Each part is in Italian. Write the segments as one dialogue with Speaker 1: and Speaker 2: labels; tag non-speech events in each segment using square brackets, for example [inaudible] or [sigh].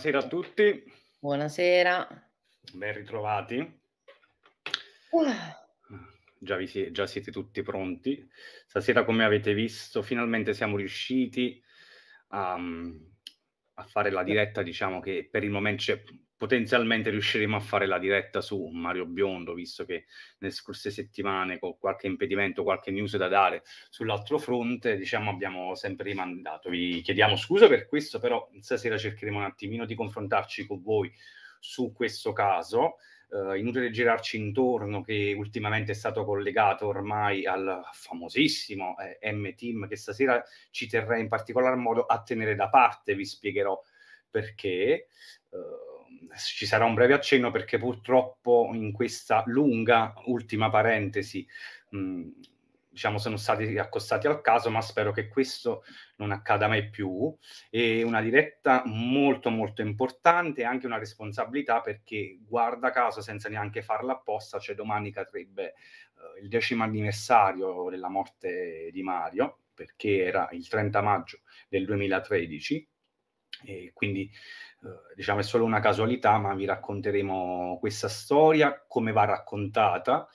Speaker 1: Buonasera a tutti.
Speaker 2: Buonasera.
Speaker 1: Ben ritrovati. Già, vi, già, siete tutti pronti. Stasera, come avete visto, finalmente siamo riusciti a, um, a fare la diretta, diciamo che per il momento c'è potenzialmente riusciremo a fare la diretta su Mario Biondo, visto che nelle scorse settimane con qualche impedimento, qualche news da dare sull'altro fronte, diciamo abbiamo sempre rimandato. Vi chiediamo scusa per questo, però stasera cercheremo un attimino di confrontarci con voi su questo caso. Uh, inutile girarci intorno che ultimamente è stato collegato ormai al famosissimo eh, M-Team che stasera ci terrei in particolar modo a tenere da parte, vi spiegherò perché. Uh, ci sarà un breve accenno perché purtroppo in questa lunga ultima parentesi mh, mm, diciamo, sono stati accostati al caso, ma spero che questo non accada mai più. È una diretta molto molto importante e anche una responsabilità perché guarda caso, senza neanche farla apposta, cioè domani cadrebbe eh, il decimo anniversario della morte di Mario, perché era il 30 maggio del 2013. E quindi eh, diciamo è solo una casualità, ma vi racconteremo questa storia, come va raccontata.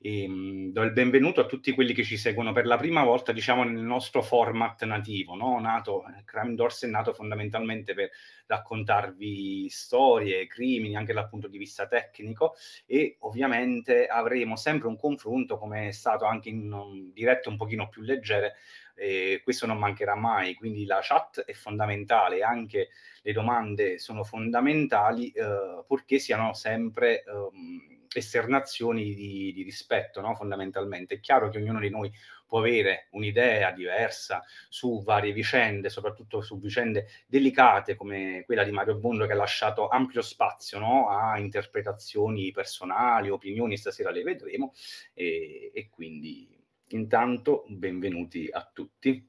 Speaker 1: E, ehm, mh, do il benvenuto a tutti quelli che ci seguono per la prima volta, diciamo, nel nostro format nativo, no? nato, eh, Crime Doors è nato fondamentalmente per raccontarvi storie, crimini, anche dal punto di vista tecnico e ovviamente avremo sempre un confronto, come è stato anche in dirette un pochino più leggere, eh, questo non mancherà mai, quindi la chat è fondamentale, anche le domande sono fondamentali eh, purché siano sempre ehm, esternazioni di, di rispetto, no? fondamentalmente. È chiaro che ognuno di noi può avere un'idea diversa su varie vicende, soprattutto su vicende delicate come quella di Mario Bondo che ha lasciato ampio spazio no? a interpretazioni personali, opinioni, stasera le vedremo e, e quindi Intanto, benvenuti a tutti.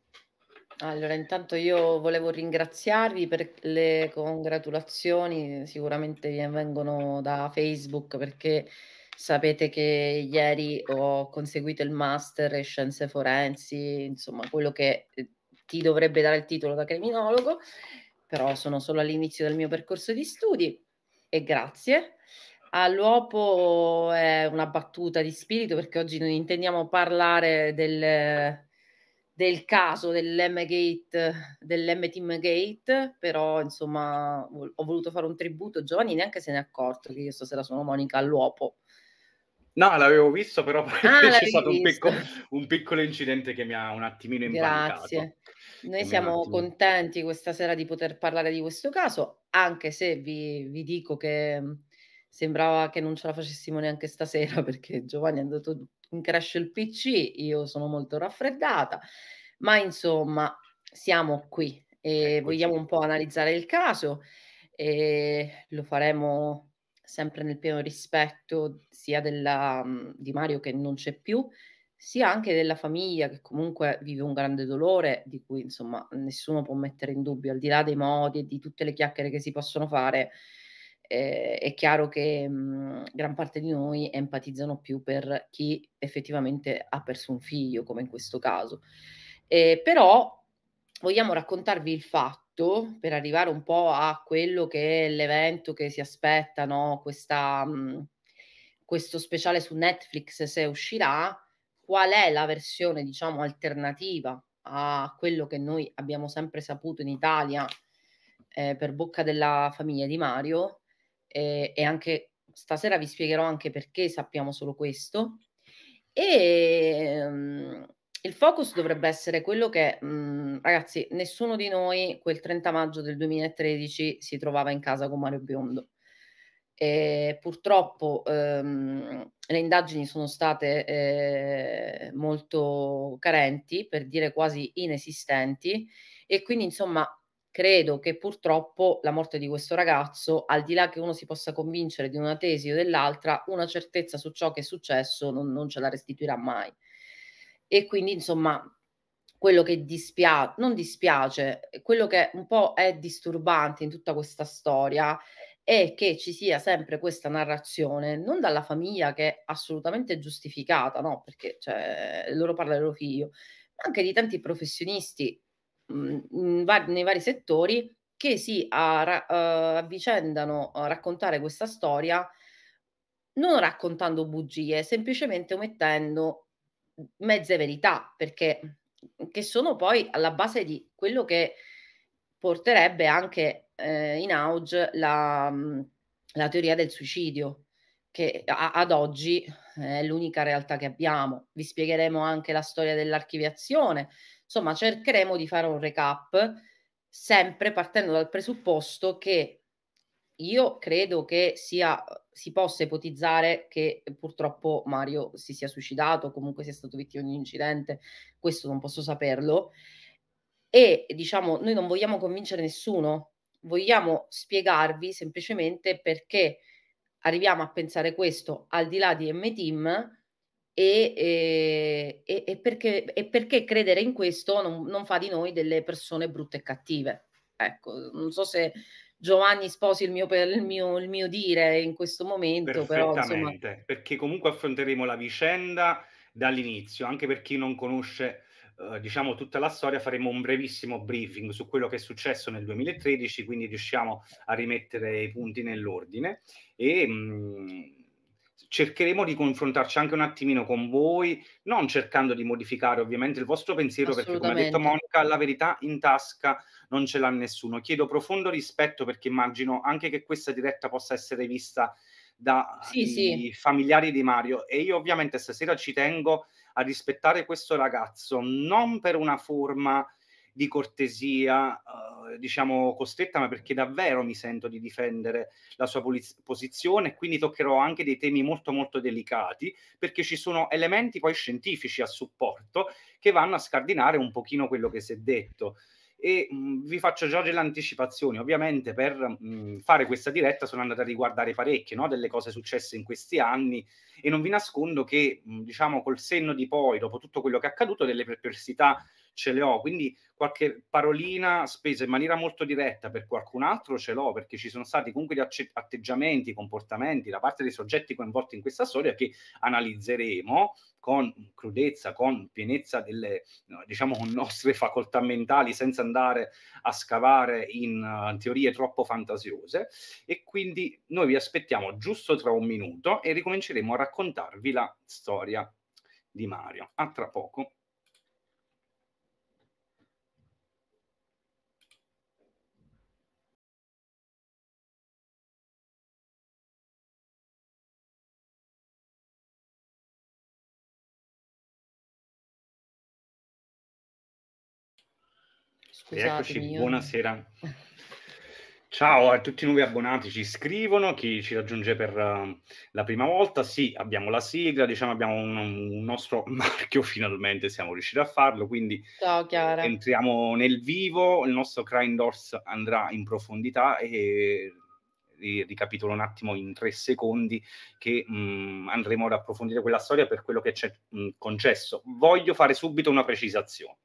Speaker 2: Allora, intanto io volevo ringraziarvi per le congratulazioni, sicuramente vi vengono da Facebook perché sapete che ieri ho conseguito il master in scienze forensi, insomma, quello che eh, ti dovrebbe dare il titolo da criminologo, però sono solo all'inizio del mio percorso di studi e grazie. All'uopo è una battuta di spirito perché oggi non intendiamo parlare del, del caso dell'M-Gate, dell'M-Team Gate, però insomma ho voluto fare un tributo. Giovanni neanche se ne è accorto che io stasera sono Monica
Speaker 1: all'uopo. No, l'avevo visto, però ah, [laughs] c'è stato un piccolo, un piccolo, incidente che mi ha un attimino impanicato. Grazie.
Speaker 2: Noi siamo contenti questa sera di poter parlare di questo caso, anche se vi, vi dico che sembrava che non ce la facessimo neanche stasera [laughs] perché Giovanni è andato in crash il PC, io sono molto raffreddata, ma insomma siamo qui e ecco vogliamo sì. un po' analizzare il caso e lo faremo sempre nel pieno rispetto sia della, mm, di Mario che non c'è più, sia anche della famiglia che comunque vive un grande dolore di cui insomma nessuno può mettere in dubbio, al di là dei modi e di tutte le chiacchiere che si possono fare, eh, è chiaro che mh, mhmm, gran parte di noi empatizzano più per chi effettivamente ha perso un figlio, come in questo caso. Eh, però vogliamo raccontarvi il fatto, per arrivare un po' a quello che è l'evento che si aspetta, no? Questa, mh, mhmm, questo speciale su Netflix, se uscirà, qual è la versione, diciamo, alternativa a quello che noi abbiamo sempre saputo in Italia eh, per bocca della famiglia di Mario, eh, e anche stasera vi spiegherò anche perché sappiamo solo questo. E um, il focus dovrebbe essere quello che, um, ragazzi, nessuno di noi quel 30 maggio del 2013 si trovava in casa con Mario Biondo. E eh, purtroppo ehm, le indagini sono state eh, molto carenti, per dire quasi inesistenti, e quindi insomma credo che purtroppo la morte di questo ragazzo, al di là che uno si possa convincere di una tesi o dell'altra, una certezza su ciò che è successo non, non ce la restituirà mai. E quindi, insomma, quello che dispiace, non dispiace, quello che un po' è disturbante in tutta questa storia è che ci sia sempre questa narrazione, non dalla famiglia che è assolutamente giustificata, no? Perché cioè, loro parlano del loro figlio, ma anche di tanti professionisti Mhmm, nei vari settori che si eh, avvicendano a raccontare questa storia non raccontando bugie, semplicemente omettendo mezze verità, perché mhmm, che sono poi alla base di quello che porterebbe anche eh, in auge la, mhmm, la, teoria del suicidio, che a, ad oggi eh, è l'unica realtà che abbiamo. Vi spiegheremo anche la storia dell'archiviazione, Insomma, cercheremo di fare un recap, sempre partendo dal presupposto che io credo che sia, si possa ipotizzare che eh, purtroppo Mario si sia suicidato, o comunque sia stato vittima di un incidente, questo non posso saperlo. E diciamo, noi non vogliamo convincere nessuno, vogliamo spiegarvi semplicemente perché arriviamo a pensare questo al di là di M-Team e, eh, e, e, perché, e, perché, credere in questo non, non, fa di noi delle persone brutte e cattive. Ecco, non so se Giovanni sposi il mio, il mio, il mio dire in questo momento. Però, insomma...
Speaker 1: perché comunque affronteremo la vicenda dall'inizio, anche per chi non conosce eh, diciamo tutta la storia faremo un brevissimo briefing su quello che è successo nel 2013 quindi riusciamo a rimettere i punti nell'ordine e mh, mm, cercheremo di confrontarci anche un attimino con voi, non cercando di modificare ovviamente il vostro pensiero, perché come ha detto Monica, la verità in tasca non ce l'ha nessuno. Chiedo profondo rispetto perché immagino anche che questa diretta possa essere vista da sì, sì. familiari di Mario e io ovviamente stasera ci tengo a rispettare questo ragazzo non per una forma di cortesia, eh, diciamo costretta, ma perché davvero mi sento di difendere la sua poliz- posizione. Quindi toccherò anche dei temi molto, molto delicati, perché ci sono elementi poi scientifici a supporto che vanno a scardinare un pochino quello che si è detto e mh, mm, vi faccio già delle anticipazioni. Ovviamente per mh, mm, fare questa diretta sono andata a riguardare parecchie no? delle cose successe in questi anni e non vi nascondo che, mh, mm, diciamo, col senno di poi, dopo tutto quello che è accaduto, delle perplessità ce le ho, quindi qualche parolina spesa in maniera molto diretta per qualcun altro ce l'ho, perché ci sono stati comunque degli atteggiamenti, comportamenti da parte dei soggetti coinvolti in questa storia che analizzeremo con crudezza, con pienezza delle, diciamo, nostre facoltà mentali, senza andare a scavare in eh, teorie troppo fantasiose. E quindi noi vi aspettiamo giusto tra un minuto e ricominceremo a raccontarvi la storia di Mario. A tra poco. Eccoci, io. buonasera. [laughs] Ciao a tutti i nuovi abbonati, ci scrivono, chi ci raggiunge per uh, la prima volta, sì, abbiamo la sigla, diciamo abbiamo un, un, nostro [laughs] marchio, finalmente siamo riusciti a farlo, quindi
Speaker 2: Ciao, Chiara.
Speaker 1: entriamo nel vivo, il nostro Crime Doors andrà in profondità e ricapitolo un attimo in tre secondi, che mh, mm, andremo ad approfondire quella storia per quello che ci è mm, concesso. Voglio fare subito una precisazione.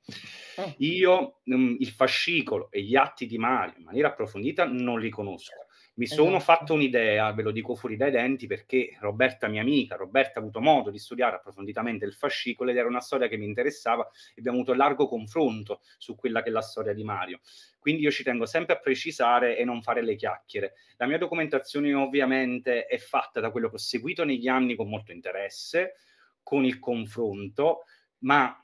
Speaker 1: Eh. Io mh, mm, il fascicolo e gli atti di Mario in maniera approfondita non li conosco. Mi esatto. sono fatto un'idea, ve lo dico fuori dai denti, perché Roberta, mia amica, Roberta ha avuto modo di studiare approfonditamente il fascicolo ed era una storia che mi interessava e abbiamo avuto largo confronto su quella che è la storia di Mario. Quindi io ci tengo sempre a precisare e non fare le chiacchiere. La mia documentazione ovviamente è fatta da quello che ho seguito negli anni con molto interesse, con il confronto, ma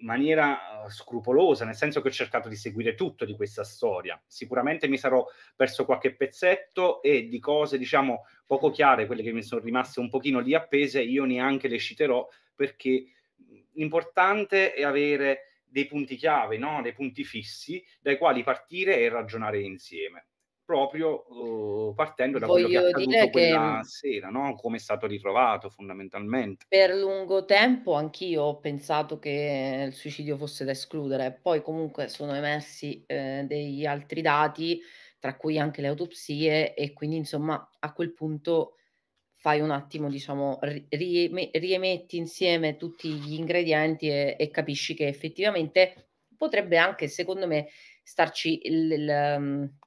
Speaker 1: maniera eh, scrupolosa, nel senso che ho cercato di seguire tutto di questa storia. Sicuramente mi sarò perso qualche pezzetto e di cose, diciamo, poco chiare, quelle che mi sono rimaste un pochino lì appese, io neanche le citerò perché l'importante è avere dei punti chiave, no? dei punti fissi dai quali partire e ragionare insieme proprio eh, partendo da Voglio quello che è accaduto quella mhmm sera, no? come è stato ritrovato fondamentalmente.
Speaker 2: Per lungo tempo anch'io ho pensato che il suicidio fosse da escludere, poi comunque sono emersi eh, degli altri dati, tra cui anche le autopsie, e quindi insomma a quel punto fai un attimo, diciamo, ri- riemetti insieme tutti gli ingredienti e, e capisci che effettivamente potrebbe anche, secondo me, starci il, il mhmm,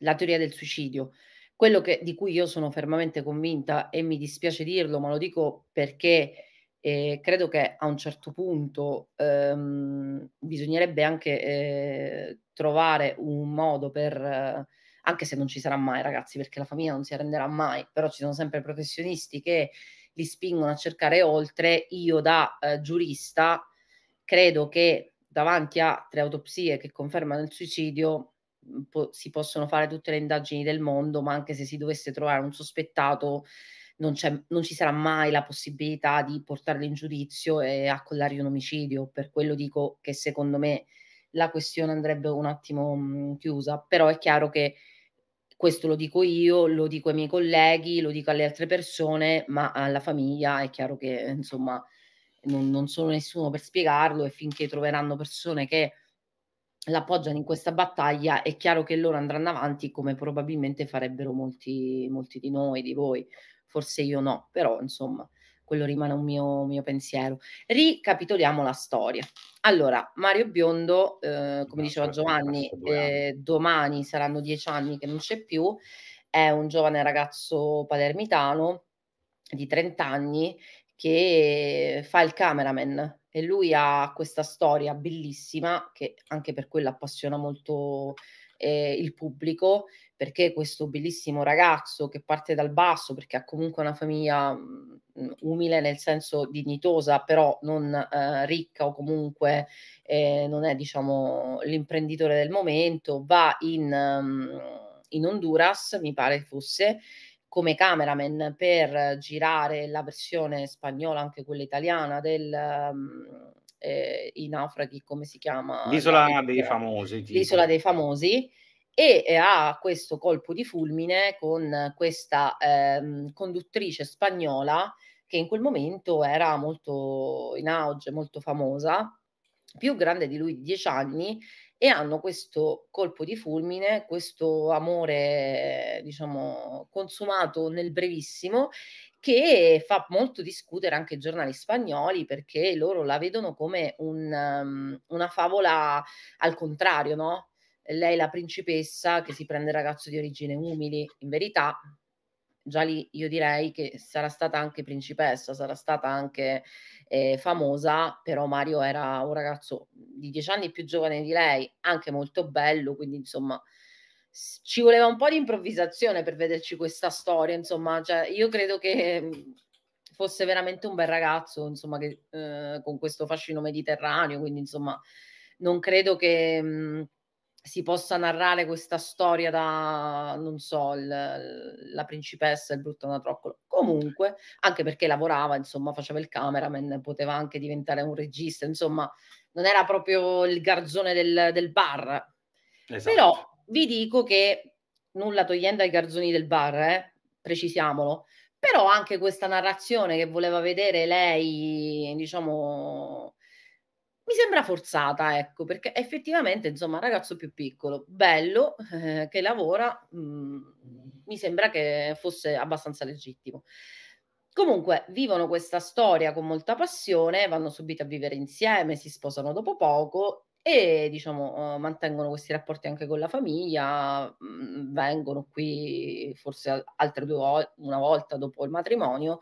Speaker 2: la teoria del suicidio. Quello che, di cui io sono fermamente convinta e mi dispiace dirlo, ma lo dico perché eh, credo che a un certo punto ehm, bisognerebbe anche eh, trovare un modo per, eh, anche se non ci sarà mai ragazzi, perché la famiglia non si arrenderà mai, però ci sono sempre professionisti che li spingono a cercare oltre. Io da eh, giurista credo che davanti a tre autopsie che confermano il suicidio Mhmm, po si possono fare tutte le indagini del mondo, ma anche se si dovesse trovare un sospettato, non, non ci sarà mai la possibilità di portarlo in giudizio e accollargli un omicidio. Per quello dico che secondo me la questione andrebbe un attimo mh, mhmm, chiusa, però è chiaro che questo lo dico io, lo dico ai miei colleghi, lo dico alle altre persone, ma alla famiglia è chiaro che insomma non, non sono nessuno per spiegarlo e finché troveranno persone che l'appoggiano in questa battaglia, è chiaro che loro andranno avanti come probabilmente farebbero molti, molti di noi, di voi, forse io no, però insomma quello rimane un mio, mio pensiero. Ricapitoliamo la storia. Allora, Mario Biondo, eh, come diceva Giovanni, eh, domani saranno dieci anni che non c'è più, è un giovane ragazzo palermitano di 30 anni che fa il cameraman e lui ha questa storia bellissima che anche per quello appassiona molto eh, il pubblico perché questo bellissimo ragazzo che parte dal basso perché ha comunque una famiglia mh, mm, umile nel senso dignitosa però non eh, ricca o comunque eh, non è diciamo l'imprenditore del momento va in, mm, in Honduras mi pare fosse come cameraman per girare la versione spagnola, anche quella italiana, del... Um, eh, I naufraghi, come si chiama? L'isola dei
Speaker 1: famosi. Tipo.
Speaker 2: L'isola dei famosi e ha questo colpo di fulmine con questa ehm, conduttrice spagnola che in quel momento era molto in auge, molto famosa, più grande di lui di dieci anni e hanno questo colpo di fulmine, questo amore, diciamo, consumato nel brevissimo che fa molto discutere anche i giornali spagnoli perché loro la vedono come un, um, una favola al contrario, no? Lei la principessa che si prende ragazzo di origine umili, in verità già lì io direi che sarà stata anche principessa, sarà stata anche eh, famosa, però Mario era un ragazzo di dieci anni più giovane di lei, anche molto bello, quindi insomma ci voleva un po' di improvvisazione per vederci questa storia, insomma, cioè, io credo che mm, fosse veramente un bel ragazzo, insomma, che, eh, con questo fascino mediterraneo, quindi insomma, non credo che mh, mm, si possa narrare questa storia da, non so, il, la principessa il brutto anatroccolo. Comunque, anche perché lavorava, insomma, faceva il cameraman, poteva anche diventare un regista, insomma, non era proprio il garzone del, del bar.
Speaker 1: Esatto. Però
Speaker 2: vi dico che, nulla togliendo ai garzoni del bar, eh, precisiamolo, però anche questa narrazione che voleva vedere lei, diciamo, mi sembra forzata, ecco, perché effettivamente, insomma, un ragazzo più piccolo, bello, eh, che lavora, mh, mm, mi sembra che fosse abbastanza legittimo. Comunque, vivono questa storia con molta passione, vanno subito a vivere insieme, si sposano dopo poco e, diciamo, eh, mantengono questi rapporti anche con la famiglia, mm, vengono qui forse altre due volte, una volta dopo il matrimonio,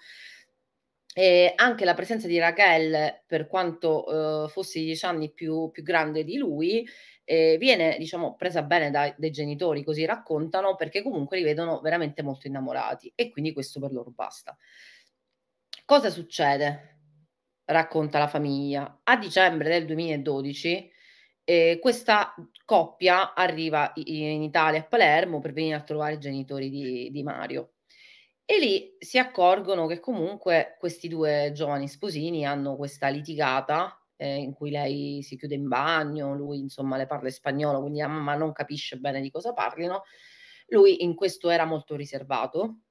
Speaker 2: eh, anche la presenza di Raquel, per quanto eh, uhm, fosse dieci anni più, più, grande di lui, eh, viene diciamo, presa bene dai, dai genitori, così raccontano, perché comunque li vedono veramente molto innamorati e quindi questo per loro basta. Cosa succede? Racconta la famiglia. A dicembre del 2012 eh, questa coppia arriva in Italia a Palermo per venire a trovare i genitori di, di Mario e lì si accorgono che comunque questi due giovani sposini hanno questa litigata eh, in cui lei si chiude in bagno, lui insomma le parla in spagnolo, quindi la mamma non capisce bene di cosa parlino. Lui in questo era molto riservato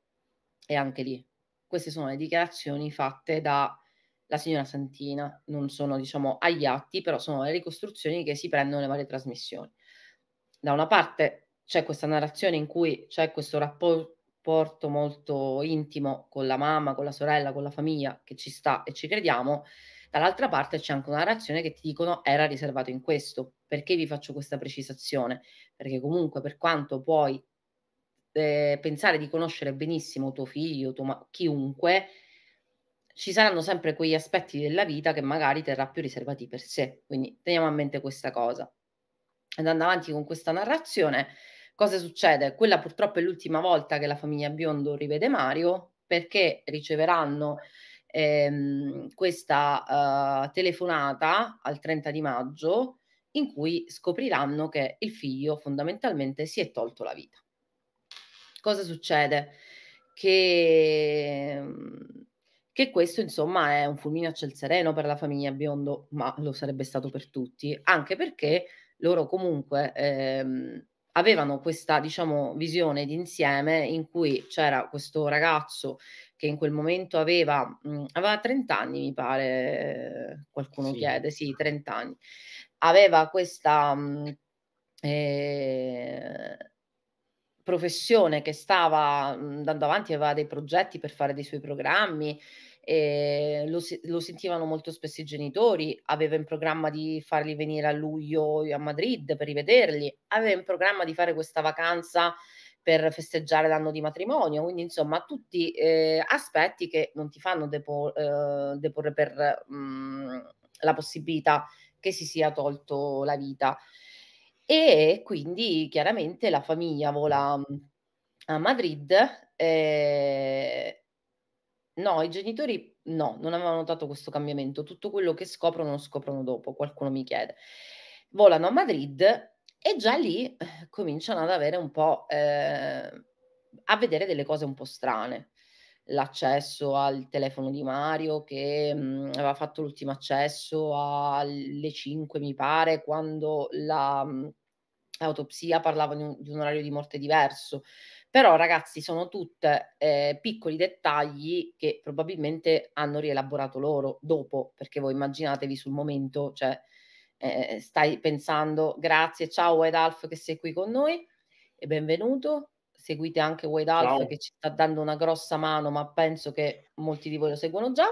Speaker 2: e anche lì queste sono le dichiarazioni fatte dalla signora Santina, non sono diciamo agli atti, però sono le ricostruzioni che si prendono nelle varie trasmissioni. Da una parte c'è questa narrazione in cui c'è questo rapporto rapporto molto intimo con la mamma, con la sorella, con la famiglia, che ci sta e ci crediamo, dall'altra parte c'è anche una reazione che ti dicono era riservato in questo. Perché vi faccio questa precisazione? Perché comunque per quanto puoi eh, pensare di conoscere benissimo tuo figlio, tuo ma- chiunque, ci saranno sempre quegli aspetti della vita che magari terrà più riservati per sé. Quindi teniamo a mente questa cosa. Andando avanti con questa narrazione, Cosa succede? Quella purtroppo è l'ultima volta che la famiglia Biondo rivede Mario perché riceveranno ehm, questa eh, telefonata al 30 di maggio in cui scopriranno che il figlio fondamentalmente si è tolto la vita. Cosa succede? Che, che questo insomma è un fulmine a ciel sereno per la famiglia Biondo, ma lo sarebbe stato per tutti, anche perché loro comunque ehm, avevano questa, diciamo, visione d'insieme in cui c'era questo ragazzo che in quel momento aveva, mh, mm, aveva 30 anni, mi pare, eh, qualcuno sì. chiede, sì, 30 anni, aveva questa mh, mm, eh, professione che stava mm, andando avanti, aveva dei progetti per fare dei suoi programmi, eh, lo, lo, sentivano molto spesso i genitori, aveva in programma di farli venire a luglio a Madrid per rivederli, aveva in programma di fare questa vacanza per festeggiare l'anno di matrimonio, quindi insomma tutti eh, aspetti che non ti fanno depo- eh, deporre per mh, mm, la possibilità che si sia tolto la vita. E quindi chiaramente la famiglia vola mm, a Madrid eh, No, i genitori no, non avevano notato questo cambiamento. Tutto quello che scoprono lo scoprono dopo, qualcuno mi chiede. Volano a Madrid e già lì eh, cominciano ad avere un po' eh, a vedere delle cose un po' strane. L'accesso al telefono di Mario che mh, mm, aveva fatto l'ultimo accesso alle 5, mi pare, quando la mm, parlava di un, di un orario di morte diverso però ragazzi sono tutte eh, piccoli dettagli che probabilmente hanno rielaborato loro dopo, perché voi immaginatevi sul momento, cioè eh, stai pensando grazie, ciao Wade Alf che sei qui con noi e benvenuto, seguite anche Wade Alf che ci sta dando una grossa mano, ma penso che molti di voi lo seguono già.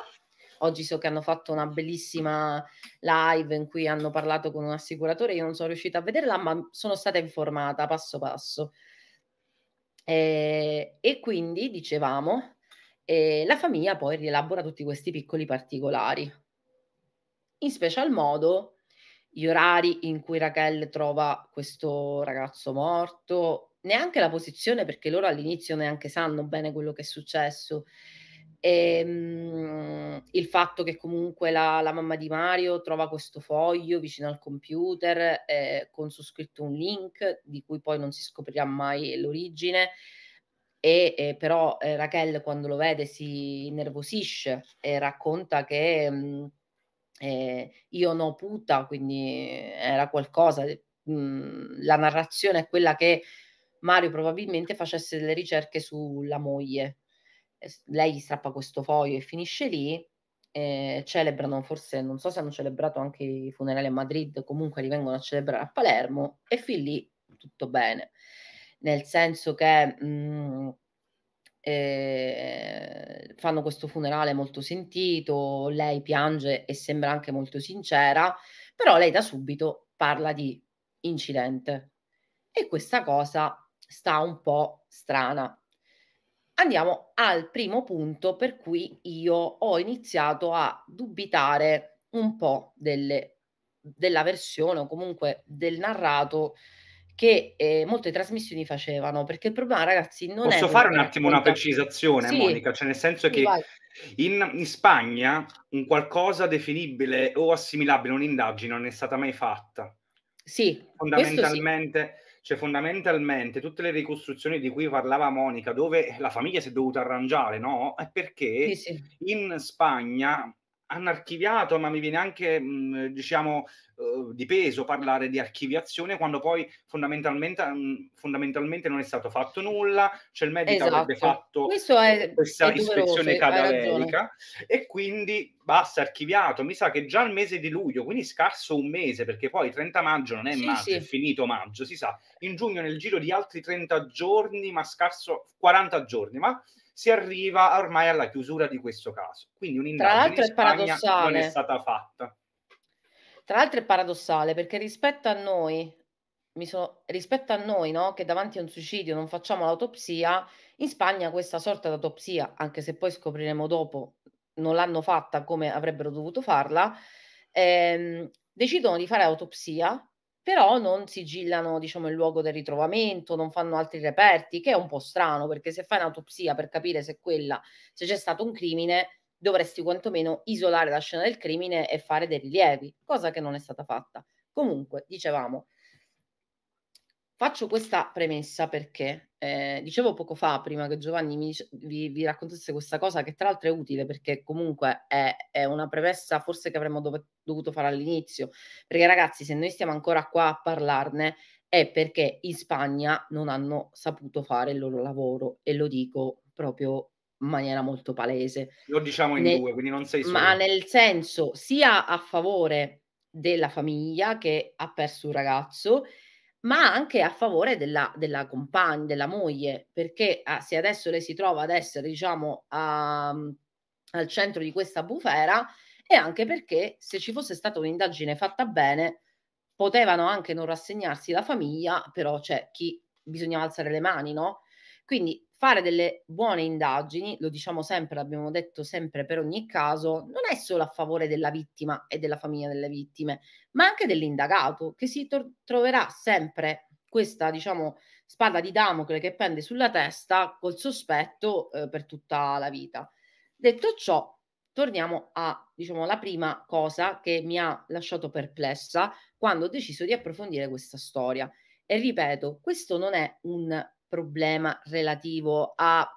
Speaker 2: Oggi so che hanno fatto una bellissima live in cui hanno parlato con un assicuratore, io non sono riuscita a vederla, ma sono stata informata passo passo. Eh, e quindi, dicevamo, eh, la famiglia poi rielabora tutti questi piccoli particolari, in special modo gli orari in cui Raquel trova questo ragazzo morto, neanche la posizione perché loro all'inizio neanche sanno bene quello che è successo e, ehm, il fatto che comunque la, la, mamma di Mario trova questo foglio vicino al computer eh, con su scritto un link di cui poi non si scoprirà mai l'origine e eh, però eh, Raquel quando lo vede si innervosisce e racconta che mh, mm, eh, io no puta quindi era qualcosa mh, mm, la narrazione è quella che Mario probabilmente facesse delle ricerche sulla moglie lei gli strappa questo foglio e finisce lì. Eh, celebrano forse, non so se hanno celebrato anche i funerali a Madrid, comunque li vengono a celebrare a Palermo e fin lì tutto bene, nel senso che mh, mm, eh, fanno questo funerale molto sentito, lei piange e sembra anche molto sincera, però lei da subito parla di incidente e questa cosa sta un po' strana andiamo al primo punto per cui io ho iniziato a dubitare un po' delle, della versione o comunque del narrato che eh, molte trasmissioni facevano perché il problema ragazzi non posso è posso fare un attimo racconta... una precisazione sì. Monica
Speaker 1: cioè nel senso sì, che in, in, Spagna un qualcosa definibile o assimilabile a un'indagine non è stata mai fatta sì fondamentalmente cioè, fondamentalmente, tutte le ricostruzioni di cui parlava Monica, dove la famiglia si è dovuta arrangiare, no? È perché sì, sì. in Spagna hanno archiviato, ma mi viene anche, mm, diciamo, eh, di peso parlare di archiviazione quando poi fondamentalmente, mm, fondamentalmente, non è stato fatto nulla, cioè il medico esatto. avrebbe fatto
Speaker 2: è, questa è ispezione cadaverica
Speaker 1: e quindi basta, archiviato. Mi sa che già il mese di luglio, quindi scarso un mese, perché poi 30 maggio non è sì, maggio, sì. è finito maggio, si sa, in giugno nel giro di altri 30 giorni, ma scarso 40 giorni, ma si arriva ormai alla chiusura di questo caso. Quindi un'indagine in Spagna non è stata fatta.
Speaker 2: Tra l'altro è paradossale perché rispetto a noi, sono, rispetto a noi no, che davanti a un suicidio non facciamo l'autopsia, in Spagna questa sorta di autopsia, anche se poi scopriremo dopo, non l'hanno fatta come avrebbero dovuto farla, ehm, decidono di fare autopsia però non sigillano diciamo, il luogo del ritrovamento, non fanno altri reperti, che è un po' strano perché se fai un'autopsia per capire se, quella, se c'è stato un crimine, dovresti quantomeno isolare la scena del crimine e fare dei rilievi, cosa che non è stata fatta. Comunque, dicevamo, Faccio questa premessa perché eh, dicevo poco fa, prima che Giovanni mi, vi, vi, raccontasse questa cosa, che tra l'altro è utile perché comunque è, è una premessa forse che avremmo dov- dovuto fare all'inizio, perché ragazzi se noi stiamo ancora qua a parlarne è perché in Spagna non hanno saputo fare il loro lavoro e lo dico proprio in maniera molto palese. Lo diciamo in nel, due, quindi
Speaker 1: non sei solo. Ma nel
Speaker 2: senso sia a favore della famiglia che ha perso un ragazzo ma anche a favore della, della compagna, della moglie, perché ah, se adesso lei si trova ad essere, diciamo, a, mhmm, al centro di questa bufera, e anche perché se ci fosse stata un'indagine fatta bene, potevano anche non rassegnarsi la famiglia, però c'è chi bisognava alzare le mani, no? Quindi fare delle buone indagini, lo diciamo sempre, l'abbiamo detto sempre per ogni caso, non è solo a favore della vittima e della famiglia delle vittime, ma anche dell'indagato che si to- troverà sempre questa, diciamo, spada di Damocle che pende sulla testa col sospetto eh, per tutta la vita. Detto ciò, torniamo a, diciamo, la prima cosa che mi ha lasciato perplessa quando ho deciso di approfondire questa storia. E ripeto, questo non è un problema relativo al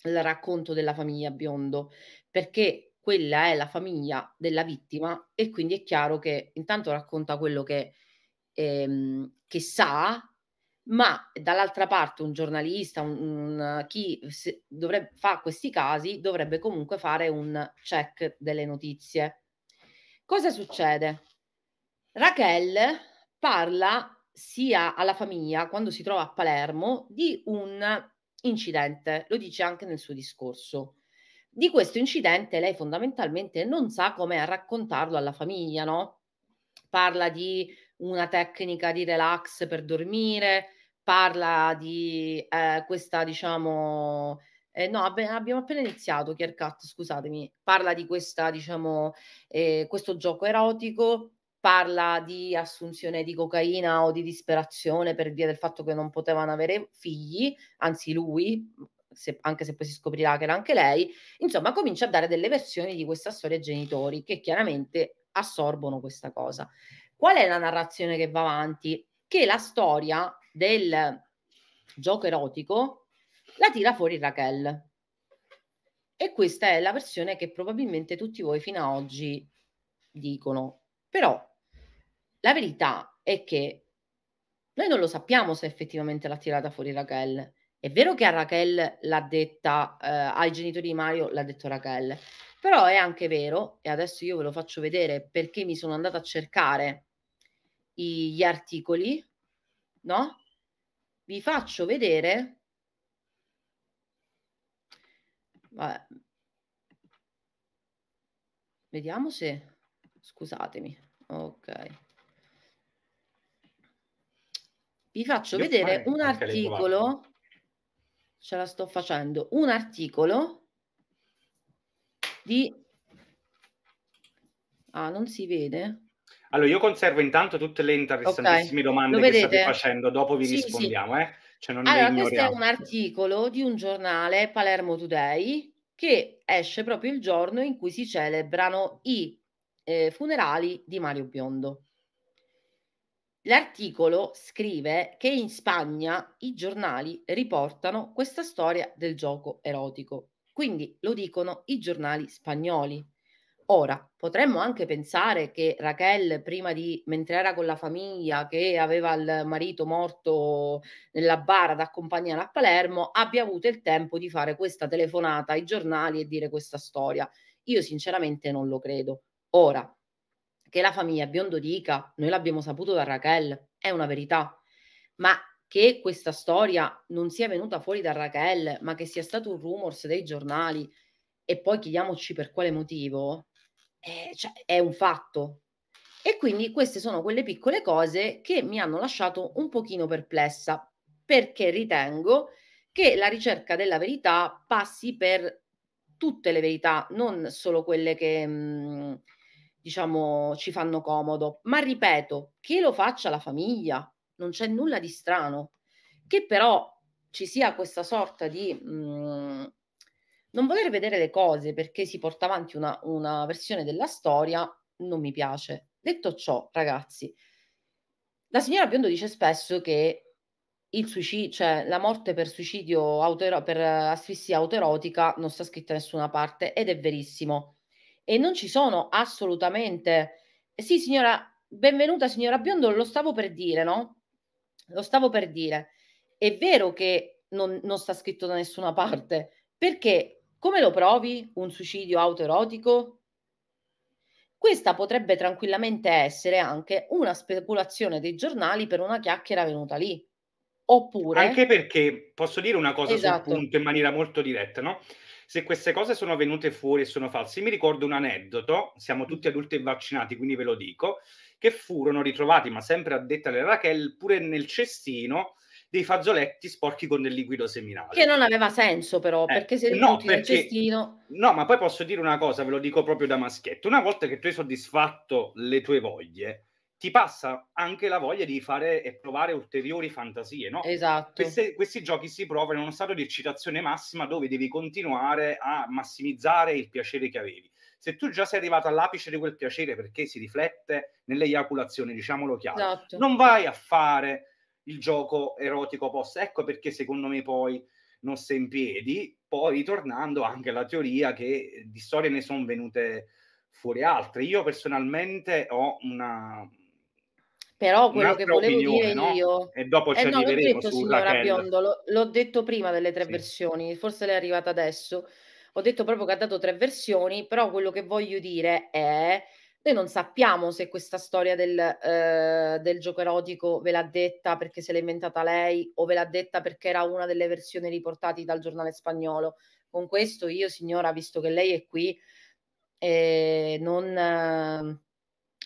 Speaker 2: racconto della famiglia biondo, perché quella è la famiglia della vittima e quindi è chiaro che intanto racconta quello che, ehm, che sa, ma dall'altra parte un giornalista, un, un, chi dovrebbe, fa questi casi dovrebbe comunque fare un check delle notizie. Cosa succede? Raquel parla sia alla famiglia quando si trova a Palermo di un incidente, lo dice anche nel suo discorso. Di questo incidente lei fondamentalmente non sa come raccontarlo alla famiglia, no? Parla di una tecnica di relax per dormire, parla di eh, questa, diciamo, eh, no, abbi- abbiamo appena iniziato Kierkat, scusatemi, parla di questa, diciamo, eh, questo gioco erotico, parla di assunzione di cocaina o di disperazione per via del fatto che non potevano avere figli, anzi lui, se, anche se poi si scoprirà che era anche lei, insomma comincia a dare delle versioni di questa storia ai genitori che chiaramente assorbono questa cosa. Qual è la narrazione che va avanti? Che la storia del gioco erotico la tira fuori Raquel. E questa è la versione che probabilmente tutti voi fino ad oggi dicono. Però la verità è che noi non lo sappiamo se effettivamente l'ha tirata fuori Raquel. È vero che a Raquel l'ha detta, eh, ai genitori di Mario l'ha detto Raquel, però è anche vero, e adesso io ve lo faccio vedere perché mi sono andata a cercare i, gli articoli, no? Vi faccio vedere. Vabbè. Vediamo se. Scusatemi. Ok vi faccio Io vedere un articolo, ce la sto facendo, un articolo di... Ah, non si vede?
Speaker 1: Allora, io conservo intanto tutte le interessantissime okay. domande che state facendo, dopo vi sì, rispondiamo. Sì. Eh? Cioè allora, questo è un
Speaker 2: articolo di un giornale, Palermo Today, che esce proprio il giorno in cui si celebrano i eh, funerali di Mario Biondo. L'articolo scrive che in Spagna i giornali riportano questa storia del gioco erotico, quindi lo dicono i giornali spagnoli. Ora, potremmo anche pensare che Raquel, prima di, mentre era con la famiglia, che aveva il marito morto nella bara ad accompagnare a Palermo, abbia avuto il tempo di fare questa telefonata ai giornali e dire questa storia. Io sinceramente non lo credo. Ora, che la famiglia biondo dica, noi l'abbiamo saputo da Raquel, è una verità, ma che questa storia non sia venuta fuori da Raquel, ma che sia stato un rumors dei giornali e poi chiediamoci per quale motivo, eh, cioè, è un fatto. E quindi queste sono quelle piccole cose che mi hanno lasciato un pochino perplessa, perché ritengo che la ricerca della verità passi per tutte le verità, non solo quelle che... Mh, mm, diciamo, ci fanno comodo. Ma ripeto, che lo faccia la famiglia, non c'è nulla di strano. Che però ci sia questa sorta di mh, mm, non voler vedere le cose perché si porta avanti una, una versione della storia, non mi piace. Detto ciò, ragazzi, la signora Biondo dice spesso che il suicidio, cioè la morte per suicidio autoero- per asfissia autoerotica non sta scritta da nessuna parte ed è verissimo e non ci sono assolutamente. Sì, signora, benvenuta signora Biondo, lo stavo per dire, no? Lo stavo per dire. È vero che non, non sta scritto da nessuna parte, perché come lo provi un suicidio autoerotico? Questa potrebbe tranquillamente essere anche una speculazione dei giornali per una chiacchiera venuta lì. Oppure...
Speaker 1: Anche perché posso dire una cosa esatto. sul punto in maniera molto diretta, no? se queste cose sono venute fuori e sono false. Mi ricordo un aneddoto, siamo tutti adulti e vaccinati, quindi ve lo dico, che furono ritrovati, ma sempre a detta della Raquel, pure nel cestino dei fazzoletti sporchi con del liquido seminale.
Speaker 2: Che non aveva senso però, eh, perché se no, perché, nel cestino...
Speaker 1: No, ma poi posso dire una cosa, ve lo dico proprio da maschietto. Una volta che tu hai soddisfatto le tue voglie, ti passa anche la voglia di fare e provare ulteriori fantasie, no? Esatto. Queste, questi giochi si provano in uno stato di eccitazione massima dove devi continuare a massimizzare il piacere che avevi. Se tu già sei arrivato all'apice di quel piacere perché si riflette nelle eiaculazioni, diciamolo chiaro, esatto. non vai a fare il gioco erotico post. Ecco perché secondo me poi non sei in piedi, poi ritornando anche alla teoria che di storie ne sono venute fuori altre. Io personalmente ho una,
Speaker 2: però quello che volevo dire no? io... E dopo eh, ci eh arriveremo no, l'ho detto, signora Raquel. Biondo, l'ho, l'ho, detto prima delle tre sì. versioni, forse lei è arrivata adesso. Ho detto proprio che ha dato tre versioni, però quello che voglio dire è... Noi non sappiamo se questa storia del, eh, del gioco erotico ve l'ha detta perché se l'è inventata lei o ve l'ha detta perché era una delle versioni riportate dal giornale spagnolo. Con questo io, signora, visto che lei è qui, eh, non... Eh,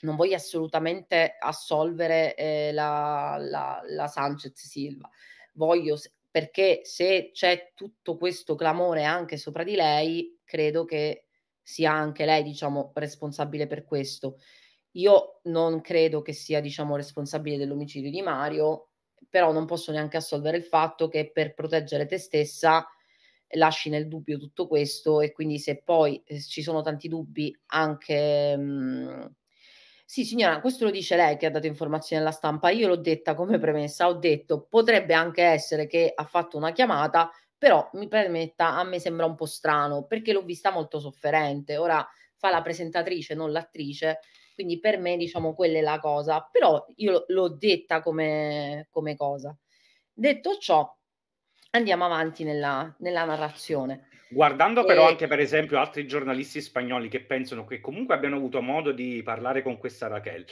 Speaker 2: non voglio assolutamente assolvere eh, la, la, la Sanchez Silva. Voglio, perché se c'è tutto questo clamore anche sopra di lei, credo che sia anche lei, diciamo, responsabile per questo. Io non credo che sia, diciamo, responsabile dell'omicidio di Mario, però non posso neanche assolvere il fatto che per proteggere te stessa lasci nel dubbio tutto questo e quindi se poi eh, ci sono tanti dubbi anche mh, mm, sì, signora, questo lo dice lei che ha dato informazioni alla stampa. Io l'ho detta come premessa, ho detto potrebbe anche essere che ha fatto una chiamata, però mi permetta, a me sembra un po' strano perché l'ho vista molto sofferente. Ora fa la presentatrice, non l'attrice, quindi per me diciamo quella è la cosa, però io l'ho detta come, come cosa. Detto ciò, andiamo avanti nella, nella narrazione.
Speaker 1: Guardando però e... anche per esempio altri giornalisti spagnoli che pensano che comunque abbiano avuto modo di parlare con questa Raquel,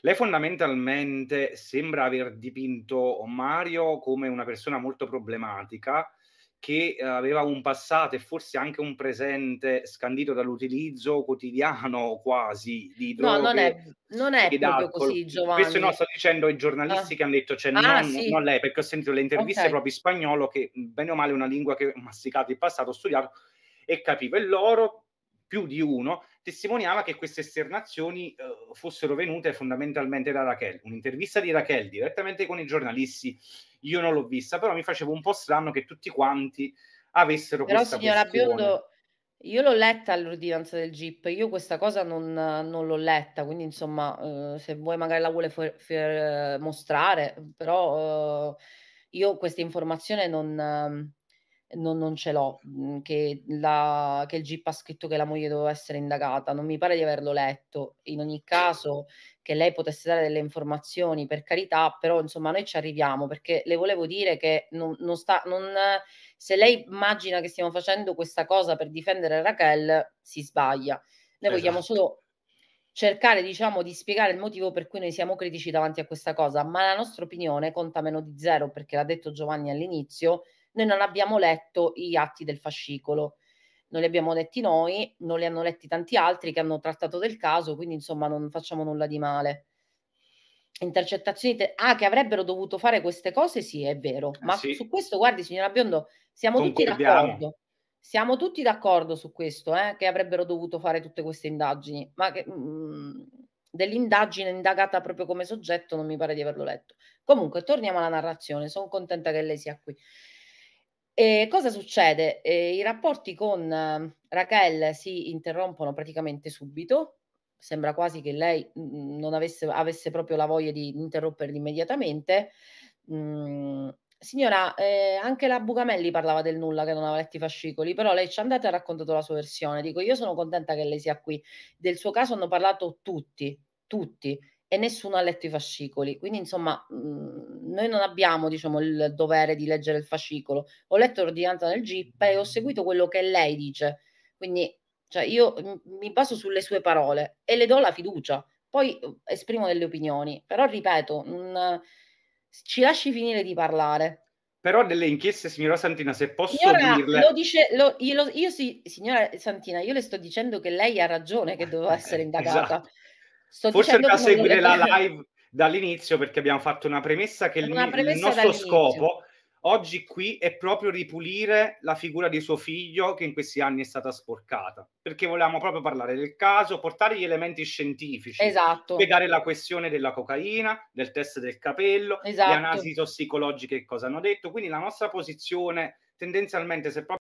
Speaker 1: lei fondamentalmente sembra aver dipinto Mario come una persona molto problematica che eh, aveva un passato e forse anche un presente scandito dall'utilizzo quotidiano [laughs] quasi di droghe. No, non è, non è proprio così, Giovanni. Questo no, sto dicendo ai giornalisti ah. che hanno detto, cioè ah, non, sì. non, lei, perché ho sentito le interviste okay. proprio in spagnolo, che bene o male è una lingua che ho masticato in passato, ho studiato e capivo. E loro, più di uno, testimoniava che queste esternazioni eh, fossero venute fondamentalmente da Raquel. Un'intervista di Raquel direttamente con i giornalisti io non l'ho vista, però mi facevo un po' strano che tutti quanti avessero però, questa signora questione. Biondo,
Speaker 2: io l'ho letta all'ordinanza del GIP, io questa cosa non, non l'ho letta, quindi insomma, eh, se vuoi magari la vuole f- f- eh, mostrare, però eh, io questa informazione non... Ehm, non, non, ce l'ho, mm, che, la, che, il GIP ha scritto che la moglie doveva essere indagata, non mi pare di averlo letto. In ogni caso, che lei potesse dare delle informazioni, per carità, però insomma noi ci arriviamo perché le volevo dire che non, non sta, non, se lei immagina che stiamo facendo questa cosa per difendere Raquel, si sbaglia. Noi esatto. vogliamo solo cercare diciamo di spiegare il motivo per cui noi siamo critici davanti a questa cosa, ma la nostra opinione conta meno di zero perché l'ha detto Giovanni all'inizio, noi non abbiamo letto gli atti del fascicolo non li abbiamo letti noi, non li hanno letti tanti altri che hanno trattato del caso, quindi insomma non facciamo nulla di male. Intercettazioni, te- ah, che avrebbero dovuto fare queste cose, sì, è vero, ah, ma sì. su questo, guardi, signora Biondo, siamo tutti d'accordo. Siamo tutti d'accordo su questo, eh, che avrebbero dovuto fare tutte queste indagini, ma che, mh, mm, dell'indagine indagata proprio come soggetto non mi pare di averlo letto. Comunque, torniamo alla narrazione, sono contenta che lei sia qui. E cosa succede? Eh, I rapporti con eh, Raquel si interrompono praticamente subito. Sembra quasi che lei mm, non avesse, avesse, proprio la voglia di interromperli immediatamente. Mm, signora, eh, anche la Bucamelli parlava del nulla che non aveva letto i fascicoli, però lei ci è andata e ha raccontato la sua versione. Dico, io sono contenta che lei sia qui. Del suo caso hanno parlato tutti, tutti e nessuno ha letto i fascicoli. Quindi, insomma, mh, mhmm, noi non abbiamo diciamo, il dovere di leggere il fascicolo. Ho letto l'ordinanza del GIP e ho seguito quello che lei dice. Quindi, cioè, io m- mhmm, mi baso sulle sue parole e le do la fiducia. Poi uhm, esprimo delle opinioni, però ripeto, mh, ci lasci finire di parlare.
Speaker 1: Però delle inchieste, signora Santina, se posso signora, dirle... Lo
Speaker 2: dice, lo, io, lo, io sì, signora Santina, io le sto dicendo che lei ha ragione che eh, doveva eh, essere eh, indagata. esatto. Sto Forse andrà seguire la live
Speaker 1: dall'inizio perché abbiamo fatto una premessa che [laughs] una il, premessa il nostro scopo oggi qui è proprio ripulire la figura di suo figlio che in questi anni è stata sporcata, perché volevamo proprio parlare del caso, portare gli elementi scientifici, esatto. spiegare la questione della cocaina, del test del capello, esatto. le analisi tossicologiche cosa hanno detto, quindi la nostra posizione tendenzialmente se proprio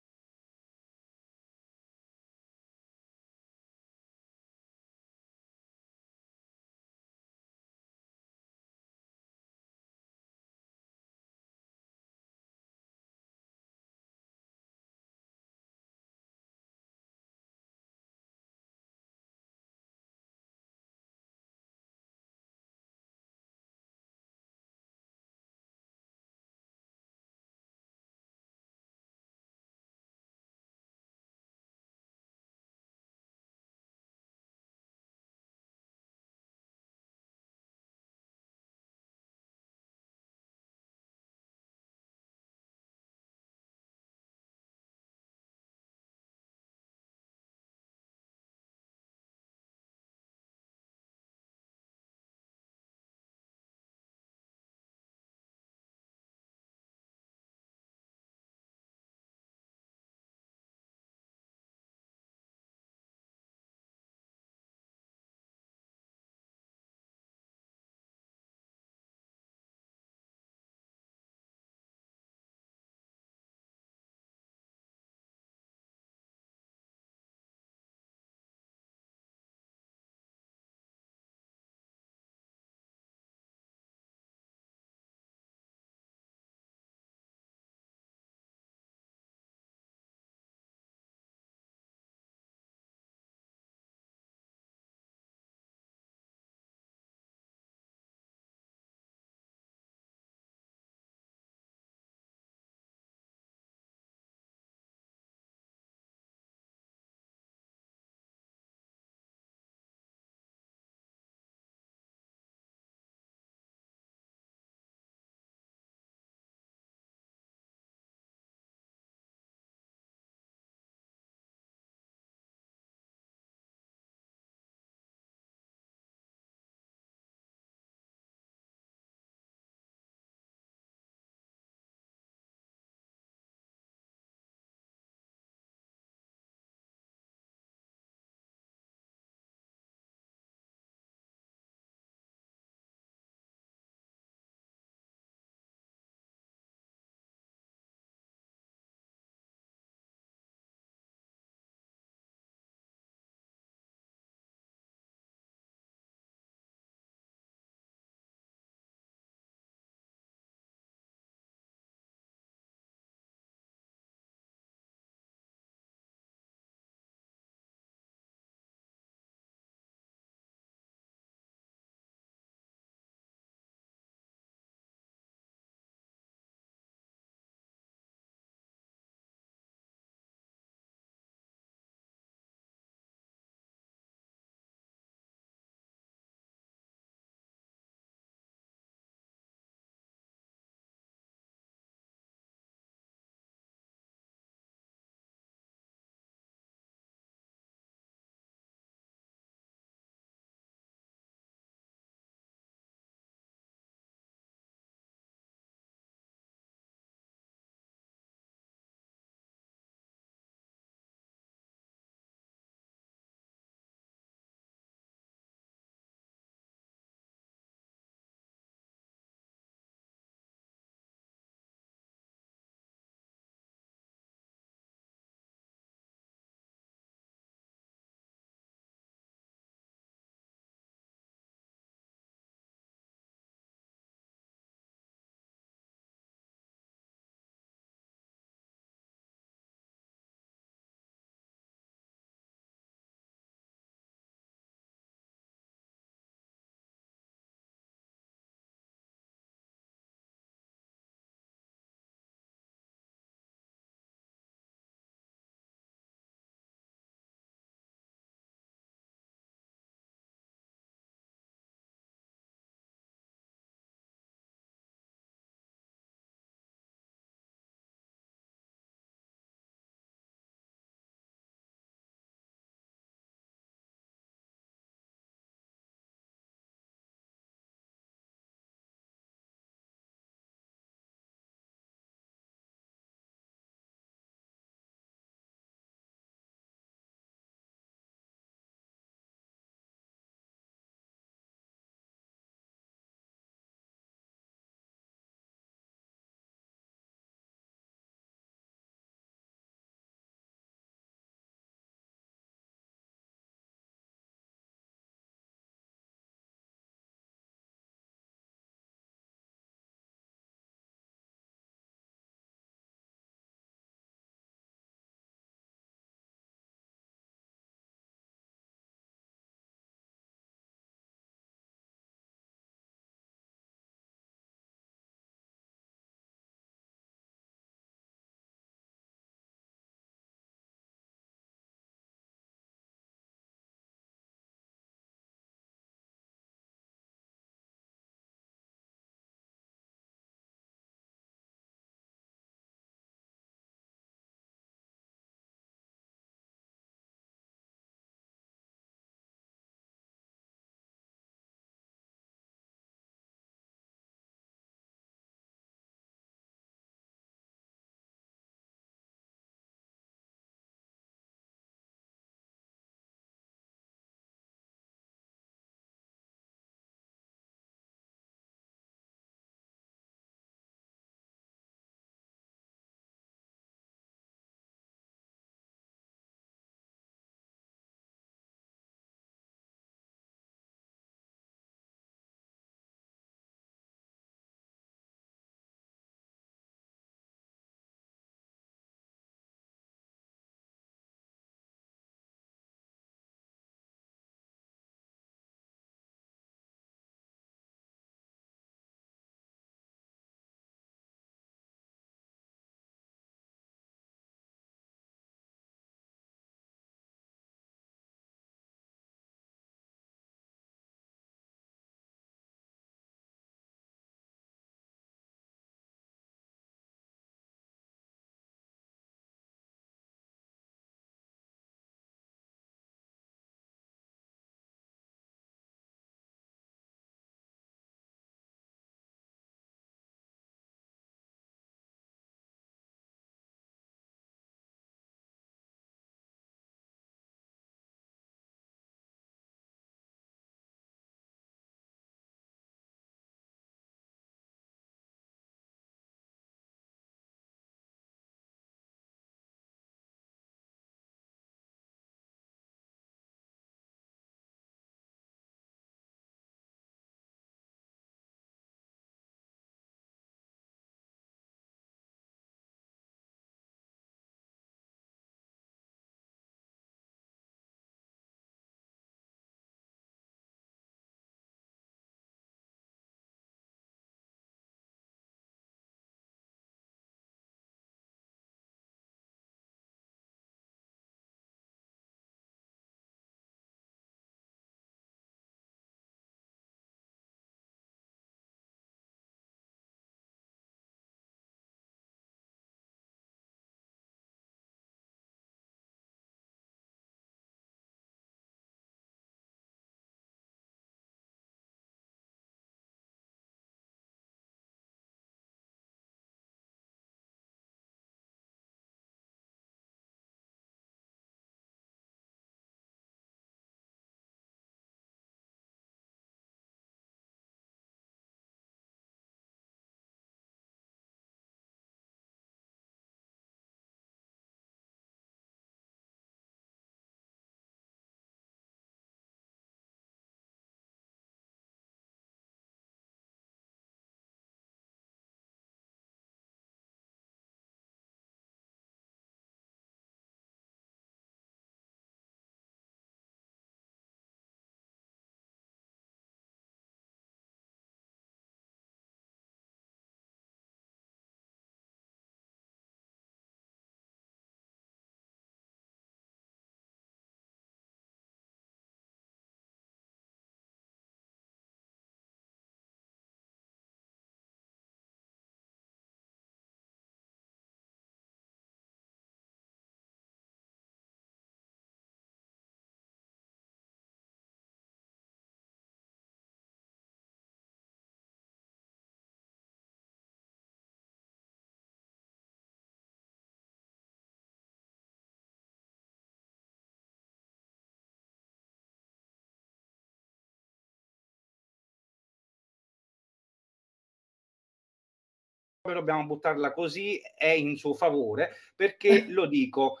Speaker 1: proprio dobbiamo buttarla così, è in suo favore, perché eh. lo dico,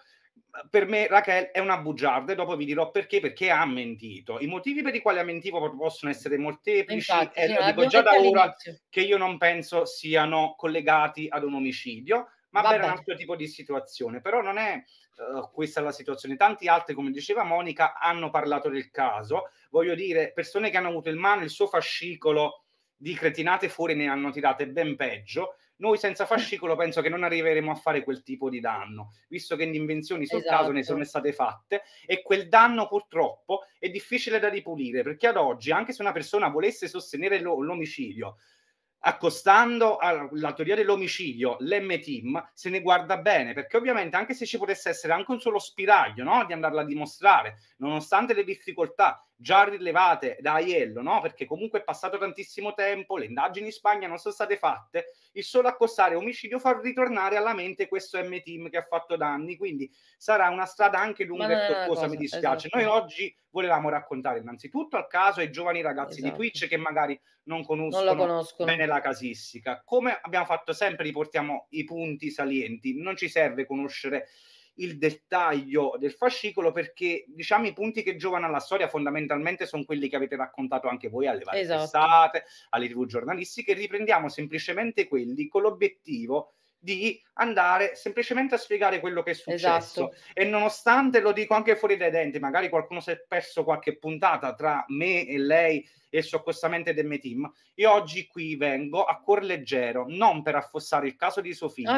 Speaker 1: per me Raquel è una bugiarda e dopo vi dirò perché, perché ha mentito. I motivi per i quali ha mentito possono essere molteplici Infatti, e lo dico già da ora che io non penso siano collegati ad un omicidio, ma Vabbè. per un altro tipo di situazione. Però non è uh, questa la situazione. Tanti altri, come diceva Monica, hanno parlato del caso. Voglio dire, persone che hanno avuto in mano il suo fascicolo di cretinate fuori ne hanno tirate ben peggio noi senza fascicolo penso che non arriveremo a fare quel tipo di danno, visto che le invenzioni sul esatto. caso ne esatto. sono state fatte e quel danno purtroppo è difficile da ripulire, perché ad oggi anche se una persona volesse sostenere lo, l'omicidio, accostando alla teoria dell'omicidio l'M-Team se ne guarda bene perché ovviamente anche se ci potesse essere anche un solo spiraglio no? di andarla a dimostrare nonostante le difficoltà già rilevate da Aiello, no? perché comunque è passato tantissimo tempo, le indagini in Spagna non sono state fatte, il solo accostare omicidio fa ritornare alla mente questo M-Team che ha fatto danni, quindi sarà una strada anche lunga e tortuosa, mi dispiace. Esatto. Noi oggi volevamo raccontare innanzitutto al caso ai giovani ragazzi esatto. di Twitch che magari non conoscono, non la conoscono bene la casistica. Come abbiamo fatto sempre, riportiamo i punti salienti, non ci serve conoscere il dettaglio del fascicolo perché diciamo i punti che giovano alla storia fondamentalmente sono quelli che avete raccontato anche voi alle varie esatto. testate, alle tv giornalistiche, riprendiamo semplicemente quelli con l'obiettivo di andare semplicemente a spiegare quello che è successo. Esatto. E nonostante, lo dico anche fuori dai denti, magari qualcuno si è perso qualche puntata tra me e lei e il soccostamente del mio team, io oggi qui vengo a cuor leggero, non per affossare il caso di suo figlio,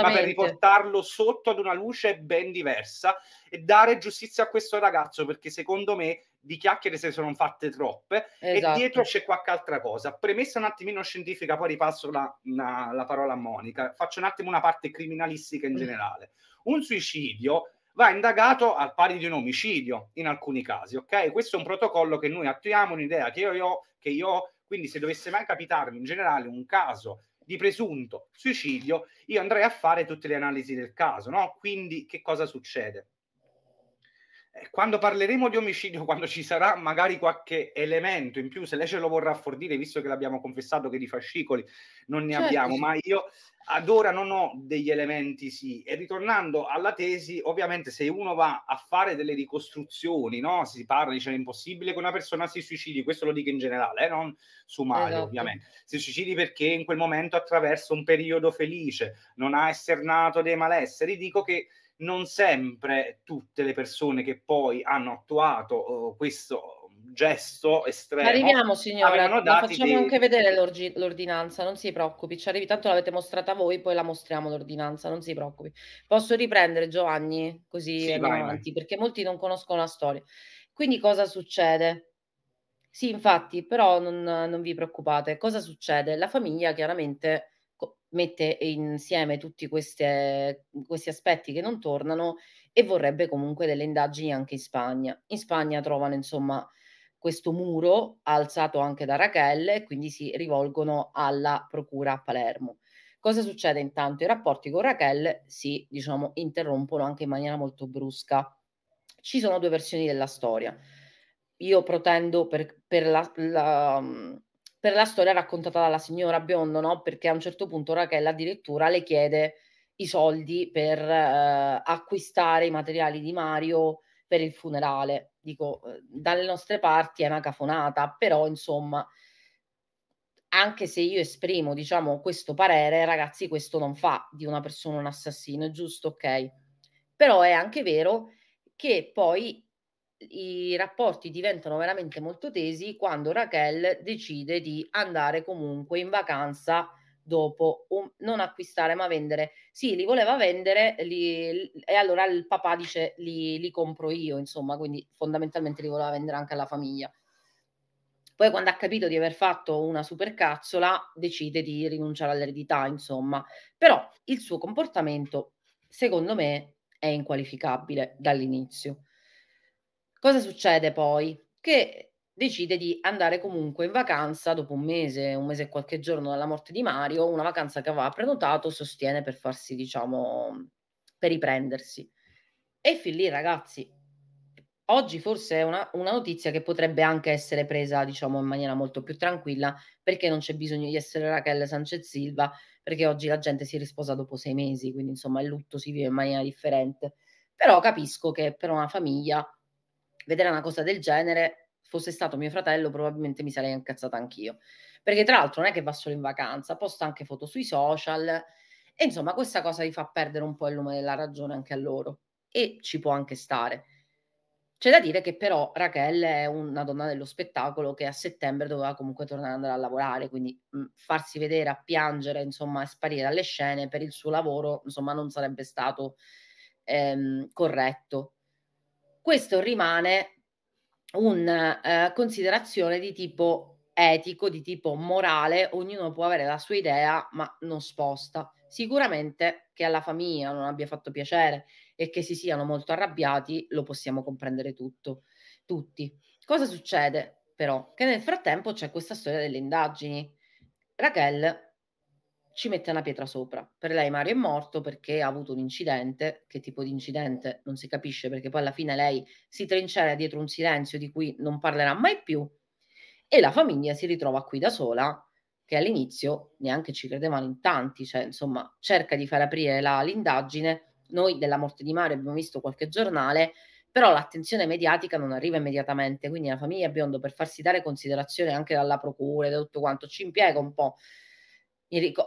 Speaker 1: ma per riportarlo sotto ad una luce ben diversa e dare giustizia a questo ragazzo, perché secondo me di chiacchiere se sono fatte troppe esatto. e dietro c'è qualche altra cosa. Premessa un attimino scientifica, poi ripasso la, una, la parola a Monica. Faccio un attimo una parte criminalistica in mm. generale. Un suicidio va indagato al pari di un omicidio in alcuni casi, ok? Questo è un protocollo che noi attuiamo, un'idea che io ho, che io ho, quindi se dovesse mai capitarmi in generale un caso di presunto suicidio, io andrei a fare tutte le analisi del caso, no? Quindi che cosa succede? Eh, quando parleremo di omicidio, [laughs] quando ci sarà magari qualche elemento in più, se lei ce lo vorrà fornire, visto che l'abbiamo confessato che di fascicoli non ne certo. abbiamo, ma io ad ora non ho degli elementi sì. E ritornando alla tesi, ovviamente se uno va a fare delle ricostruzioni, no? si parla, dice è impossibile che una persona si suicidi, questo lo dico in generale, eh? non su Mario esatto. ovviamente, si suicidi perché in quel momento attraversa un periodo felice, non ha esternato dei malesseri, dico che non sempre tutte le persone che poi hanno attuato uh, questo gesto estremo. Arriviamo signora, ma facciamo dei... anche vedere
Speaker 2: l'ordinanza, non si preoccupi, ci arrivi, tanto l'avete mostrata voi, poi la mostriamo l'ordinanza, non si preoccupi. Posso riprendere Giovanni così sì, andiamo vai, avanti, vai. perché molti non conoscono la storia. Quindi cosa succede? Sì, infatti, però non, non vi preoccupate, cosa succede? La famiglia chiaramente mette insieme tutti queste, questi aspetti che non tornano e vorrebbe comunque delle indagini anche in Spagna. In Spagna trovano insomma questo muro alzato anche da Raquel e quindi si rivolgono alla procura a Palermo. Cosa succede intanto? I rapporti con Raquel si diciamo interrompono anche in maniera molto brusca. Ci sono due versioni della storia. Io protendo per, per la, la per la storia raccontata dalla signora Biondo, no? Perché a un certo punto Rachel addirittura le chiede i soldi per eh, acquistare i materiali di Mario per il funerale. Dico, eh, dalle nostre parti è una cafonata, però insomma, anche se io esprimo, diciamo, questo parere, ragazzi, questo non fa di una persona un assassino, è giusto? Ok. Però è anche vero che poi i rapporti diventano veramente molto tesi quando Raquel decide di andare comunque in vacanza dopo um, non acquistare ma vendere. Sì, li voleva vendere li, e allora il papà dice li, li, compro io, insomma, quindi fondamentalmente li voleva vendere anche alla famiglia. Poi quando ha capito di aver fatto una supercazzola decide di rinunciare all'eredità, insomma. Però il suo comportamento, secondo me, è inqualificabile dall'inizio. Cosa succede poi? Che decide di andare comunque in vacanza dopo un mese, un mese e qualche giorno dalla morte di Mario, una vacanza che aveva prenotato, sostiene per farsi, diciamo, per riprendersi. E fin lì, ragazzi, oggi forse è una, una, notizia che potrebbe anche essere presa, diciamo, in maniera molto più tranquilla, perché non c'è bisogno di essere Raquel Sanchez Silva, perché oggi la gente si risposa dopo sei mesi, quindi insomma il lutto si vive in maniera differente. Però capisco che per una famiglia vedere una cosa del genere, fosse stato mio fratello, probabilmente mi sarei incazzata anch'io. Perché tra l'altro non è che va solo in vacanza, posta anche foto sui social e insomma questa cosa gli fa perdere un po' il lume della ragione anche a loro e ci può anche stare. C'è da dire che però Raquel è una donna dello spettacolo che a settembre doveva comunque tornare ad andare a lavorare, quindi mh, farsi vedere a piangere, insomma, e sparire dalle scene per il suo lavoro, insomma, non sarebbe stato ehm, corretto questo rimane una eh, considerazione di tipo etico, di tipo morale, ognuno può avere la sua idea, ma non sposta. Sicuramente che alla famiglia non abbia fatto piacere e che si siano molto arrabbiati, lo possiamo comprendere tutto, tutti. Cosa succede però? Che nel frattempo c'è questa storia delle indagini. Raquel ci mette una pietra sopra. Per lei Mario è morto perché ha avuto un incidente, che tipo di incidente non si capisce perché poi alla fine lei si trincera dietro un silenzio di cui non parlerà mai più e la famiglia si ritrova qui da sola che all'inizio neanche ci credevano in tanti, cioè insomma cerca di far aprire la, l'indagine, noi della morte di Mario abbiamo visto qualche giornale, però l'attenzione mediatica non arriva immediatamente, quindi la famiglia Biondo per farsi dare considerazione anche dalla procura e da tutto quanto ci impiega un po'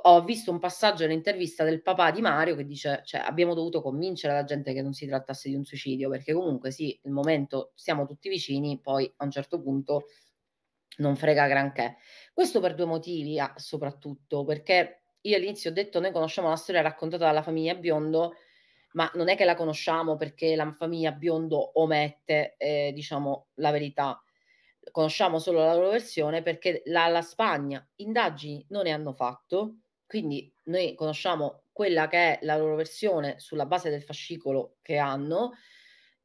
Speaker 2: ho visto un passaggio nell'intervista del papà di Mario che dice cioè, abbiamo dovuto convincere la gente che non si trattasse di un suicidio perché comunque sì, il momento siamo tutti vicini, poi a un certo punto non frega granché. Questo per due motivi ah, soprattutto, perché io all'inizio ho detto noi conosciamo la storia raccontata dalla famiglia Biondo, ma non è che la conosciamo perché la famiglia Biondo omette eh, diciamo, la verità conosciamo solo la loro versione perché la, la Spagna indagini non ne hanno fatto, quindi noi conosciamo quella che è la loro versione sulla base del fascicolo che hanno.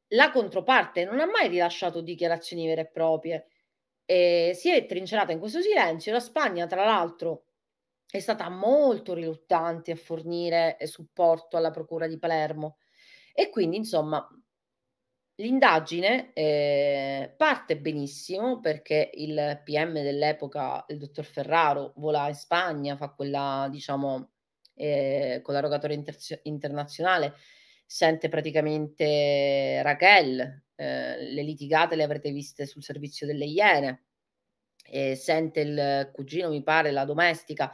Speaker 2: La controparte non ha mai rilasciato dichiarazioni vere e proprie e si è trincerata in questo silenzio. La Spagna, tra l'altro, è stata molto riluttante a fornire supporto alla Procura di Palermo. E quindi, insomma, L'indagine eh, parte benissimo perché il PM dell'epoca, il dottor Ferraro, vola in Spagna, fa quella, diciamo, eh, con la inter- internazionale, sente praticamente Raquel, eh, le litigate le avrete viste sul servizio delle Iene, eh, sente il cugino, mi pare, la domestica,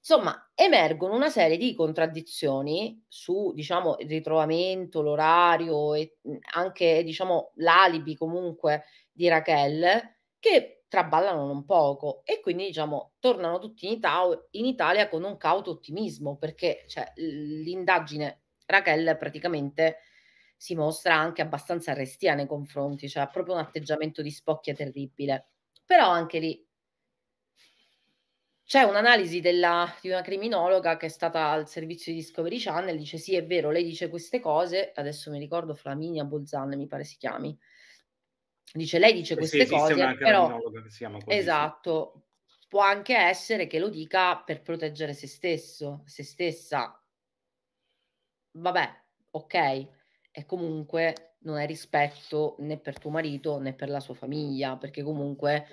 Speaker 2: Insomma, emergono una serie di contraddizioni su, diciamo, il ritrovamento, l'orario e mhmm, anche, diciamo, l'alibi comunque di Raquel che traballano non poco e quindi, diciamo, tornano tutti in, Ita- in Italia con un cauto ottimismo perché cioè, l'indagine Raquel praticamente si mostra anche abbastanza restia nei confronti, cioè ha proprio un atteggiamento di spocchia terribile. Però anche lì c'è un'analisi della, di una criminologa che è stata al servizio di Discovery Channel, dice sì è vero, lei dice queste cose, adesso mi ricordo Flaminia Bolzan mi pare si chiami, dice lei dice queste sì, cose, una però...
Speaker 1: Che si chiama così,
Speaker 2: esatto, sì. può anche essere che lo dica per proteggere se stesso, se stessa. Vabbè, ok, e comunque non è rispetto né per tuo marito né per la sua famiglia, perché comunque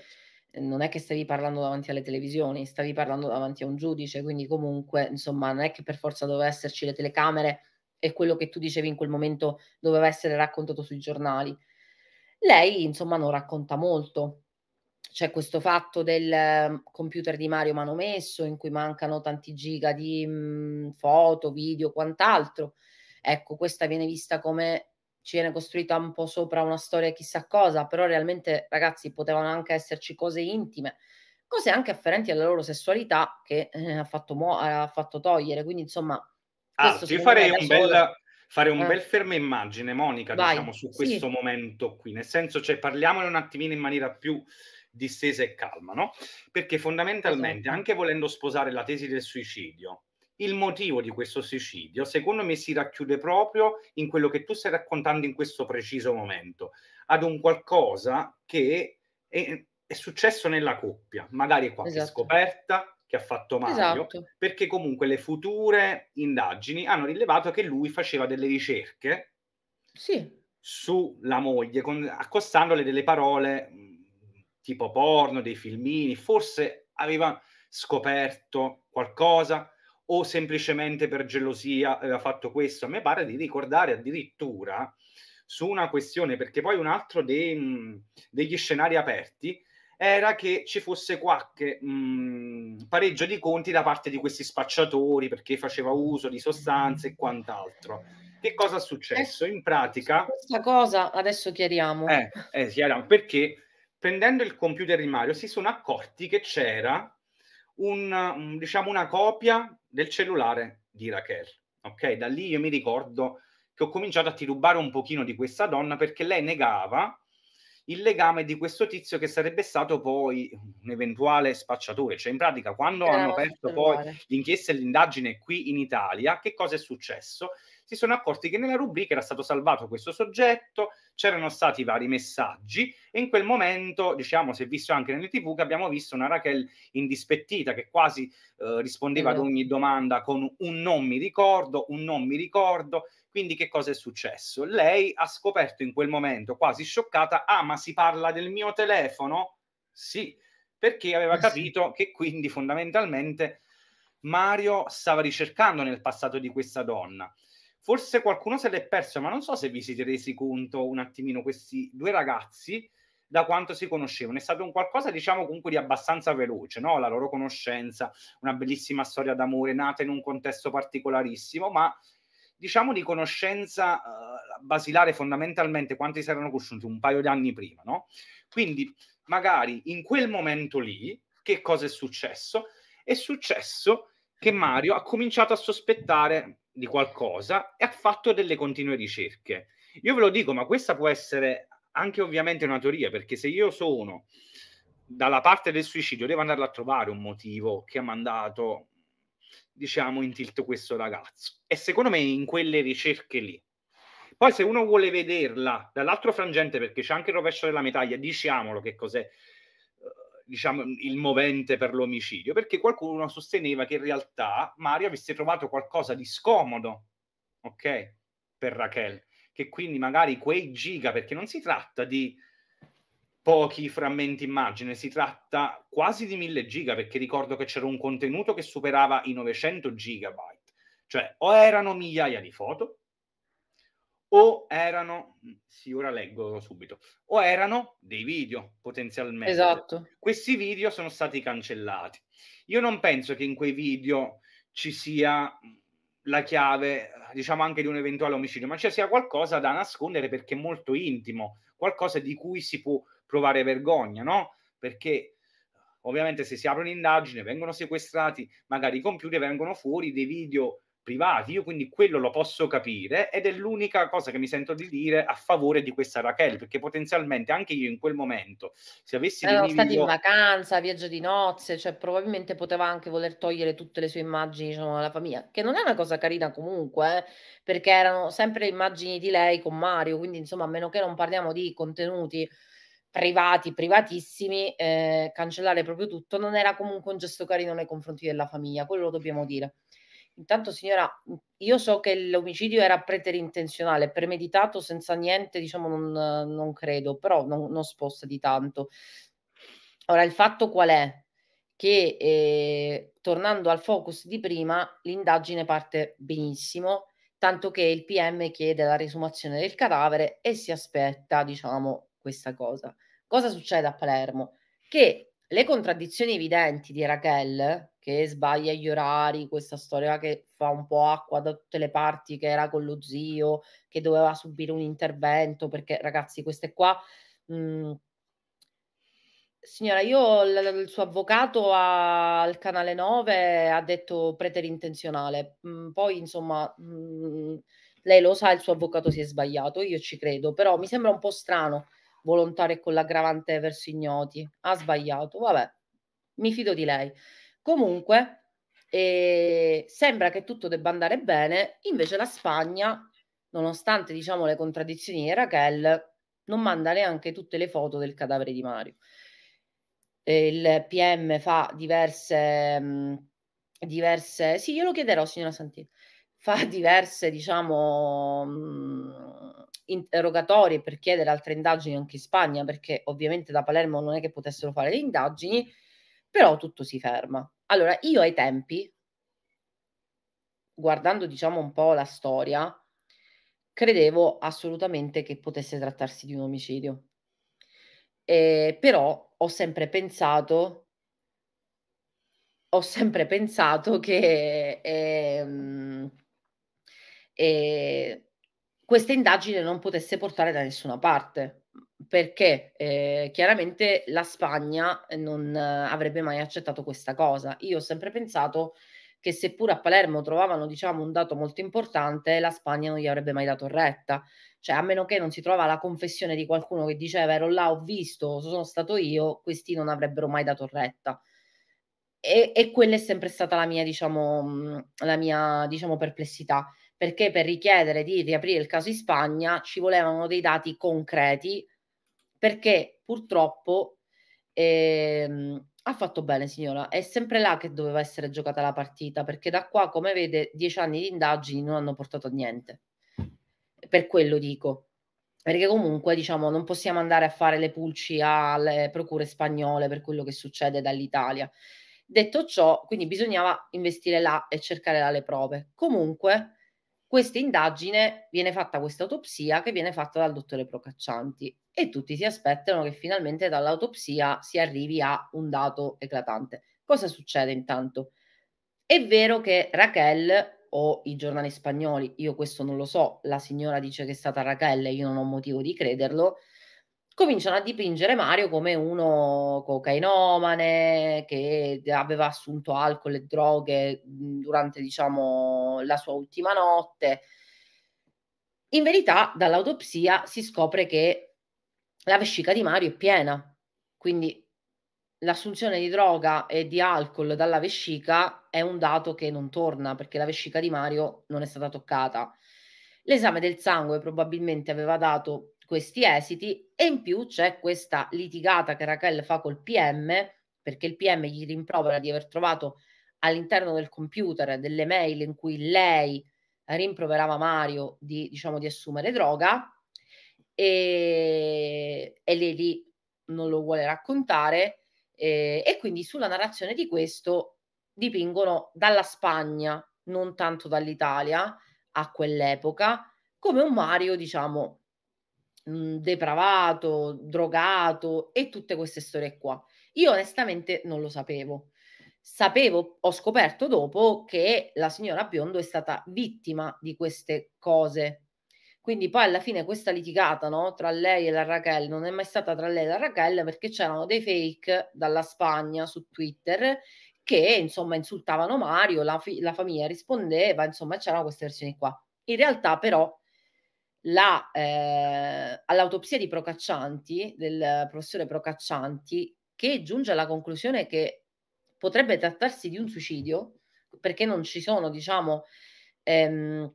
Speaker 2: non è che stavi parlando davanti alle televisioni, stavi parlando davanti a un giudice, quindi comunque, insomma, non è che per forza doveva esserci le telecamere e quello che tu dicevi in quel momento doveva essere raccontato sui giornali. Lei, insomma, non racconta molto. C'è questo fatto del ehm, computer di Mario manomesso in cui mancano tanti giga di mh, mhmm, foto, video, quant'altro. Ecco, questa viene vista come ci viene costruita un po' sopra una storia chissà cosa, però realmente ragazzi potevano anche esserci cose intime, cose anche afferenti alla loro sessualità che eh, ha, fatto mo- ha, fatto togliere, quindi insomma...
Speaker 1: Ah, io farei un, bella, fare un eh. bel fermo immagine, Monica, Vai. diciamo, su questo sì. momento qui, nel senso, cioè, parliamone un attimino in maniera più distesa e calma, no? Perché fondamentalmente, esatto. anche volendo sposare la tesi del suicidio, il motivo di questo suicidio, secondo me, si racchiude proprio in quello che tu stai raccontando in questo preciso momento, ad un qualcosa che è, è successo nella coppia, magari è qualche esatto. scoperta che ha fatto Mario, esatto. perché comunque le future indagini hanno rilevato che lui faceva delle ricerche sì. sulla moglie, con, accostandole delle parole tipo porno, dei filmini, forse aveva scoperto qualcosa o semplicemente per gelosia aveva fatto questo. A me pare di ricordare addirittura su una questione, perché poi un altro dei, mm, degli scenari aperti era che ci fosse qualche mh, mm, pareggio di conti da parte di questi spacciatori perché faceva uso di sostanze e quant'altro. Che cosa è successo? Eh, in pratica... Questa
Speaker 2: cosa adesso chiariamo.
Speaker 1: Eh, eh, chiariamo perché prendendo il computer di Mario si sono accorti che c'era un, mm, diciamo, una copia del cellulare di Raquel. Ok, da lì io mi ricordo che ho cominciato a tirubare un pochino di questa donna perché lei negava il legame di questo tizio che sarebbe stato poi un eventuale spacciatore. Cioè, in pratica, quando Era hanno aperto poi l'inchiesta e l'indagine qui in Italia, che cosa è successo? si sono accorti che nella rubrica era stato salvato questo soggetto, c'erano stati vari messaggi e in quel momento, diciamo, si è visto anche nelle tv che abbiamo visto una Raquel indispettita che quasi eh, rispondeva mm. ad ogni domanda con un non mi ricordo, un non mi ricordo. Quindi che cosa è successo? Lei ha scoperto in quel momento, quasi scioccata, ah ma si parla del mio telefono? Sì, perché aveva eh capito che quindi fondamentalmente Mario stava ricercando nel passato di questa donna forse qualcuno se l'è perso, ma non so se vi siete resi conto un attimino questi due ragazzi da quanto si conoscevano. È stato un qualcosa, diciamo, comunque di abbastanza veloce, no? La loro conoscenza, una bellissima storia d'amore nata in un contesto particolarissimo, ma diciamo di conoscenza uh, basilare fondamentalmente quanti si erano conosciuti un paio di anni prima, no? Quindi magari in quel momento lì, che cosa è successo? È successo che Mario ha cominciato a sospettare di qualcosa e ha fatto delle continue ricerche. Io ve lo dico, ma questa può essere anche ovviamente una teoria, perché se io sono dalla parte del suicidio, devo andare a trovare un motivo che ha mandato, diciamo, in tilt questo ragazzo. E secondo me in quelle ricerche lì. Poi se uno vuole vederla dall'altro frangente, perché c'è anche il rovescio della medaglia, diciamolo che cos'è diciamo, mm, il movente per l'omicidio, perché qualcuno sosteneva che in realtà Mario avesse trovato qualcosa di scomodo, ok, per Raquel, che quindi magari quei giga, perché non si tratta di pochi frammenti immagine, si tratta quasi di mille giga, perché ricordo che c'era un contenuto che superava i 900 gigabyte, cioè o erano migliaia di foto, o erano, mm, sì, ora leggo subito, o erano dei video potenzialmente. Esatto. Questi video sono stati cancellati. Io non penso che in quei video ci sia mm, la chiave, diciamo anche di un eventuale omicidio, ma ci sia qualcosa da nascondere perché è molto intimo, qualcosa di cui si può provare vergogna, no? Perché ovviamente se si apre un'indagine vengono sequestrati magari i computer, vengono fuori dei video privati, io quindi quello lo posso capire ed è l'unica cosa che mi sento di dire a favore di questa Raquel, perché potenzialmente anche io in quel momento, se avessi... Erano stati in
Speaker 2: vacanza, viaggio di nozze, cioè probabilmente poteva anche voler togliere tutte le sue immagini diciamo, alla famiglia, che non è una cosa carina comunque, eh, perché erano sempre immagini di lei con Mario, quindi insomma a meno che non parliamo di contenuti privati, privatissimi, eh, cancellare proprio tutto non era comunque un gesto carino nei confronti della famiglia, quello lo dobbiamo dire. Intanto, signora, io so che l'omicidio era preterintenzionale, premeditato senza niente, diciamo, non, non credo, però non, non, sposta di tanto. Ora, il fatto qual è? Che eh, tornando al focus di prima, l'indagine parte benissimo, tanto che il PM chiede la risumazione del cadavere e si aspetta, diciamo, questa cosa. Cosa succede a Palermo? Che le contraddizioni evidenti di Raquel che sbaglia gli orari, questa storia che fa un po' acqua da tutte le parti, che era con lo zio, che doveva subire un intervento, perché ragazzi queste qua... Mh, mm, Signora, io l- il suo avvocato ha, al canale 9 ha detto preterintenzionale, mh, mm, poi insomma mh, mm, lei lo sa, il suo avvocato si è sbagliato, io ci credo, però mi sembra un po' strano volontario con l'aggravante verso ignoti, ha sbagliato, vabbè, mi fido di lei. Comunque, eh, sembra che tutto debba andare bene, invece la Spagna, nonostante diciamo, le contraddizioni di Raquel, non manda neanche tutte le foto del cadavere di Mario. Eh, il PM fa diverse, mh, mm, diverse, sì, glielo chiederò, signora Santini, fa diverse, diciamo, mh, mm, interrogatorie per chiedere altre indagini anche in Spagna, perché ovviamente da Palermo non è che potessero fare le indagini, però tutto si ferma. Allora, io ai tempi, guardando diciamo un po' la storia, credevo assolutamente che potesse trattarsi di un omicidio. Eh, però ho sempre pensato, ho sempre pensato che eh, eh, questa indagine non potesse portare da nessuna parte perché eh, chiaramente la Spagna non eh, avrebbe mai accettato questa cosa. Io ho sempre pensato che seppur a Palermo trovavano diciamo, un dato molto importante, la Spagna non gli avrebbe mai dato retta. Cioè, a meno che non si trova la confessione di qualcuno che diceva ero là, ho visto, sono stato io, questi non avrebbero mai dato retta. E, e quella è sempre stata la mia, diciamo, la mia diciamo, perplessità, perché per richiedere di riaprire il caso in Spagna ci volevano dei dati concreti, perché purtroppo ehm, ha fatto bene signora, è sempre là che doveva essere giocata la partita, perché da qua, come vede, dieci anni di indagini non hanno portato a niente. Per quello dico, perché comunque diciamo non possiamo andare a fare le pulci alle procure spagnole per quello che succede dall'Italia. Detto ciò, quindi bisognava investire là e cercare là le prove. Comunque, questa indagine viene fatta questa autopsia che viene fatta dal dottore Procaccianti e tutti si aspettano che finalmente dall'autopsia si arrivi a un dato eclatante. Cosa succede intanto? È vero che Raquel o i giornali spagnoli, io questo non lo so, la signora dice che è stata Raquel, io non ho motivo di crederlo, cominciano a dipingere Mario come uno cocainomane che aveva assunto alcol e droghe mm, durante, diciamo, la sua ultima notte. In verità, dall'autopsia si scopre che la vescica di Mario è piena, quindi l'assunzione di droga e di alcol dalla vescica è un dato che non torna perché la vescica di Mario non è stata toccata. L'esame del sangue probabilmente aveva dato questi esiti e in più c'è questa litigata che Raquel fa col PM perché il PM gli rimprovera di aver trovato all'interno del computer delle mail in cui lei rimproverava Mario di, diciamo, di assumere droga e, e lei lì non lo vuole raccontare eh, e quindi sulla narrazione di questo dipingono dalla Spagna, non tanto dall'Italia a quell'epoca, come un Mario diciamo mh, mhmm, depravato, drogato e tutte queste storie qua. Io onestamente non lo sapevo. Sapevo, ho scoperto dopo che la signora Biondo è stata vittima di queste cose. Quindi poi alla fine questa litigata no, tra lei e la Raquel non è mai stata tra lei e la Raquel perché c'erano dei fake dalla Spagna su Twitter che insomma insultavano Mario, la, fi- la famiglia rispondeva, insomma c'erano queste versioni qua. In realtà però la, eh, all'autopsia di Procaccianti, del professore Procaccianti, che giunge alla conclusione che potrebbe trattarsi di un suicidio, perché non ci sono, diciamo, ehm,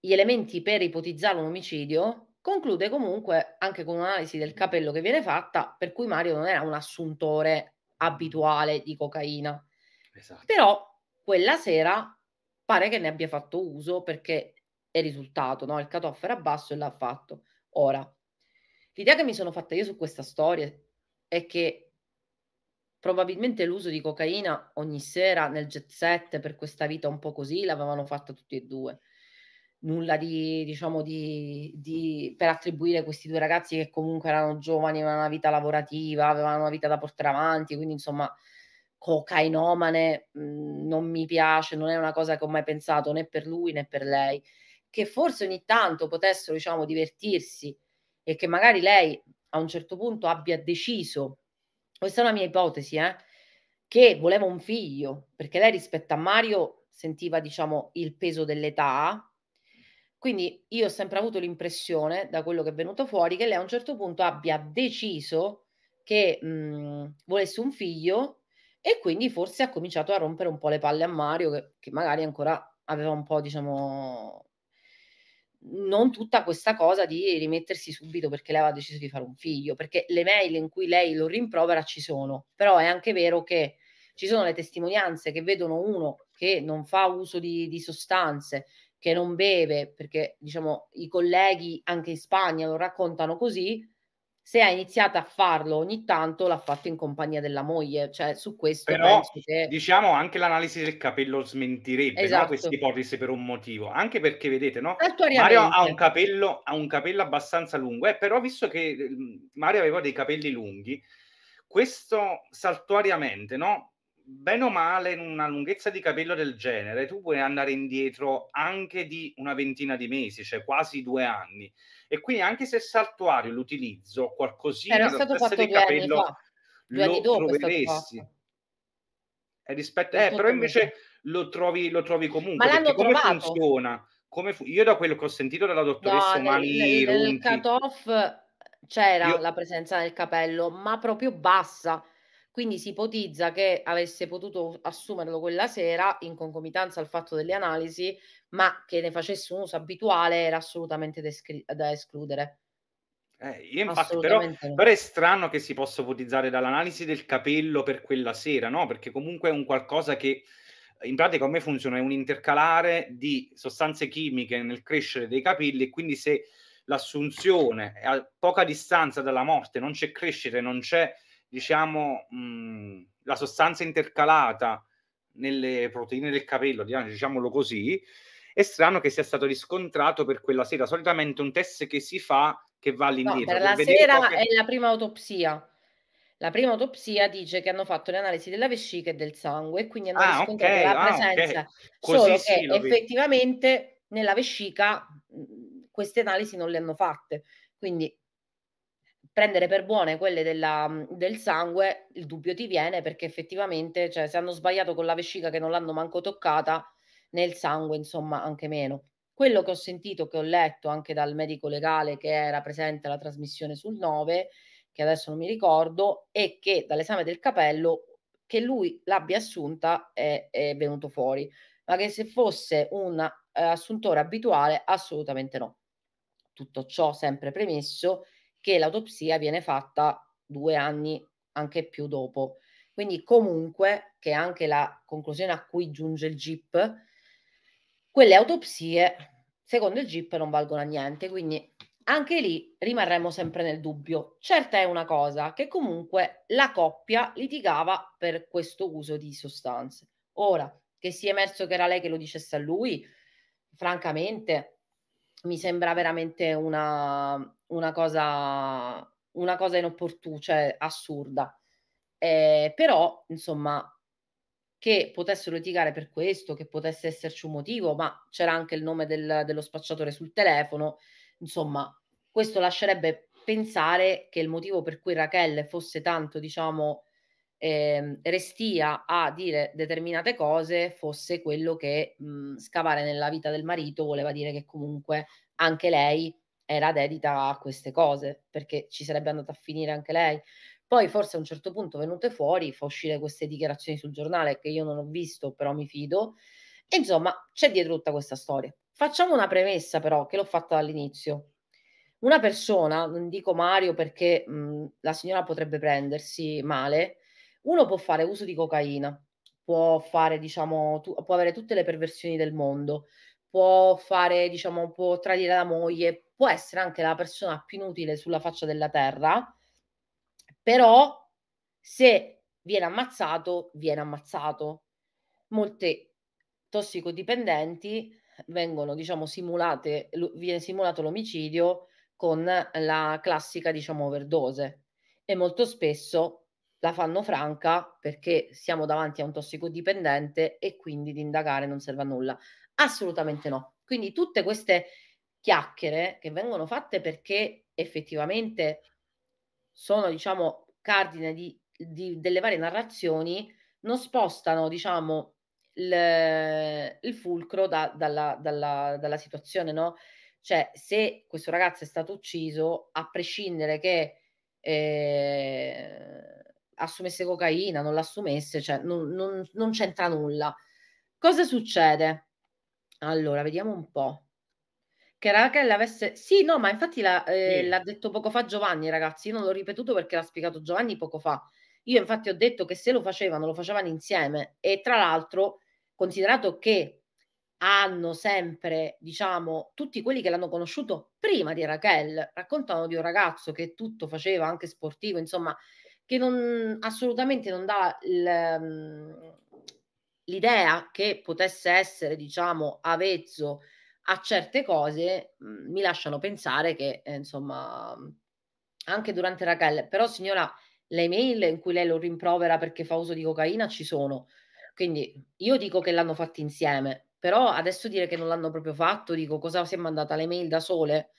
Speaker 2: gli elementi per ipotizzare un omicidio, conclude comunque anche con un'analisi del capello che viene fatta, per cui Mario non era un assuntore abituale di cocaina. Esatto. Però quella sera pare che ne abbia fatto uso perché è risultato, no? il cutoff era basso e l'ha fatto. Ora, l'idea che mi sono fatta io su questa storia è che probabilmente l'uso di cocaina ogni sera nel jet set per questa vita un po' così l'avevano fatta tutti e due. Nulla di, diciamo, di, di, per attribuire a questi due ragazzi che comunque erano giovani, avevano una vita lavorativa, avevano una vita da portare avanti, quindi insomma cocainomane mh, mm, non mi piace, non è una cosa che ho mai pensato né per lui né per lei che forse ogni tanto potessero, diciamo, divertirsi e che magari lei a un certo punto abbia deciso, questa è una mia ipotesi, eh, che voleva un figlio, perché lei rispetto a Mario sentiva, diciamo, il peso dell'età. Quindi io ho sempre avuto l'impressione, da quello che è venuto fuori, che lei a un certo punto abbia deciso che mh, mm, volesse un figlio e quindi forse ha cominciato a rompere un po' le palle a Mario, che, che magari ancora aveva un po', diciamo, non tutta questa cosa di rimettersi subito perché lei aveva deciso di fare un figlio, perché le mail in cui lei lo rimprovera ci sono, però è anche vero che ci sono le testimonianze che vedono uno che non fa uso di, di sostanze, che non beve, perché diciamo i colleghi anche in Spagna lo raccontano così, se ha iniziato a farlo ogni tanto l'ha fatto in compagnia della moglie, cioè su questo Però, che...
Speaker 1: diciamo anche l'analisi del capello smentirebbe esatto. no, questa esatto. ipotesi per un motivo, anche perché vedete, no? Mario ha un, capello, ha un capello abbastanza lungo, eh, però visto che ehm, Mario aveva dei capelli lunghi, questo saltuariamente, no? Bene o male, in una lunghezza di capello del genere, tu puoi andare indietro anche di una ventina di mesi, cioè quasi due anni e quindi anche se saltuario l'utilizzo, qualcosina Era stato fatto di capello fa. lo troveresti. E eh, rispetto, eh, però invece lo trovi, lo trovi comunque. Ma l'hanno come trovato. funziona? Come fu- io da quello che ho sentito dalla dottoressa no, Umani... Nel, nel
Speaker 2: cut-off c'era io... la presenza del capello, ma proprio bassa quindi si ipotizza che avesse potuto assumerlo quella sera in concomitanza al fatto delle analisi, ma che ne facesse un uso abituale era assolutamente descri- da escludere.
Speaker 1: Eh, io infatti, però, no. però, è strano che si possa ipotizzare dall'analisi del capello per quella sera, no? Perché comunque è un qualcosa che in pratica a me funziona, è un intercalare di sostanze chimiche nel crescere dei capelli e quindi se l'assunzione è a poca distanza dalla morte, non c'è crescita, non c'è diciamo, mh, la sostanza intercalata nelle proteine del capello, diciamo, diciamolo così, è strano che sia stato riscontrato per quella sera. Solitamente un test che si fa che va all'indietro. No, per la sera qualche... è
Speaker 2: la prima autopsia. La prima autopsia dice che hanno fatto le analisi della vescica e del sangue e quindi hanno ah, riscontrato okay, la presenza. Ah, okay. Solo sì, che effettivamente vedi. nella vescica queste analisi non le hanno fatte. Quindi prendere per buone quelle della, mm, del sangue, il dubbio ti viene perché effettivamente, cioè, se hanno sbagliato con la vescica che non l'hanno manco toccata, nel sangue, insomma, anche meno. Quello che ho sentito, che ho letto anche dal medico legale che era presente alla trasmissione sul 9, che adesso non mi ricordo, è che dall'esame del capello che lui l'abbia assunta è, è venuto fuori, ma che se fosse un eh, assuntore abituale assolutamente no. Tutto ciò sempre premesso, che l'autopsia viene fatta due anni, anche più dopo. Quindi comunque, che è anche la conclusione a cui giunge il GIP, quelle autopsie, secondo il GIP, non valgono a niente. Quindi anche lì rimarremo sempre nel dubbio. Certa è una cosa, che comunque la coppia litigava per questo uso di sostanze. Ora, che sia emerso che era lei che lo dicesse a lui, francamente, mi sembra veramente una, una, cosa, una cosa inopportuna, cioè assurda. Eh, però, insomma, che potessero litigare per questo, che potesse esserci un motivo, ma c'era anche il nome del, dello spacciatore sul telefono, insomma, questo lascerebbe pensare che il motivo per cui Raquel fosse tanto, diciamo, eh, restia a dire determinate cose fosse quello che mh, mhmm, scavare nella vita del marito voleva dire che comunque anche lei era dedita a queste cose, perché ci sarebbe andata a finire anche lei. Poi forse a un certo punto venute fuori, fa uscire queste dichiarazioni sul giornale che io non ho visto, però mi fido. E insomma, c'è dietro tutta questa storia. Facciamo una premessa però, che l'ho fatta dall'inizio. Una persona, non dico Mario perché mh, mhmm, la signora potrebbe prendersi male, uno può fare uso di cocaina, può, fare, diciamo, tu, può avere tutte le perversioni del mondo, può fare, diciamo, può tradire la moglie, può essere anche la persona più inutile sulla faccia della terra, però se viene ammazzato, viene ammazzato. Molte tossicodipendenti vengono, diciamo, simulate, viene simulato l'omicidio con la classica, diciamo, overdose e molto spesso la fanno franca perché siamo davanti a un tossicodipendente e quindi di indagare non serve a nulla. Assolutamente no. Quindi tutte queste chiacchiere che vengono fatte perché effettivamente sono, diciamo, cardine di, di, delle varie narrazioni, non spostano, diciamo, il, il fulcro da, dalla, dalla, dalla situazione, no? Cioè, se questo ragazzo è stato ucciso, a prescindere che... Eh, assumesse cocaina, non l'assumesse, cioè non, non, non c'entra nulla. Cosa succede? Allora, vediamo un po' che Raquel avesse... Sì, no, ma infatti la, eh, sì. l'ha detto poco fa Giovanni, ragazzi, io non l'ho ripetuto perché l'ha spiegato Giovanni poco fa. Io infatti ho detto che se lo facevano, lo facevano insieme e tra l'altro, considerato che hanno sempre, diciamo, tutti quelli che l'hanno conosciuto prima di Raquel, raccontano di un ragazzo che tutto faceva, anche sportivo, insomma, che non, assolutamente non dà ehm, l'idea che potesse essere, diciamo, avezzo a certe cose, mm, mi lasciano pensare che, eh, insomma, anche durante Raquel, però signora, le mail in cui lei lo rimprovera perché fa uso di cocaina ci sono. Quindi io dico che l'hanno fatti insieme, però adesso dire che non l'hanno proprio fatto, dico cosa si è mandata le mail da sole?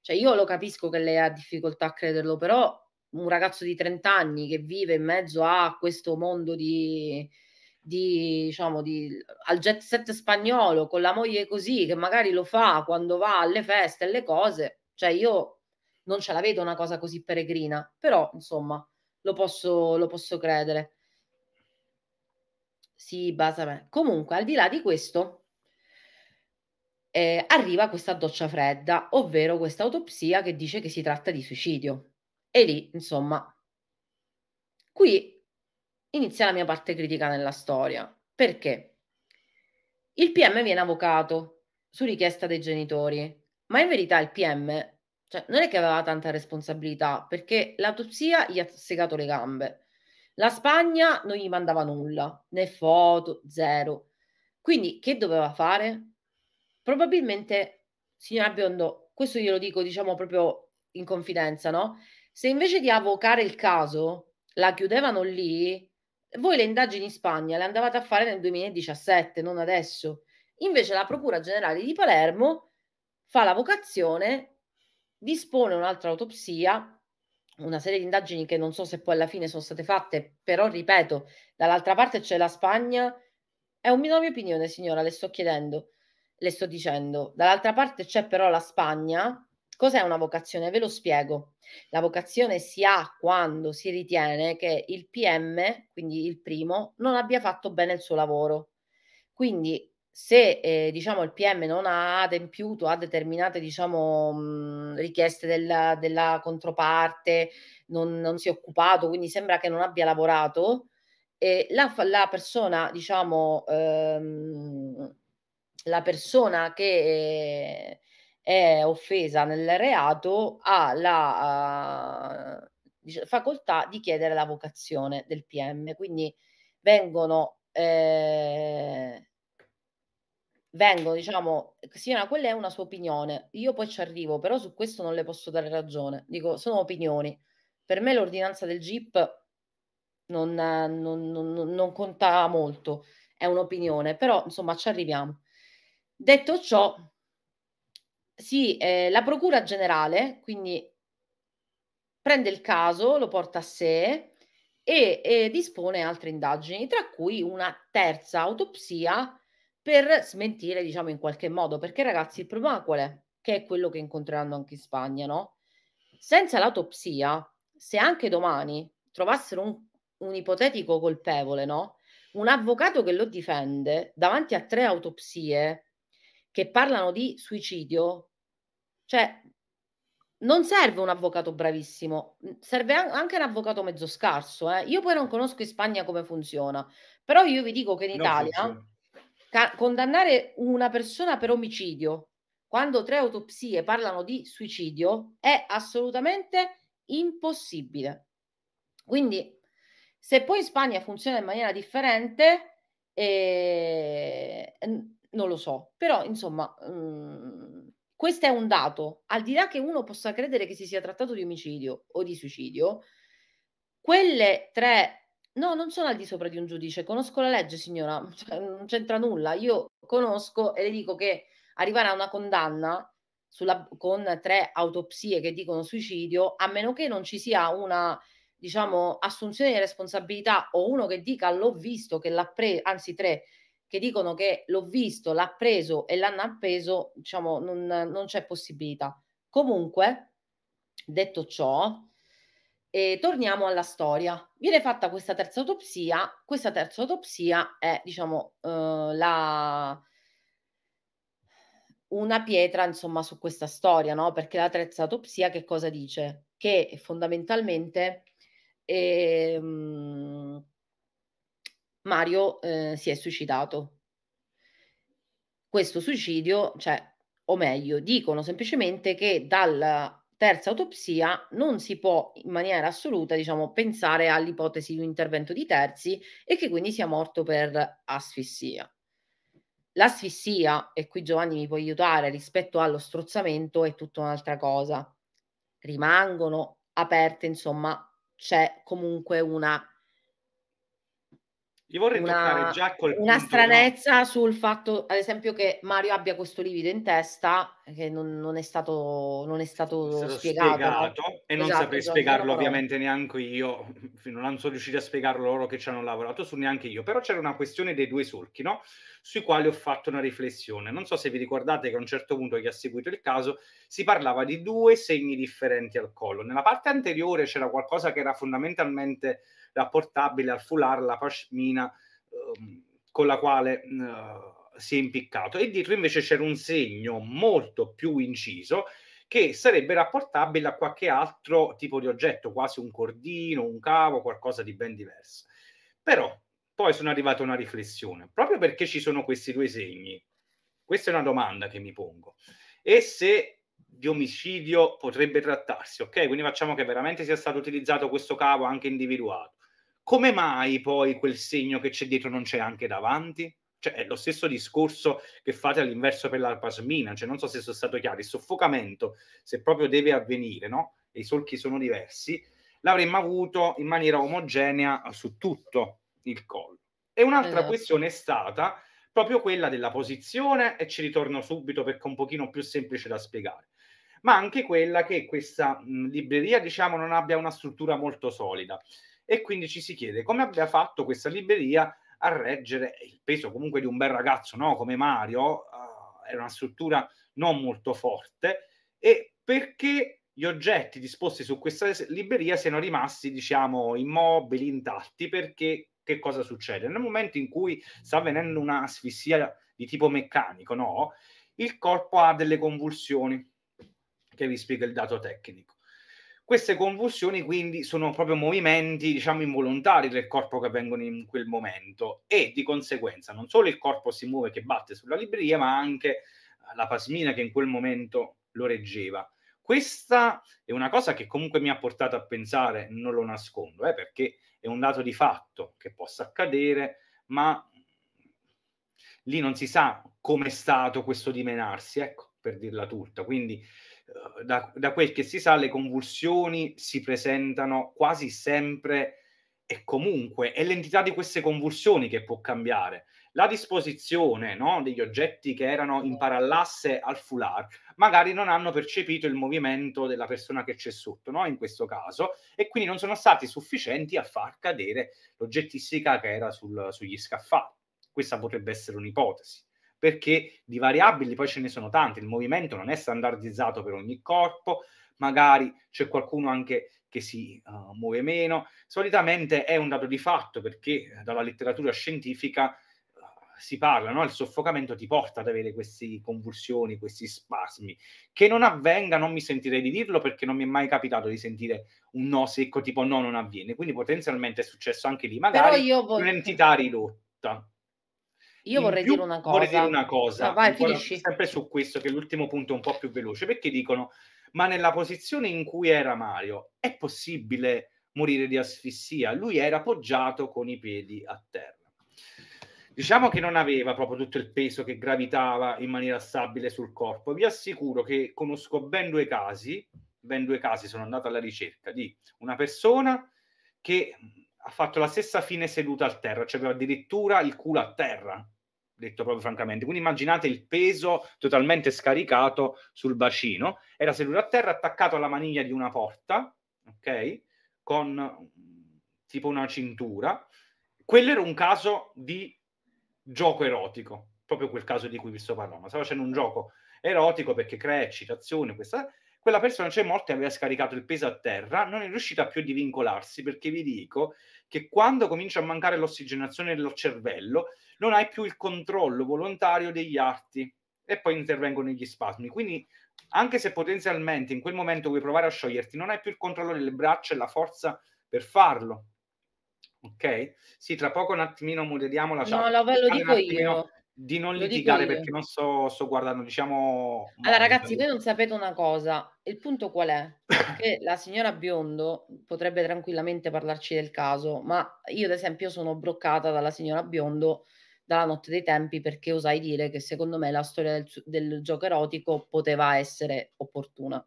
Speaker 2: Cioè io lo capisco che lei ha difficoltà a crederlo, però un ragazzo di 30 anni che vive in mezzo a questo mondo di, di, diciamo, di, al jet set spagnolo con la moglie così, che magari lo fa quando va alle feste e le cose, cioè io non ce la vedo una cosa così peregrina, però insomma lo posso, lo posso credere. Sì, basa me. Comunque, al di là di questo, eh, arriva questa doccia fredda, ovvero questa autopsia che dice che si tratta di suicidio. E lì, insomma, qui inizia la mia parte critica nella storia. Perché? Il PM viene avvocato su richiesta dei genitori, ma in verità il PM cioè, non è che aveva tanta responsabilità, perché l'autopsia gli ha segato le gambe. La Spagna non gli mandava nulla, né foto, zero. Quindi che doveva fare? Probabilmente, signora Biondo, questo glielo dico diciamo proprio in confidenza, no? Se invece di avvocare il caso la chiudevano lì, voi le indagini in Spagna le andavate a fare nel 2017, non adesso. Invece la Procura Generale di Palermo fa la vocazione, dispone un'altra autopsia, una serie di indagini che non so se poi alla fine sono state fatte, però ripeto, dall'altra parte c'è la Spagna. È un mia opinione, signora, le sto chiedendo, le sto dicendo. Dall'altra parte c'è però la Spagna Cos'è una vocazione? Ve lo spiego. La vocazione si ha quando si ritiene che il PM, quindi il primo, non abbia fatto bene il suo lavoro. Quindi se eh, diciamo, il PM non ha adempiuto a determinate diciamo, mh, richieste della, della controparte, non, non, si è occupato, quindi sembra che non abbia lavorato, eh, la, la, persona, diciamo, ehm, la persona che eh, è offesa nel reato ha la uh, facoltà di chiedere la vocazione del PM. Quindi vengono, eh, vengono diciamo, Siena, quella è una sua opinione. Io poi ci arrivo, però su questo non le posso dare ragione. Dico, sono opinioni. Per me l'ordinanza del GIP non, non, non, non conta molto, è un'opinione, però insomma ci arriviamo. Detto ciò, sì, eh, la procura generale, quindi prende il caso, lo porta a sé e, e, dispone altre indagini, tra cui una terza autopsia per smentire, diciamo, in qualche modo, perché ragazzi, il problema qual è? Che è quello che incontreranno anche in Spagna, no? Senza l'autopsia, se anche domani trovassero un, un ipotetico colpevole, no? Un avvocato che lo difende davanti a tre autopsie che parlano di suicidio cioè, non serve un avvocato bravissimo, serve anche un avvocato mezzo scarso. Eh. Io poi non conosco in Spagna come funziona, però io vi dico che in non Italia ca- condannare una persona per omicidio quando tre autopsie parlano di suicidio è assolutamente impossibile. Quindi, se poi in Spagna funziona in maniera differente, eh, non lo so, però insomma... Mh, questo è un dato. Al di là che uno possa credere che si sia trattato di omicidio o di suicidio, quelle tre No, non sono al di sopra di un giudice, conosco la legge, signora, [laughs] cioè, non c'entra nulla. Io conosco e le dico che arrivare a una condanna sulla, con tre autopsie che dicono suicidio, a meno che non ci sia una, diciamo, assunzione di responsabilità o uno che dica l'ho visto, che l'ha preso, anzi tre, che dicono che l'ho visto, l'ha preso e l'hanno appeso, diciamo, non, non c'è possibilità. Comunque, detto ciò, eh, torniamo alla storia. Viene fatta questa terza autopsia, questa terza autopsia è, diciamo, eh, la, una pietra insomma su questa storia, no? Perché la terza autopsia che cosa dice? Che fondamentalmente ehm, Mario eh, si è suicidato. Questo suicidio, cioè, o meglio, dicono semplicemente che dalla terza autopsia non si può in maniera assoluta, diciamo, pensare all'ipotesi di un intervento di terzi e che quindi sia morto per asfissia. L'asfissia, e qui Giovanni mi può aiutare, rispetto allo strozzamento è tutta un'altra cosa. Rimangono aperte, insomma, c'è comunque una
Speaker 1: gli vorrei una, già col una punto, stranezza
Speaker 2: no? sul fatto, ad esempio, che Mario abbia questo livido in testa che non, non è, stato, non è stato, è stato spiegato, spiegato no? e esatto, non saprei esatto, spiegarlo ovviamente
Speaker 1: neanche io, [laughs] non sono riuscito a spiegarlo loro che ci hanno lavorato su neanche io, però c'era una questione dei due solchi, no? sui quali ho fatto una riflessione. Non so se vi ricordate che a un certo punto che ha seguito il caso si parlava di due segni differenti al collo. Nella parte anteriore c'era qualcosa che era fondamentalmente rapportabile al foulard, la pashmina ehm, con la quale eh, si è impiccato. E dietro invece c'era un segno molto più inciso che sarebbe rapportabile a qualche altro tipo di oggetto, quasi un cordino, un cavo, qualcosa di ben diverso. Però poi sono arrivato a una riflessione, proprio perché ci sono questi due segni. Questa è una domanda che mi pongo. E se di omicidio potrebbe trattarsi, ok? Quindi facciamo che veramente sia stato utilizzato questo cavo anche individuato come mai poi quel segno che c'è dietro non c'è anche davanti? Cioè, è lo stesso discorso che fate all'inverso per la pasmina, cioè non so se sono stato chiaro, il soffocamento, se proprio deve avvenire, no? E i solchi sono diversi, l'avremmo avuto in maniera omogenea su tutto il collo. E un'altra esatto. questione è stata proprio quella della posizione, e ci ritorno subito perché è un pochino più semplice da spiegare, ma anche quella che questa mh, libreria, diciamo, non abbia una struttura molto solida e quindi ci si chiede come abbia fatto questa libreria a reggere il peso comunque di un bel ragazzo no? come Mario, uh, era una struttura non molto forte, e perché gli oggetti disposti su questa libreria siano rimasti, diciamo, immobili, intatti, perché che cosa succede? Nel momento in cui sta avvenendo un'asfissia di tipo meccanico, no? Il corpo ha delle convulsioni, che vi spiega il dato tecnico queste convulsioni quindi sono proprio movimenti, diciamo, involontari del corpo che avvengono in quel momento e di conseguenza non solo il corpo si muove che batte sulla libreria, ma anche eh, la pasmina che in quel momento lo reggeva. Questa è una cosa che comunque mi ha portato a pensare, non lo nascondo, eh, perché è un dato di fatto che possa accadere, ma lì non si sa come è stato questo dimenarsi, ecco, per dirla tutta. Quindi eh, da, da, quel che si sa, le convulsioni si presentano quasi sempre e comunque. È l'entità di queste convulsioni che può cambiare. La disposizione no, degli oggetti che erano in parallasse al foulard magari non hanno percepito il movimento della persona che c'è sotto, no, in questo caso, e quindi non sono stati sufficienti a far cadere l'oggettistica che era sul, sugli scaffali. Questa potrebbe essere un'ipotesi perché di variabili poi ce ne sono tante, il movimento non è standardizzato per ogni corpo, magari c'è qualcuno anche che si uh, muove meno, solitamente è un dato di fatto perché eh, dalla letteratura scientifica uh, si parla, no? il soffocamento ti porta ad avere queste convulsioni, questi spasmi, che non avvenga, non mi sentirei di dirlo perché non mi è mai capitato di sentire un no secco tipo no non avviene, quindi potenzialmente è successo anche lì, magari io voglio... un'entità ridotta. Io In vorrei più, dire una cosa. Vorrei dire una cosa, no, vai, sempre su questo, che è l'ultimo punto è un po' più veloce, perché dicono, ma nella posizione in cui era Mario, è possibile morire di asfissia? Lui era appoggiato con i piedi a terra. Diciamo che non aveva proprio tutto il peso che gravitava in maniera stabile sul corpo. Vi assicuro che conosco ben due casi, ben due casi sono andato alla ricerca di una persona che ha fatto la stessa fine seduta a terra, cioè aveva addirittura il culo a terra detto proprio francamente. Quindi immaginate il peso totalmente scaricato sul bacino. Era seduto a terra, attaccato alla maniglia di una porta, ok? Con tipo una cintura. Quello era un caso di gioco erotico, proprio quel caso di cui vi sto parlando. Stava facendo un gioco erotico perché crea eccitazione, questa quella persona, c'è cioè e aveva scaricato il peso a terra, non è riuscita più a divincolarsi perché vi dico che quando comincia a mancare l'ossigenazione del cervello, non hai più il controllo volontario degli arti e poi intervengono gli spasmi. Quindi, anche se potenzialmente in quel momento vuoi provare a scioglierti, non hai più il controllo delle braccia e la forza per farlo. Ok? Sì, tra poco un attimino moderiamo la chat. No, lo ve lo dico io di non litigare perché non sto, sto guardando, diciamo... Allora ragazzi, voi
Speaker 2: non sapete una cosa, il punto qual è? Che [laughs] la signora Biondo potrebbe tranquillamente parlarci del caso, ma io ad esempio sono bloccata dalla signora Biondo dalla notte dei tempi perché osai dire che secondo me la storia del, del gioco erotico poteva essere opportuna.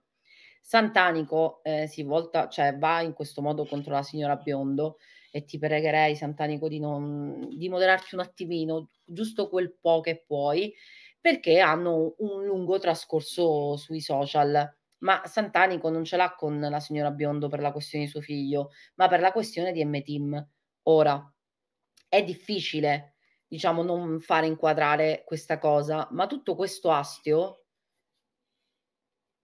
Speaker 2: Santanico eh, si volta, cioè va in questo modo contro la signora Biondo e ti pregherei, Sant'Anico, di, non, di moderarti un attimino, giusto quel po' che puoi, perché hanno un lungo trascorso sui social. Ma Sant'Anico non ce l'ha con la signora Biondo per la questione di suo figlio, ma per la questione di M-Team. Ora, è difficile, diciamo, non fare inquadrare questa cosa, ma tutto questo astio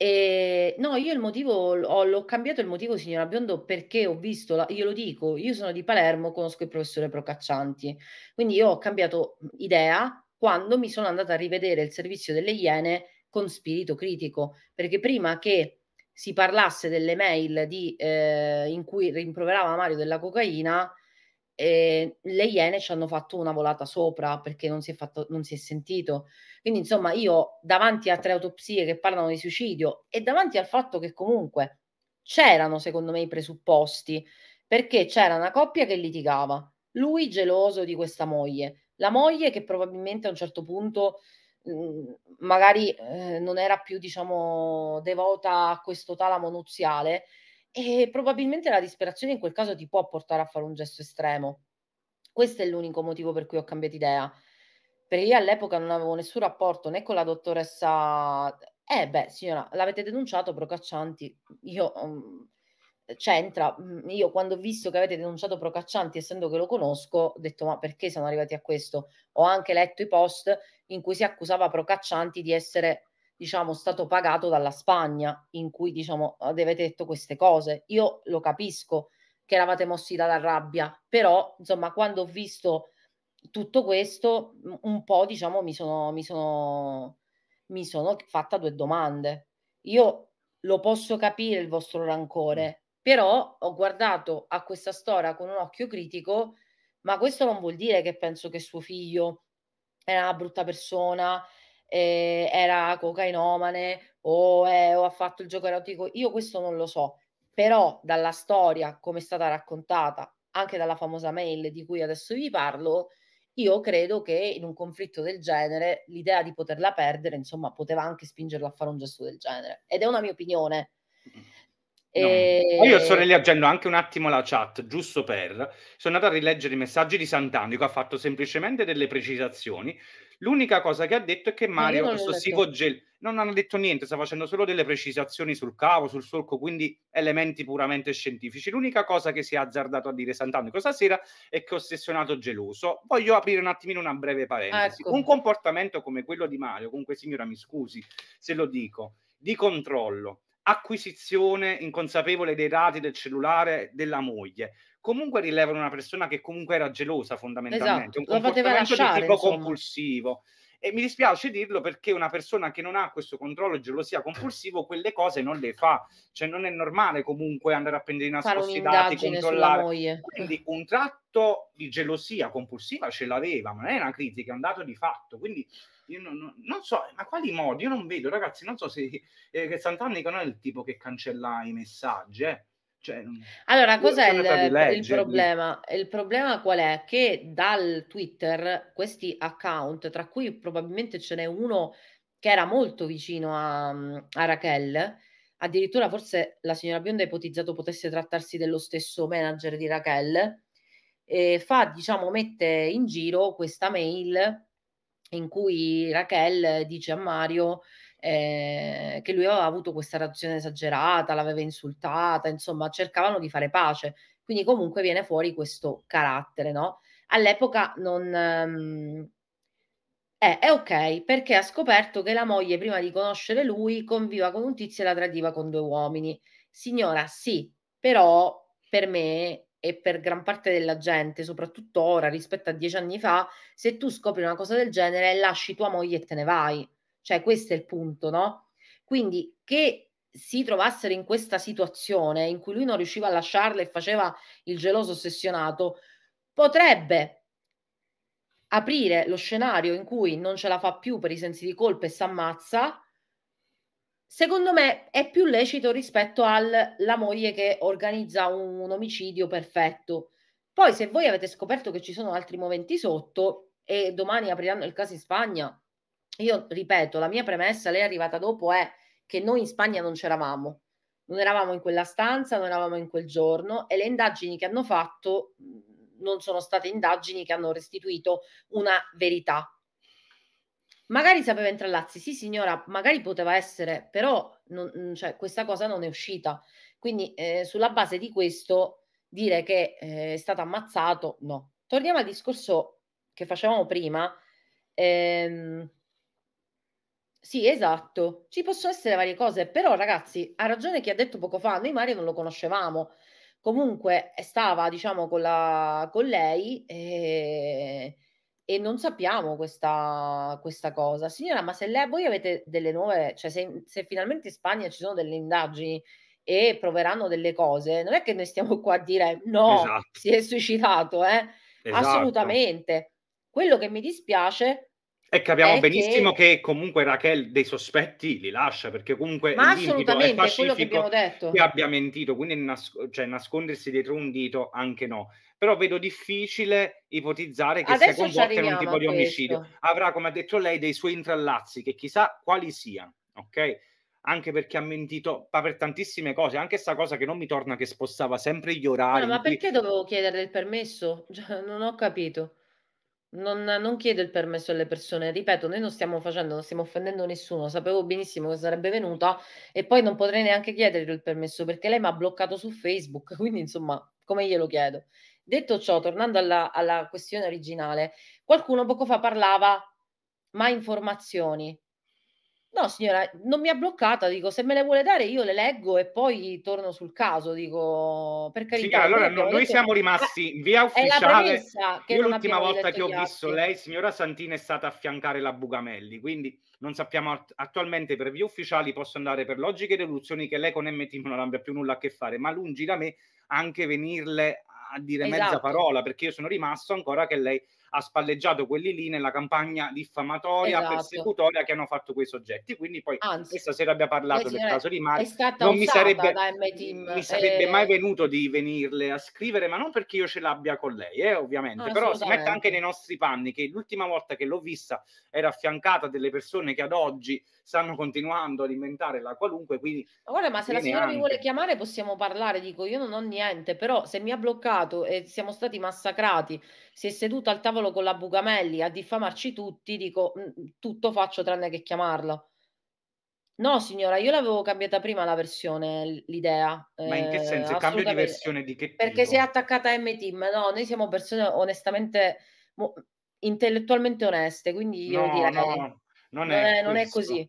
Speaker 2: e, no, io il motivo, ho, l'ho cambiato il motivo, signora Biondo, perché ho visto, la, io lo dico, io sono di Palermo, conosco il professore Procaccianti, quindi io ho cambiato mhmm, idea quando mi sono andata a rivedere il servizio delle Iene con spirito critico, perché prima che si parlasse delle mail di, eh, in cui rimproverava Mario della cocaina, e le Iene ci hanno fatto una volata sopra perché non si, è fatto, non si è sentito. Quindi, insomma, io davanti a tre autopsie che parlano di suicidio e davanti al fatto che comunque c'erano, secondo me, i presupposti, perché c'era una coppia che litigava, lui geloso di questa moglie, la moglie che probabilmente a un certo punto magari eh, non era più diciamo devota a questo talamo nuziale e probabilmente la disperazione in quel caso ti può portare a fare un gesto estremo. Questo è l'unico motivo per cui ho cambiato idea. Perché io all'epoca non avevo nessun rapporto né con la dottoressa. Eh, beh, signora, l'avete denunciato, Procaccianti. Io. Um, c'entra. Mm, io quando ho visto che avete denunciato Procaccianti, essendo che lo conosco, ho detto ma perché siamo arrivati a questo? Ho anche letto i post in cui si accusava Procaccianti di essere diciamo, stato pagato dalla Spagna, in cui diciamo, avete detto queste cose. Io lo capisco che eravate mossi dalla rabbia, però insomma, quando ho visto tutto questo, un po' diciamo, mi sono, mi sono, mi sono fatta due domande. Io lo posso capire il vostro rancore, mm. però ho guardato a questa storia con un occhio critico, ma questo non vuol dire che penso che suo figlio era una brutta persona, eh, era cocainomane o, è, eh, o ha fatto il gioco erotico, io questo non lo so, però dalla storia come è stata raccontata, anche dalla famosa mail di cui adesso vi parlo, io credo che in un conflitto del genere l'idea di poterla perdere, insomma, poteva anche spingerla a fare un gesto del genere. Ed è una mia opinione. No. E... Eh, io sto
Speaker 1: rileggendo anche un attimo la chat, giusto per... Sono andato a rileggere i messaggi di Sant'Andico, ha fatto semplicemente delle precisazioni L'unica cosa che ha detto è che Mario, questo Sivogel, non hanno detto niente, sta facendo solo delle precisazioni sul cavo, sul solco, quindi elementi puramente scientifici. L'unica cosa che si è azzardato a dire questa sera è che è ossessionato geloso. Voglio aprire un attimino una breve parentesi. Ecco. Un comportamento come quello di Mario, comunque signora mi scusi se lo dico, di controllo, acquisizione inconsapevole dei dati del cellulare della moglie, comunque rilevano una persona che comunque era gelosa fondamentalmente, esatto. un comportamento lasciare, di tipo insomma. compulsivo. E mi dispiace dirlo perché una persona che non ha questo controllo e gelosia compulsivo, quelle cose non le fa. Cioè, non è normale comunque andare a prendere i nascosti i dati, controllare. Quindi un tratto di gelosia compulsiva ce l'aveva, ma non è una critica, è un dato di fatto. Quindi io non, non, non so, ma quali modi? Io non vedo, ragazzi, non so se eh, Sant'Annica non è il tipo che cancella i messaggi, eh. Cioè, allora, cos'è il, il, problema?
Speaker 2: Il problema qual è? Che dal Twitter questi account, tra cui probabilmente ce n'è uno che era molto vicino a, a Raquel, addirittura forse la signora Bionda ha ipotizzato potesse trattarsi dello stesso manager di Raquel, e fa, diciamo, mette in giro questa mail in cui Raquel dice a Mario eh, che lui aveva avuto questa reazione esagerata, l'aveva insultata, insomma cercavano di fare pace. Quindi comunque viene fuori questo carattere, no? All'epoca non... Ehm, eh, è ok perché ha scoperto che la moglie, prima di conoscere lui, conviva con un tizio e la tradiva con due uomini. Signora, sì, però per me e per gran parte della gente, soprattutto ora rispetto a dieci anni fa, se tu scopri una cosa del genere, lasci tua moglie e te ne vai. Cioè, questo è il punto, no? Quindi che si trovassero in questa situazione in cui lui non riusciva a lasciarla e faceva il geloso ossessionato, potrebbe aprire lo scenario in cui non ce la fa più per i sensi di colpa e si ammazza, secondo me è più lecito rispetto alla moglie che organizza un, un omicidio perfetto. Poi se voi avete scoperto che ci sono altri momenti sotto e domani apriranno il caso in Spagna, io ripeto, la mia premessa, lei è arrivata dopo, è che noi in Spagna non c'eravamo, non eravamo in quella stanza, non eravamo in quel giorno e le indagini che hanno fatto mm, non sono state indagini che hanno restituito una verità. Magari sapeva Intrallazzi, sì signora, magari poteva essere, però non, mm, cioè, questa cosa non è uscita. Quindi eh, sulla base di questo dire che eh, è stato ammazzato, no. Torniamo al discorso che facevamo prima. Eh, sì, esatto. Ci possono essere varie cose, però ragazzi, ha ragione chi ha detto poco fa, noi Mario non lo conoscevamo. Comunque eh, stava, diciamo, con, la, con lei e, eh, e, non sappiamo questa, questa, cosa. Signora, ma se lei, voi avete delle nuove, cioè se, se finalmente in Spagna ci sono delle indagini e proveranno delle cose, non è che noi stiamo qua a dire no, esatto. si è suicidato, eh? Esatto. Assolutamente. Quello che mi dispiace
Speaker 1: e capiamo benissimo che... che... comunque Raquel dei sospetti li lascia perché comunque Ma è quello che, abbiamo detto. che abbia mentito, quindi nas- cioè, nascondersi dietro un dito anche no. Però vedo difficile ipotizzare che Adesso sia coinvolta in un tipo di omicidio. Avrà, come ha detto lei, dei suoi intrallazzi che chissà quali siano, ok? Anche perché ha mentito ma per tantissime cose, anche questa cosa che non mi torna che spostava sempre gli orari. No, ma perché
Speaker 2: dovevo chiedere il permesso? non ho capito. Non, non, chiedo il permesso alle persone, ripeto, noi non stiamo facendo, non stiamo offendendo nessuno, sapevo benissimo che sarebbe venuta e poi non potrei neanche chiederle il permesso perché lei mi ha bloccato su Facebook, [laughs] quindi insomma, come glielo chiedo? Detto ciò, tornando alla, alla questione originale, qualcuno poco fa parlava ma informazioni. No, signora, non mi ha bloccata, dico, se me le vuole dare io le leggo e poi torno sul caso, dico, per carità. Sì, allora no, noi siamo ah, rimasti in via ufficiale. Io l'ultima volta che ho visto altri. lei,
Speaker 1: signora Santina, è stata affiancare la Bugamelli, quindi non sappiamo att- attualmente per via ufficiali posso andare per logiche e deduzioni che lei con MT non abbia più nulla a che fare, ma lungi da me anche venirle a dire esatto. mezza parola, perché io sono rimasto ancora che lei ha spalleggiato quelli lì nella campagna diffamatoria, esatto. persecutoria che hanno fatto quei soggetti. Quindi poi Anzi, questa sera abbiamo parlato del caso di Mari. Non mi sarebbe,
Speaker 2: mi sarebbe eh... mai
Speaker 1: venuto di venirle a scrivere, ma non perché io ce l'abbia con lei, eh, ovviamente, ah, però si mette anche nei nostri panni che l'ultima volta che l'ho vista era affiancata delle persone che ad oggi stanno continuando ad inventare la qualunque. Quindi
Speaker 2: Ora, ma se la signora anche. mi vuole chiamare possiamo parlare, dico io non ho niente, però se mi ha bloccato e siamo stati massacrati si è seduto al tavolo con la Bugamelli a diffamarci tutti, dico mm, mm, tutto faccio tranne che chiamarlo. No, signora, io l'avevo cambiata prima la versione, l'idea. Ma in che eh, senso? Eh, Cambio di versione
Speaker 1: di che tipo? Perché si è
Speaker 2: attaccata a M-Team. No, noi siamo persone onestamente, mo, intellettualmente oneste, quindi no, io direi... No, non,
Speaker 1: non, è, non è, così.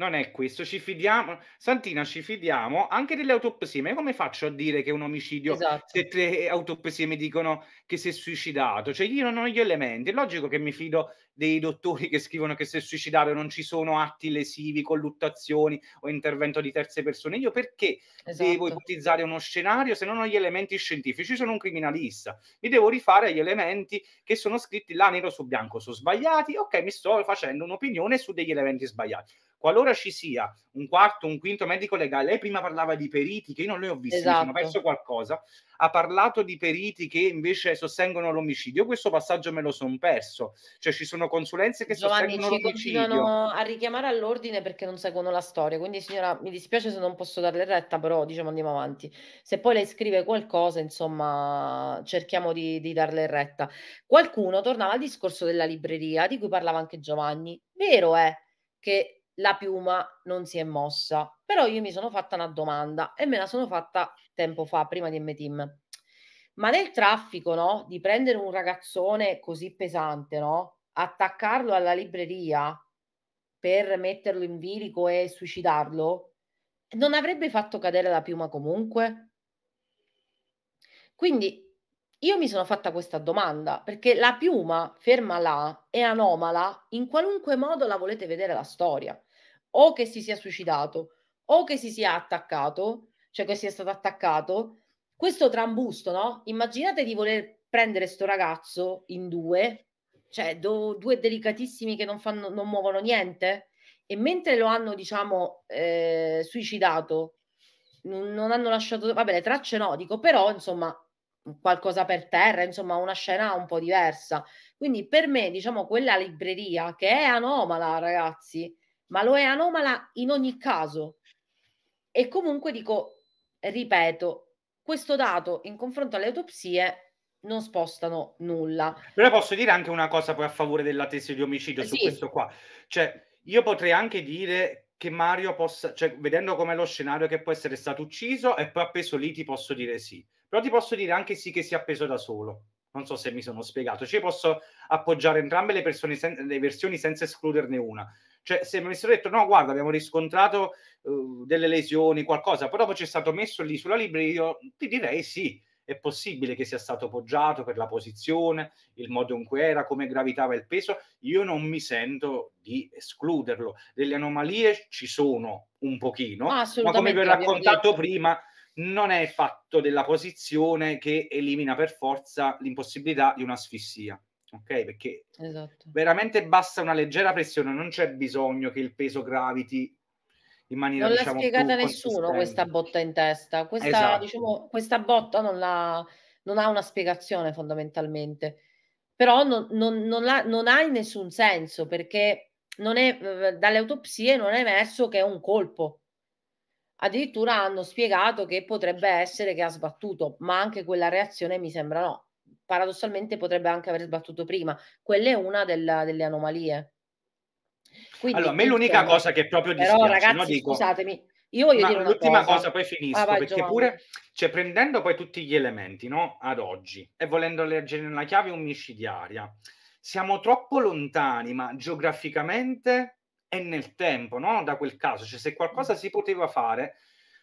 Speaker 1: Non è questo, ci fidiamo, Santina, ci fidiamo anche delle autopsie. Ma come faccio a dire che è un omicidio esatto. se tre autopsie mi dicono che si è suicidato? Cioè, io non ho gli elementi. È logico che mi fido dei dottori che scrivono che si è suicidato non ci sono atti lesivi, colluttazioni o intervento di terze persone. Io perché esatto. devo ipotizzare uno scenario se non ho gli elementi scientifici? sono un criminalista, mi devo rifare agli elementi che sono scritti là nero su bianco. Sono sbagliati, ok, mi sto facendo un'opinione su degli elementi sbagliati. Qualora ci sia un quarto, un quinto medico legale, lei prima parlava di periti che io non le ho visti, esatto. mi sono perso qualcosa, ha parlato di periti che invece sostengono l'omicidio. Questo passaggio me lo sono perso, cioè ci sono consulenze che Giovanni, sostengono ci continuano
Speaker 2: a richiamare all'ordine perché non seguono la storia. Quindi, signora, mi dispiace se non posso darle retta, però diciamo andiamo avanti. Se poi lei scrive qualcosa, insomma, cerchiamo di, di darle retta. Qualcuno tornava al discorso della libreria di cui parlava anche Giovanni. Vero è che la piuma non si è mossa. Però io mi sono fatta una domanda e me la sono fatta tempo fa, prima di M-Team. Ma nel traffico, no? Di prendere un ragazzone così pesante, no? attaccarlo alla libreria per metterlo in virico e suicidarlo, non avrebbe fatto cadere la piuma comunque? Quindi io mi sono fatta questa domanda perché la piuma ferma là è anomala in qualunque modo la volete vedere la storia, o che si sia suicidato, o che si sia attaccato, cioè che sia stato attaccato. Questo trambusto, no? Immaginate di voler prendere sto ragazzo in due cioè do, due delicatissimi che non, fanno, non muovono niente e mentre lo hanno diciamo eh, suicidato non, non, hanno lasciato vabbè le tracce no dico però insomma qualcosa per terra insomma una scena un po' diversa quindi per me diciamo quella libreria che è anomala ragazzi ma lo è anomala in ogni caso e comunque dico ripeto questo dato in confronto alle autopsie non spostano nulla.
Speaker 1: Però posso dire anche una cosa poi a favore della tesi di omicidio sì. su questo qua. Cioè, io potrei anche dire che Mario possa, cioè, vedendo com'è lo scenario che può essere stato ucciso e poi appeso lì, ti posso dire sì. Però ti posso dire anche sì che sia appeso da solo. Non so se mi sono spiegato. Cioè, posso appoggiare entrambe le, persone sen- le versioni senza escluderne una. Cioè, se mi avessero detto no, guarda, abbiamo riscontrato uh, delle lesioni, qualcosa, però dopo c'è stato messo lì sulla libreria, io ti direi sì è possibile che sia stato poggiato per la posizione, il modo in cui era, come gravitava il peso? Io non mi sento di escluderlo. Delle anomalie ci sono un pochino, ah, ma come vi ho raccontato prima, non è fatto della posizione che elimina per forza l'impossibilità di un'asfissia. Ok, perché esatto. veramente basta una leggera pressione, non c'è bisogno che il peso graviti in maniera non l'ha diciamo, spiegata nessuno questa
Speaker 2: botta in testa questa, esatto. diciamo, questa botta non, la, non, ha una spiegazione fondamentalmente però non, non, non, la, non ha nessun senso perché è, eh, dalle autopsie non è emerso che è un colpo addirittura hanno spiegato che potrebbe essere che ha sbattuto ma anche quella reazione mi sembra no paradossalmente potrebbe anche aver sbattuto prima quella è una della, delle anomalie quindi, allora, a me l'unica insomma, cosa che proprio dispiace, però ragazzi, no, dico, scusatemi, io voglio dire l'ultima cosa. cosa poi finisco, vai, perché pure
Speaker 1: cioè, prendendo poi tutti gli elementi, no, ad oggi e volendo leggere nella chiave omicidiaria, siamo troppo lontani, ma geograficamente e nel tempo, no, da quel caso, cioè se qualcosa si poteva fare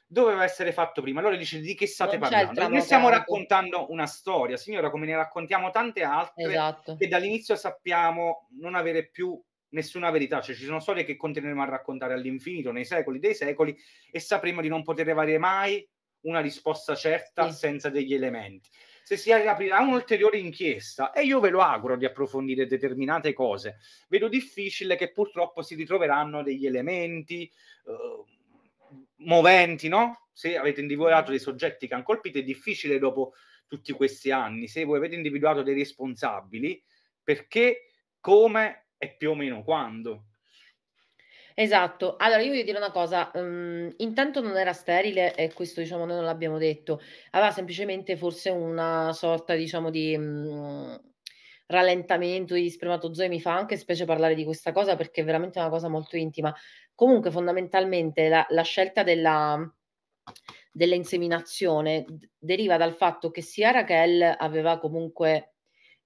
Speaker 1: doveva essere fatto prima. Allora dice di che state non parlando? Noi stiamo raccontando una storia, signora, come ne raccontiamo tante altre esatto. che dall'inizio sappiamo non avere più nessuna verità, cioè ci sono storie che continueremo a raccontare all'infinito, nei secoli dei secoli, e sapremo di non poter avere mai una risposta certa sì. senza degli elementi. Se si aprirà un'ulteriore inchiesta, e io ve lo auguro di approfondire determinate cose, vedo difficile che purtroppo si ritroveranno degli elementi eh, moventi, no? Se avete individuato dei soggetti che hanno colpito, è difficile dopo tutti questi anni, se voi avete individuato dei responsabili, perché come e più o meno quando.
Speaker 2: Esatto, allora io voglio dire una cosa, um, intanto non era sterile e questo diciamo noi non l'abbiamo detto, aveva semplicemente forse una sorta diciamo di um, rallentamento di spermatozoi, mi fa anche specie parlare di questa cosa perché è veramente una cosa molto intima. Comunque fondamentalmente la, la scelta della, dell'inseminazione deriva dal fatto che sia Raquel aveva comunque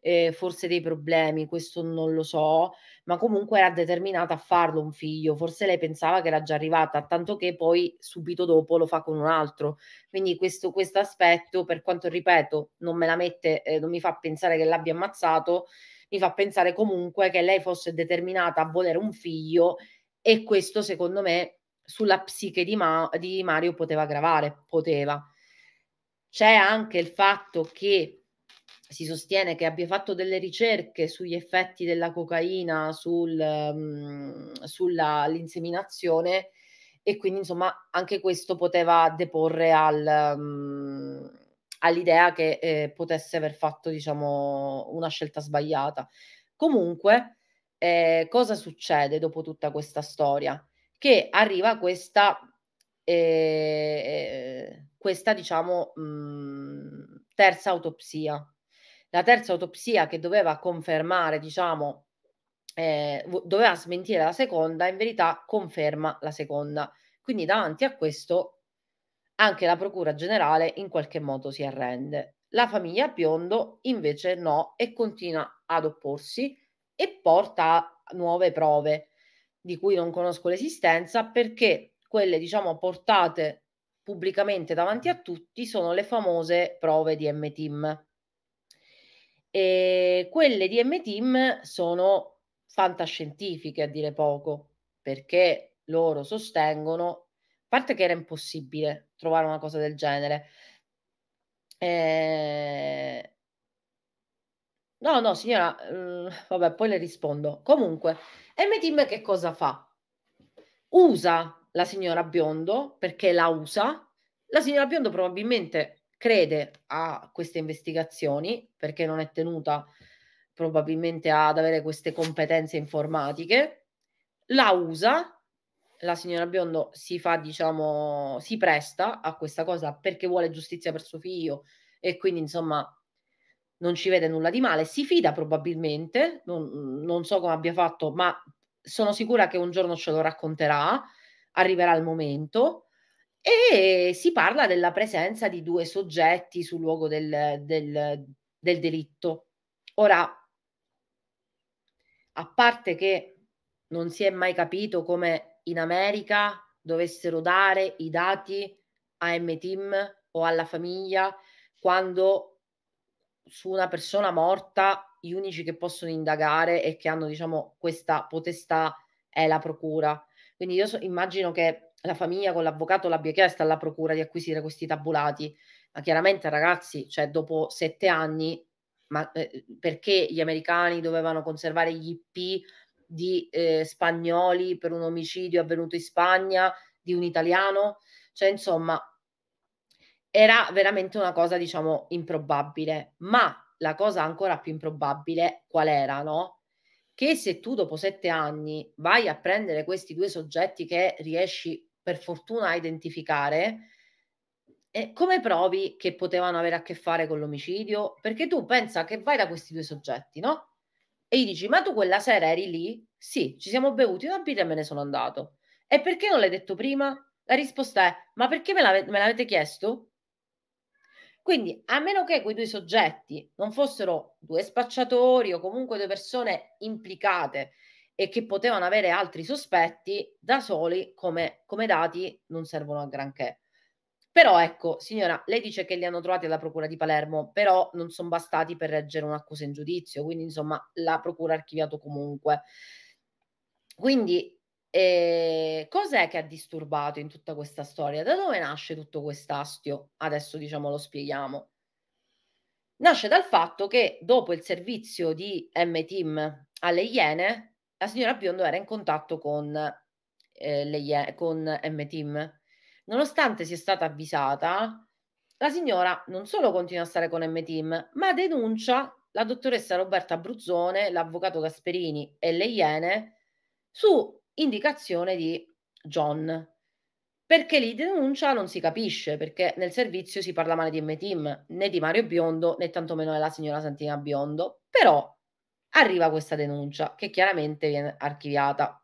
Speaker 2: eh, forse dei problemi, questo non lo so, ma comunque era determinata a farlo un figlio, forse lei pensava che era già arrivata, tanto che poi subito dopo lo fa con un altro. Quindi questo, questo aspetto, per quanto ripeto, non me la mette, eh, non mi fa pensare che l'abbia ammazzato, mi fa pensare comunque che lei fosse determinata a volere un figlio e questo secondo me sulla psiche di, Ma di Mario poteva gravare, poteva. C'è anche il fatto che si sostiene che abbia fatto delle ricerche sugli effetti della cocaina sul, um, mhmm, sull'inseminazione e quindi insomma anche questo poteva deporre al, um, all'idea che eh, potesse aver fatto diciamo una scelta sbagliata. Comunque eh, cosa succede dopo tutta questa storia? Che arriva questa, eh, eh questa diciamo mh, mhmm, terza autopsia la terza autopsia che doveva confermare, diciamo, eh, doveva smentire la seconda, in verità conferma la seconda. Quindi davanti a questo anche la Procura Generale in qualche modo si arrende. La famiglia Biondo invece no e continua ad opporsi e porta nuove prove di cui non conosco l'esistenza perché quelle diciamo portate pubblicamente davanti a tutti sono le famose prove di M-Team e quelle di M-Team sono fantascientifiche a dire poco, perché loro sostengono, a parte che era impossibile trovare una cosa del genere. Eh... No, no, signora, mm, vabbè, poi le rispondo. Comunque, M-Team che cosa fa? Usa la signora Biondo perché la usa. La signora Biondo probabilmente crede a queste investigazioni perché non è tenuta probabilmente ad avere queste competenze informatiche, la usa, la signora Biondo si fa, diciamo, si presta a questa cosa perché vuole giustizia per suo figlio e quindi insomma non ci vede nulla di male, si fida probabilmente, non, non so come abbia fatto, ma sono sicura che un giorno ce lo racconterà, arriverà il momento e si parla della presenza di due soggetti sul luogo del, del, del delitto. Ora, a parte che non si è mai capito come in America dovessero dare i dati a M-Team o alla famiglia quando su una persona morta gli unici che possono indagare e che hanno diciamo questa potestà è la procura. Quindi io so, immagino che la famiglia con l'avvocato l'abbia chiesto alla procura di acquisire questi tabulati, ma chiaramente ragazzi, cioè dopo sette anni, ma, eh, perché gli americani dovevano conservare gli IP di eh, spagnoli per un omicidio avvenuto in Spagna, di un italiano? Cioè insomma, era veramente una cosa diciamo improbabile, ma la cosa ancora più improbabile qual era, no? Che se tu dopo sette anni vai a prendere questi due soggetti che riesci per fortuna a identificare, eh, come provi che potevano avere a che fare con l'omicidio? Perché tu pensa che vai da questi due soggetti, no? E gli dici, ma tu quella sera eri lì? Sì, ci siamo bevuti una birra e me ne sono andato. E perché non l'hai detto prima? La risposta è, ma perché me, l'ave- me l'avete chiesto? Quindi, a meno che quei due soggetti non fossero due spacciatori o comunque due persone implicate e che potevano avere altri sospetti da soli come, come dati non servono a granché. Però ecco, signora, lei dice che li hanno trovati alla Procura di Palermo, però non sono bastati per reggere un'accusa in giudizio, quindi insomma la Procura ha archiviato comunque. Quindi eh, cos'è che ha disturbato in tutta questa storia? Da dove nasce tutto quest'astio? Adesso diciamo lo spieghiamo. Nasce dal fatto che dopo il servizio di M-Team alle Iene, la signora Biondo era in contatto con, eh, le, con M-Team. Nonostante sia stata avvisata, la signora non solo continua a stare con M-Team, ma denuncia la dottoressa Roberta Bruzzone, l'avvocato Gasperini e le Iene su indicazione di John. Perché li denuncia non si capisce, perché nel servizio si parla male di M-Team, né di Mario Biondo, né tantomeno della signora Santina Biondo. Però arriva questa denuncia che chiaramente viene archiviata.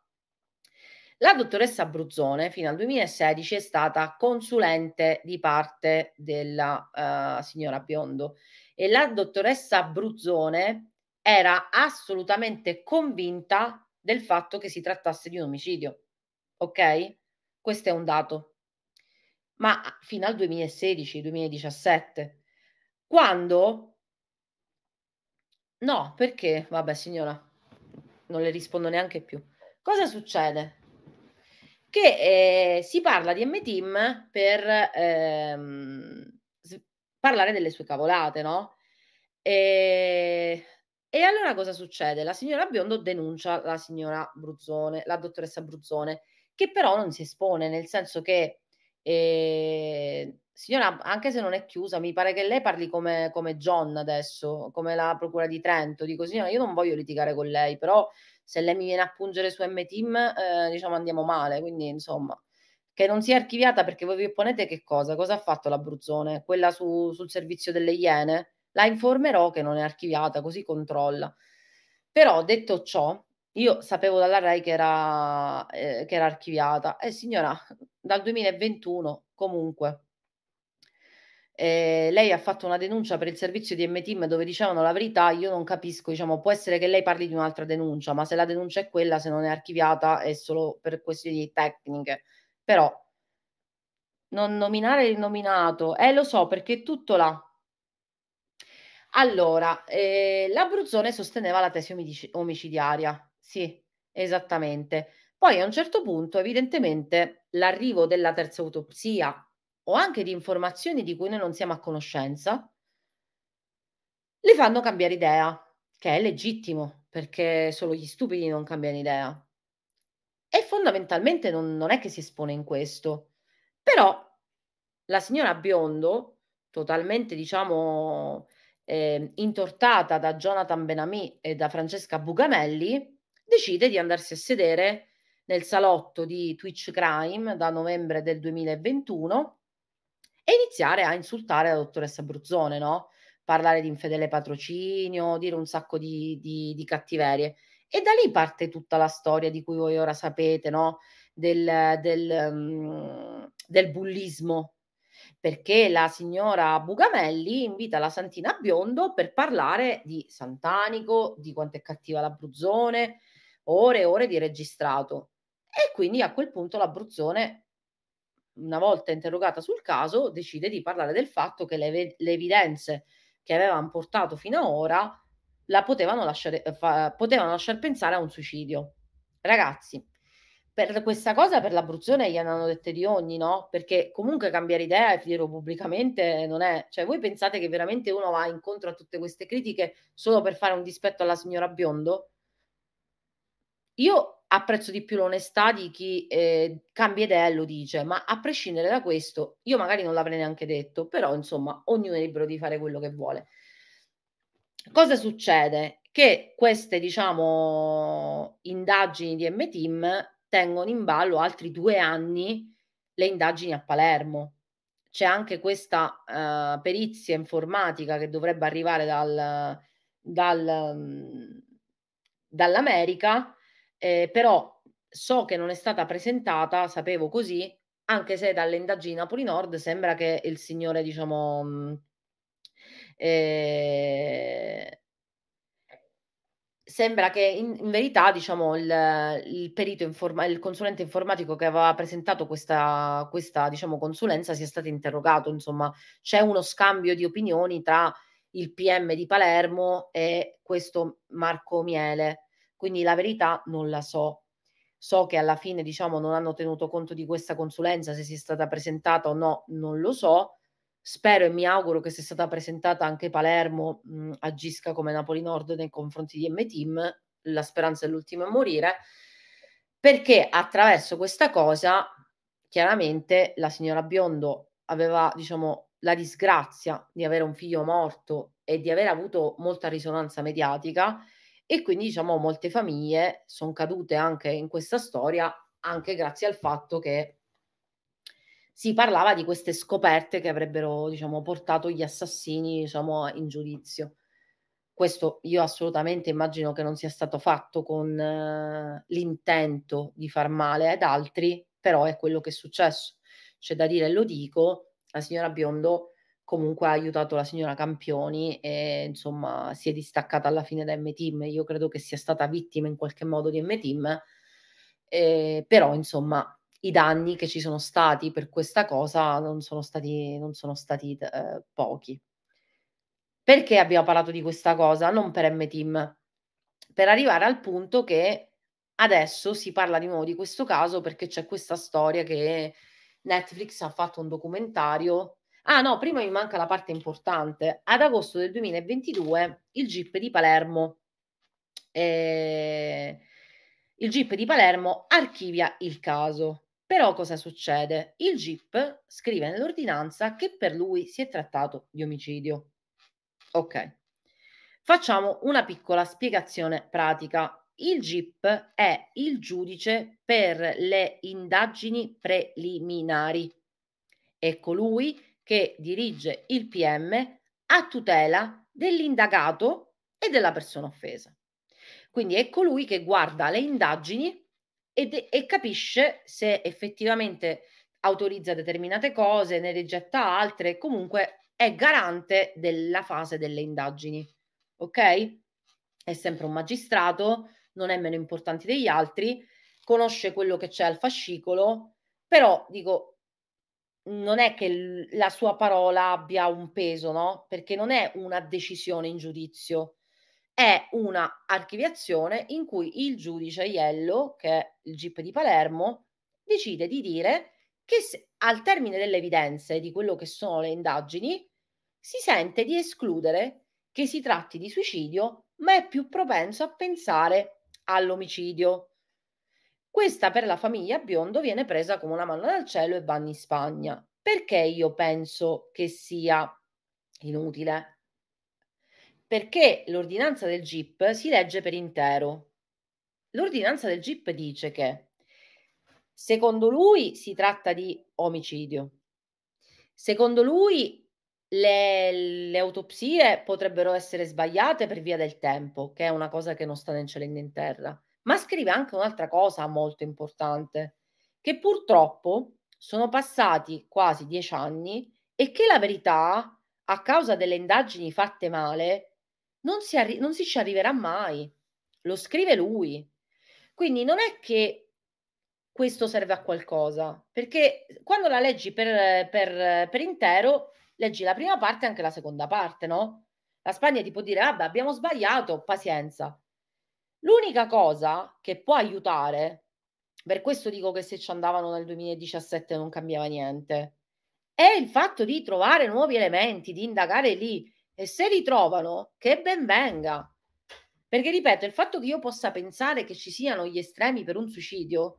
Speaker 2: La dottoressa Bruzzone fino al 2016 è stata consulente di parte della uh, signora Biondo e la dottoressa Bruzzone era assolutamente convinta del fatto che si trattasse di un omicidio. Ok? Questo è un dato. Ma fino al 2016-2017, quando No, perché? Vabbè, signora, non le rispondo neanche più. Cosa succede? Che eh, si parla di M-Team per ehm, s- parlare delle sue cavolate, no? E... e allora cosa succede? La signora Biondo denuncia la signora Bruzzone, la dottoressa Bruzzone, che però non si espone, nel senso che e, ehm, signora, anche se non è chiusa, mi pare che lei parli come, come John adesso, come la procura di Trento. Dico, signora, io non voglio litigare con lei, però se lei mi viene a pungere su M-Team, eh, diciamo andiamo male. Quindi, insomma, che non sia archiviata perché voi vi opponete che cosa? Cosa ha fatto l'Abruzzone? Quella su, sul servizio delle Iene? La informerò che non è archiviata, così controlla. Però detto ciò, io sapevo dalla RAI che era, eh, che era archiviata e eh, signora, dal 2021 comunque. Eh, lei ha fatto una denuncia per il servizio di m MTIM dove dicevano la verità, io non capisco, diciamo, può essere che lei parli di un'altra denuncia, ma se la denuncia è quella, se non è archiviata, è solo per questioni tecniche. Però non nominare il nominato, eh lo so perché è tutto là. Allora, eh, l'Abruzzone sosteneva la tesi omicidiaria, sì, esattamente. Poi a un certo punto, evidentemente, l'arrivo della terza autopsia o anche di informazioni di cui noi non siamo a conoscenza, le fanno cambiare idea, che è legittimo, perché solo gli stupidi non cambiano idea. E fondamentalmente non, non è che si espone in questo. Però la signora Biondo, totalmente, diciamo, eh, intortata da Jonathan Benami e da Francesca Bugamelli, decide di andarsi a sedere nel salotto di Twitch Crime da novembre del 2021 e iniziare a insultare la dottoressa Bruzzone, no? Parlare di infedele patrocinio, dire un sacco di, di, di cattiverie. E da lì parte tutta la storia di cui voi ora sapete, no? Del, del, um, del bullismo, perché la signora Bugamelli invita la Santina Biondo per parlare di Santanico, di quanto è cattiva la Bruzzone, ore e ore di registrato. E quindi a quel punto l'Abruzzone, una volta interrogata sul caso, decide di parlare del fatto che le, le evidenze che avevano portato fino ad ora la potevano lasciare, fa, potevano lasciar pensare a un suicidio. Ragazzi, per questa cosa per l'Abruzzone gli hanno dette di ogni, no? Perché comunque cambiare idea e dirlo pubblicamente non è... Cioè, voi pensate che veramente uno va incontro a tutte queste critiche solo per fare un dispetto alla signora Biondo? Io apprezzo di più l'onestà di chi eh, cambia idea e lo dice, ma a prescindere da questo, io magari non l'avrei neanche detto, però insomma, ognuno è libero di fare quello che vuole. Cosa succede? Che queste, diciamo, indagini di M-Team tengono in ballo altri due anni le indagini a Palermo. C'è anche questa uh, perizia informatica che dovrebbe arrivare dal, dal, um, dall'America eh, però so che non è stata presentata, sapevo così, anche se dalle indagini Napoli Nord sembra che il signore, diciamo, mh, mm, eh, sembra che in, in verità, diciamo, il, il perito informa- il consulente informatico che aveva presentato questa, questa diciamo, consulenza sia stato interrogato. Insomma, c'è uno scambio di opinioni tra il PM di Palermo e questo Marco Miele quindi la verità non la so. So che alla fine, diciamo, non hanno tenuto conto di questa consulenza, se sia stata presentata o no, non lo so. Spero e mi auguro che se è stata presentata anche Palermo mh, agisca come Napoli Nord nei confronti di M-Team, la speranza è l'ultima a morire, perché attraverso questa cosa, chiaramente, la signora Biondo aveva, diciamo, la disgrazia di avere un figlio morto e di aver avuto molta risonanza mediatica e quindi diciamo molte famiglie sono cadute anche in questa storia, anche grazie al fatto che si parlava di queste scoperte che avrebbero diciamo, portato gli assassini diciamo, in giudizio. Questo io assolutamente immagino che non sia stato fatto con eh, l'intento di far male ad altri, però è quello che è successo. C'è da dire, lo dico, la signora Biondo comunque ha aiutato la signora Campioni e insomma si è distaccata alla fine da M-Team. Io credo che sia stata vittima in qualche modo di M-Team, eh, però insomma i danni che ci sono stati per questa cosa non sono stati, non sono stati eh, pochi. Perché abbiamo parlato di questa cosa? Non per M-Team, per arrivare al punto che adesso si parla di nuovo di questo caso perché c'è questa storia che Netflix ha fatto un documentario Ah no, prima mi manca la parte importante. Ad agosto del 2022 il GIP di Palermo, eh, il GIP di Palermo archivia il caso. Però cosa succede? Il GIP scrive nell'ordinanza che per lui si è trattato di omicidio. Ok, facciamo una piccola spiegazione pratica. Il GIP è il giudice per le indagini preliminari. È colui ecco che che dirige il PM a tutela dell'indagato e della persona offesa. Quindi è colui che guarda le indagini ed, e capisce se effettivamente autorizza determinate cose, ne rigetta altre, comunque è garante della fase delle indagini. Ok? È sempre un magistrato, non è meno importante degli altri, conosce quello che c'è al fascicolo, però dico non è che l- la sua parola abbia un peso, no? Perché non è una decisione in giudizio, è una archiviazione in cui il giudice Aiello, che è il GIP di Palermo, decide di dire che se, al termine delle evidenze di quello che sono le indagini, si sente di escludere che si tratti di suicidio, ma è più propenso a pensare all'omicidio. Questa per la famiglia biondo viene presa come una mano dal cielo e vanno in Spagna. Perché io penso che sia inutile? Perché l'ordinanza del GIP si legge per intero. L'ordinanza del GIP dice che secondo lui si tratta di omicidio. Secondo lui le, le, autopsie potrebbero essere sbagliate per via del tempo, che è una cosa che non sta nel in cielo né in terra ma scrive anche un'altra cosa molto importante, che purtroppo sono passati quasi dieci anni e che la verità, a causa delle indagini fatte male, non si, arri- non si ci arriverà mai. Lo scrive lui. Quindi non è che questo serve a qualcosa, perché quando la leggi per, per, per intero, leggi la prima parte e anche la seconda parte, no? La Spagna ti può dire, vabbè, ah, abbiamo sbagliato, pazienza. L'unica cosa che può aiutare, per questo dico che se ci andavano nel 2017 non cambiava niente, è il fatto di trovare nuovi elementi, di indagare lì e se li trovano, che ben venga. Perché ripeto, il fatto che io possa pensare che ci siano gli estremi per un suicidio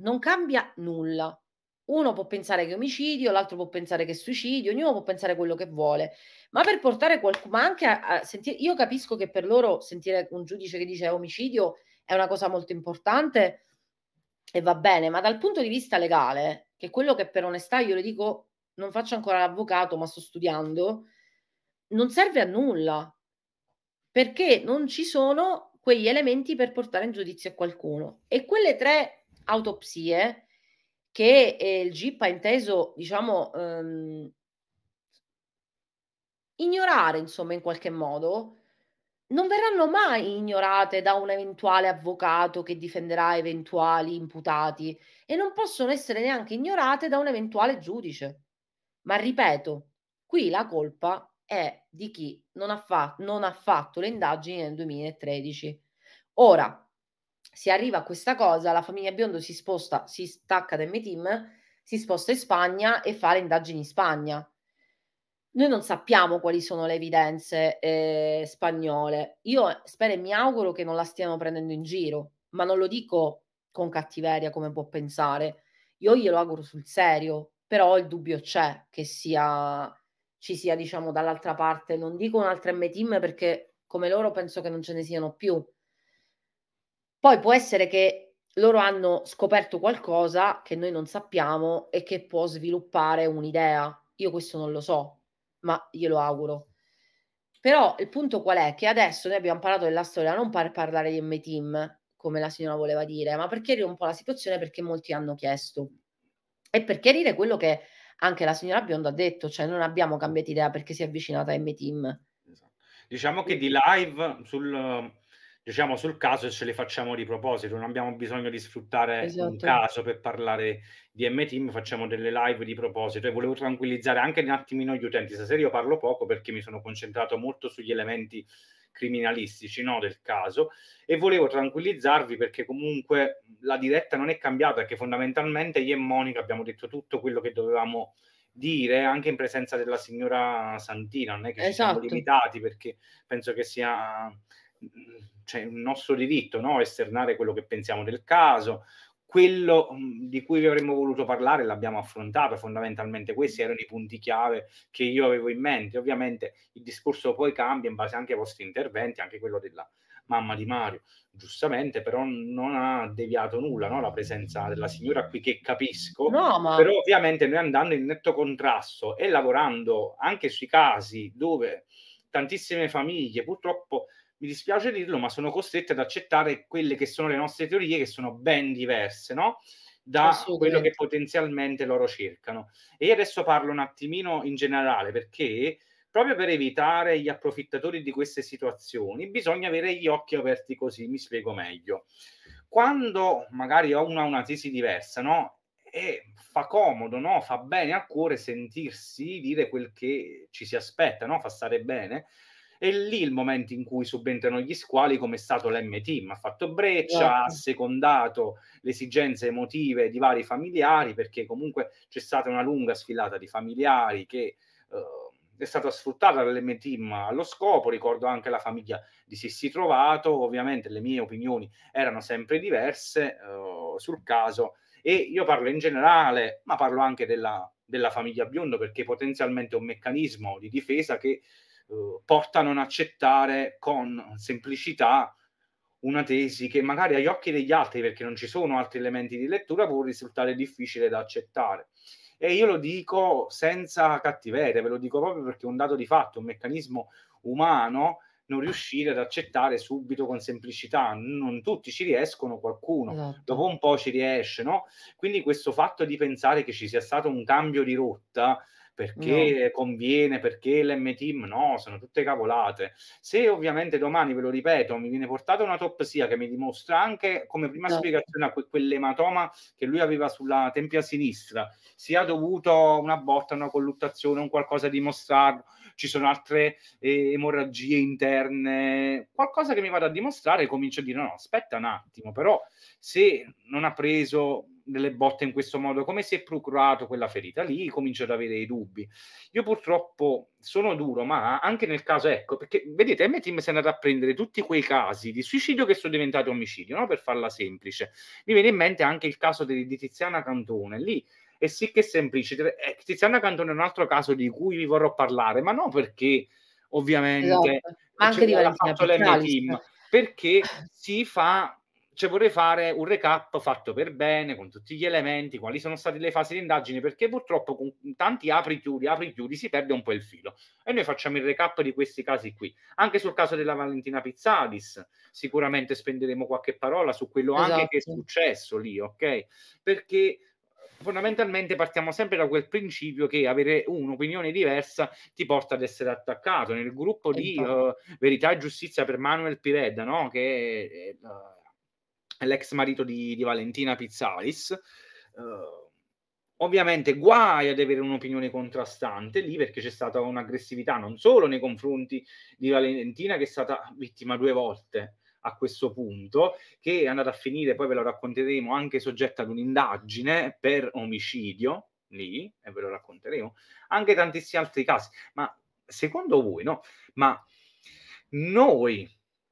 Speaker 2: non cambia nulla uno può pensare che è omicidio, l'altro può pensare che è suicidio, ognuno può pensare quello che vuole, ma per portare qualcuno, ma anche a, a sentire, io capisco che per loro sentire un giudice che dice omicidio è una cosa molto importante e va bene, ma dal punto di vista legale, che è quello che per onestà io le dico, non faccio ancora l'avvocato, ma sto studiando, non serve a nulla, perché non ci sono quegli elementi per portare in giudizio qualcuno. E quelle tre autopsie, che eh, il GIP ha inteso, diciamo, ehm, ignorare, insomma, in qualche modo, non verranno mai ignorate da un eventuale avvocato che difenderà eventuali imputati e non possono essere neanche ignorate da un eventuale giudice. Ma ripeto, qui la colpa è di chi non ha, fa- non ha fatto le indagini nel 2013. Ora, si arriva a questa cosa, la famiglia Biondo si sposta, si stacca da M-Team, si sposta in Spagna e fa le indagini in Spagna. Noi non sappiamo quali sono le evidenze eh, spagnole. Io spero e mi auguro che non la stiano prendendo in giro, ma non lo dico con cattiveria come può pensare. Io glielo auguro sul serio, però il dubbio c'è che sia, ci sia, diciamo, dall'altra parte. Non dico un altro M-Team perché come loro penso che non ce ne siano più poi può essere che loro hanno scoperto qualcosa che noi non sappiamo e che può sviluppare un'idea. Io questo non lo so, ma glielo auguro. Però il punto qual è? Che adesso noi abbiamo parlato della storia non per parlare di M-Team, come la signora voleva dire, ma per chiarire un po' la situazione perché molti hanno chiesto. E per chiarire quello che anche la signora Bionda ha detto, cioè non abbiamo cambiato idea perché si è avvicinata a M-Team.
Speaker 1: Esatto. Diciamo che di live sul diciamo sul caso e ce le facciamo di proposito, non abbiamo bisogno di sfruttare esatto. un caso per parlare di M-Team, facciamo delle live di proposito e volevo tranquillizzare anche un attimino gli utenti, stasera io parlo poco perché mi sono concentrato molto sugli elementi criminalistici no, del caso e volevo tranquillizzarvi perché comunque la diretta non è cambiata perché fondamentalmente io e Monica abbiamo detto tutto quello che dovevamo dire anche in presenza della signora Santina, non è che esatto. ci siamo esatto. limitati perché penso che sia cioè un nostro diritto no? esternare quello che pensiamo del caso. Quello mm, di cui vi avremmo voluto parlare l'abbiamo affrontato, fondamentalmente questi erano i punti chiave che io avevo in mente. Ovviamente il discorso poi cambia in base anche ai vostri interventi, anche quello della mamma di Mario, giustamente, però non ha deviato nulla no? la presenza della signora qui che capisco. No, ma... Però ovviamente noi andando in netto contrasto e lavorando anche sui casi dove tantissime famiglie purtroppo mi dispiace dirlo, ma sono costretto ad accettare quelle che sono le nostre teorie, che sono ben diverse, no? Da quello che potenzialmente loro cercano. E io adesso parlo un attimino in generale, perché proprio per evitare gli approfittatori di queste situazioni bisogna avere gli occhi aperti così, mi spiego meglio. Quando magari uno ha una tesi diversa, no? E fa comodo, no? Fa bene al cuore sentirsi dire quel che ci si aspetta, no? Fa stare bene è lì il momento in cui subentrano gli squali, come è stato l'MT, Team. Ha fatto breccia, ha yeah. Esatto. secondato le esigenze emotive di vari familiari, perché comunque c'è stata una lunga sfilata di familiari che eh, è stata sfruttata dall'MT allo scopo. Ricordo anche la famiglia di Sissi Trovato. Ovviamente le mie opinioni erano sempre diverse eh, sul caso. E io parlo in generale, ma parlo anche della della famiglia biondo perché potenzialmente è un meccanismo di difesa che eh, porta a non accettare con semplicità una tesi che magari agli occhi degli altri, perché non ci sono altri elementi di lettura, può risultare difficile da accettare. E io lo dico senza cattiveria, ve lo dico proprio perché è un dato di fatto, un meccanismo umano non riuscire ad accettare subito con semplicità. Non tutti ci riescono, qualcuno esatto. dopo un po' ci riesce, no? Quindi questo fatto di pensare che ci sia stato un cambio di rotta perché no. conviene, perché lm l'MT, no, sono tutte cavolate. Se ovviamente domani, ve lo ripeto, mi viene portata una topsia che mi dimostra anche come prima no. spiegazione a que- quell'ematoma che lui aveva sulla tempia sinistra, sia dovuto una botta, una colluttazione, un qualcosa di mostrato, ci sono altre eh, emorragie interne, qualcosa che mi vada a dimostrare, comincio a dire no, aspetta un attimo, però se non ha preso delle botte in questo modo, come si è procurato quella ferita lì, comincio ad avere i dubbi. Io purtroppo sono duro, ma anche nel caso, ecco, perché vedete, M-Team si è andato a prendere tutti quei casi di suicidio che sono diventati omicidio, no? per farla semplice. Mi viene in mente anche il caso di, di Tiziana Cantone, lì è sì che è semplice. Eh, Tiziana Cantone è un altro caso di cui vi vorrò parlare, ma non perché ovviamente esatto. Eh, anche di fatto perché si fa cioè vorrei fare un recap fatto per bene, con tutti gli elementi, quali sono state le fasi di indagine, perché purtroppo con tanti apri-chiudi, apri-chiudi si perde un po' il filo. E noi facciamo il recap di questi casi qui. Anche sul caso della Valentina Pizzadis, sicuramente spenderemo qualche parola su quello esatto. anche che è esatto. successo lì, ok? Perché fondamentalmente partiamo sempre da quel principio che avere un'opinione diversa ti porta ad essere attaccato. Nel gruppo di uh, Verità e Giustizia per Manuel Pireda, no? che Uh, l'ex marito di, di Valentina Pizzalis. Uh, ovviamente guai ad avere un'opinione contrastante lì perché c'è stata un'aggressività non solo nei confronti di Valentina che è stata vittima due volte a questo punto che è andata a finire, poi ve lo racconteremo, anche soggetta ad un'indagine per omicidio lì e ve lo racconteremo, anche tantissimi altri casi. Ma secondo voi, no? Ma noi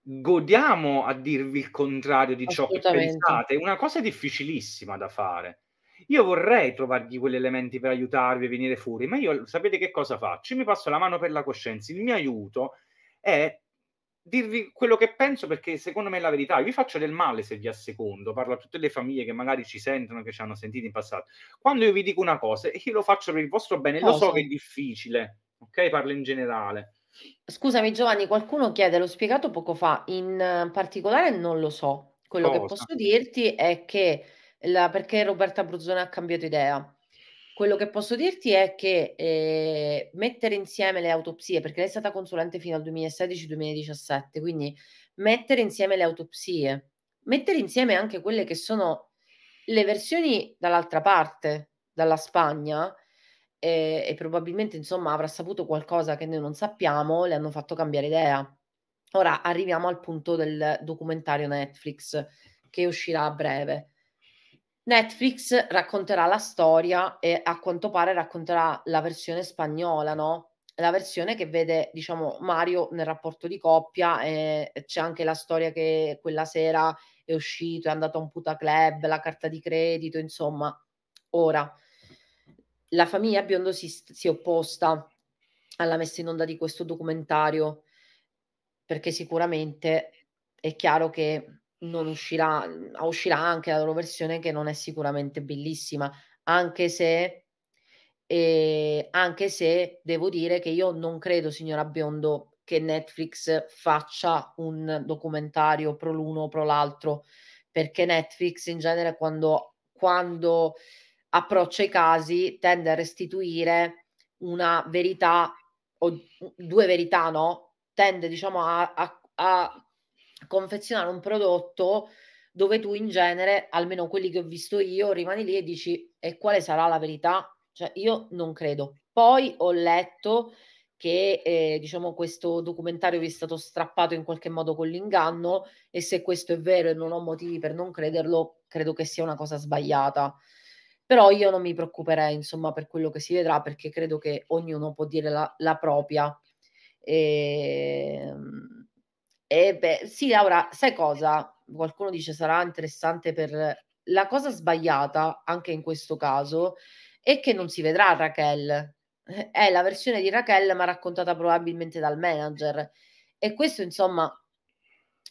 Speaker 1: godiamo a dirvi il contrario di ciò che pensate. Una cosa difficilissima da fare. Io vorrei trovargli quegli elementi per aiutarvi a venire fuori, ma io sapete che cosa faccio? Io mi passo la mano per la coscienza. Il mio aiuto è dirvi quello che penso perché secondo me è la verità. vi faccio del male se vi assecondo, parlo a tutte le famiglie che magari ci sentono, che ci hanno sentito in passato. Quando io vi dico una cosa, io lo faccio per il vostro bene, cosa? lo so che è difficile, ok? Parlo in generale.
Speaker 2: Scusami Giovanni, qualcuno chiede, l'ho spiegato poco fa, in particolare non lo so. Quello Cosa? che posso dirti è che la, perché Roberta Bruzzone ha cambiato idea. Quello che posso dirti è che eh, mettere insieme le autopsie, perché lei è stata consulente fino al 2016-2017, quindi mettere insieme le autopsie, mettere insieme anche quelle che sono le versioni dall'altra parte, dalla Spagna, e, e probabilmente insomma avrà saputo qualcosa che noi non sappiamo, le hanno fatto cambiare idea. Ora arriviamo al punto del documentario Netflix che uscirà a breve. Netflix racconterà la storia e a quanto pare racconterà la versione spagnola, no? La versione che vede, diciamo, Mario nel rapporto di coppia e c'è anche la storia che quella sera è uscito, è andato a un puta club, la carta di credito, insomma. Ora, la famiglia Biondo si, si è opposta alla messa in onda di questo documentario perché sicuramente è chiaro che non uscirà, mm, uscirà anche la loro versione che non è sicuramente bellissima, anche se, eh, anche se devo dire che io non credo, signora Biondo, che Netflix faccia un documentario pro l'uno o pro l'altro, perché Netflix in genere quando, quando approccia i casi tende a restituire una verità o due verità, no? Tende, diciamo, a, a, a confezionare un prodotto dove tu in genere, almeno quelli che ho visto io, rimani lì e dici e quale sarà la verità? Cioè, io non credo. Poi ho letto che eh, diciamo questo documentario vi è stato strappato in qualche modo con l'inganno e se questo è vero e non ho motivi per non crederlo, credo che sia una cosa sbagliata. Però io non mi preoccuperei, insomma, per quello che si vedrà, perché credo che ognuno può dire la, la propria. E, ehm, e beh, sì, Laura, sai cosa? Qualcuno dice sarà interessante per la cosa sbagliata, anche in questo caso, è che non si vedrà Raquel. Eh, è la versione di Raquel, ma raccontata probabilmente dal manager. E questo, insomma,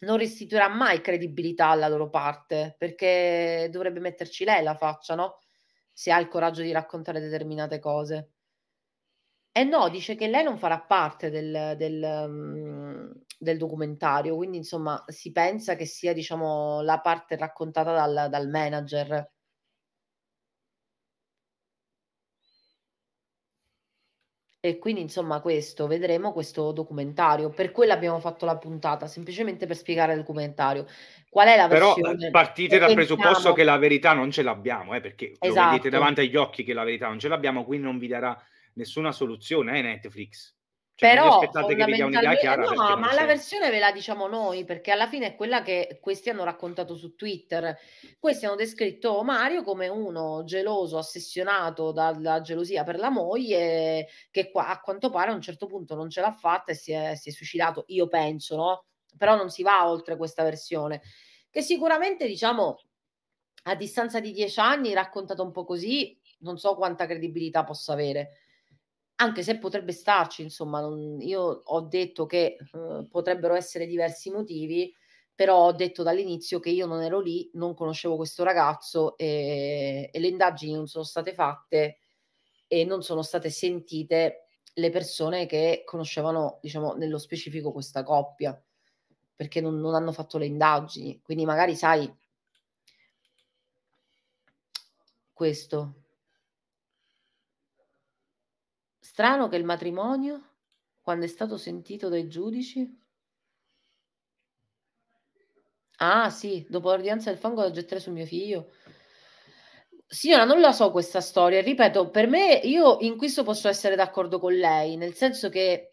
Speaker 2: non restituirà mai credibilità alla loro parte, perché dovrebbe metterci lei la faccia, no? se ha il coraggio di raccontare determinate cose. E eh no, dice che lei non farà parte del, del, mm, del documentario, quindi insomma si pensa che sia diciamo, la parte raccontata dal, dal manager E quindi, insomma, questo vedremo questo documentario. Per quello abbiamo fatto la puntata, semplicemente per spiegare il documentario. Qual è la Però eh, versione? partite dal presupposto che
Speaker 1: la verità non ce l'abbiamo, eh, perché esatto. lo vedete esatto. davanti agli occhi che la verità non ce l'abbiamo, quindi non vi darà nessuna soluzione eh, Netflix. Cioè, Però fondamentalmente, no, ma la so.
Speaker 2: versione ve la diciamo noi perché alla fine è quella che questi hanno raccontato su Twitter. Questi hanno descritto Mario come uno geloso, ossessionato dalla gelosia per la moglie, che qua, a quanto pare a un certo punto non ce l'ha fatta e si è, si è suicidato. Io penso, no? Però non si va oltre questa versione, che sicuramente diciamo a distanza di dieci anni, raccontata un po' così, non so quanta credibilità possa avere anche se potrebbe starci, insomma, non, io ho detto che eh, potrebbero essere diversi motivi, però ho detto dall'inizio che io non ero lì, non conoscevo questo ragazzo e, eh, e le indagini non sono state fatte e non sono state sentite le persone che conoscevano, diciamo, nello specifico questa coppia, perché non, non hanno fatto le indagini. Quindi magari, sai, questo. Strano che il matrimonio, quando è stato sentito dai giudici... Ah sì, dopo l'ordinanza del fango da gettare su mio figlio. Signora, non la so questa storia, ripeto, per me io in questo posso essere d'accordo con lei, nel senso che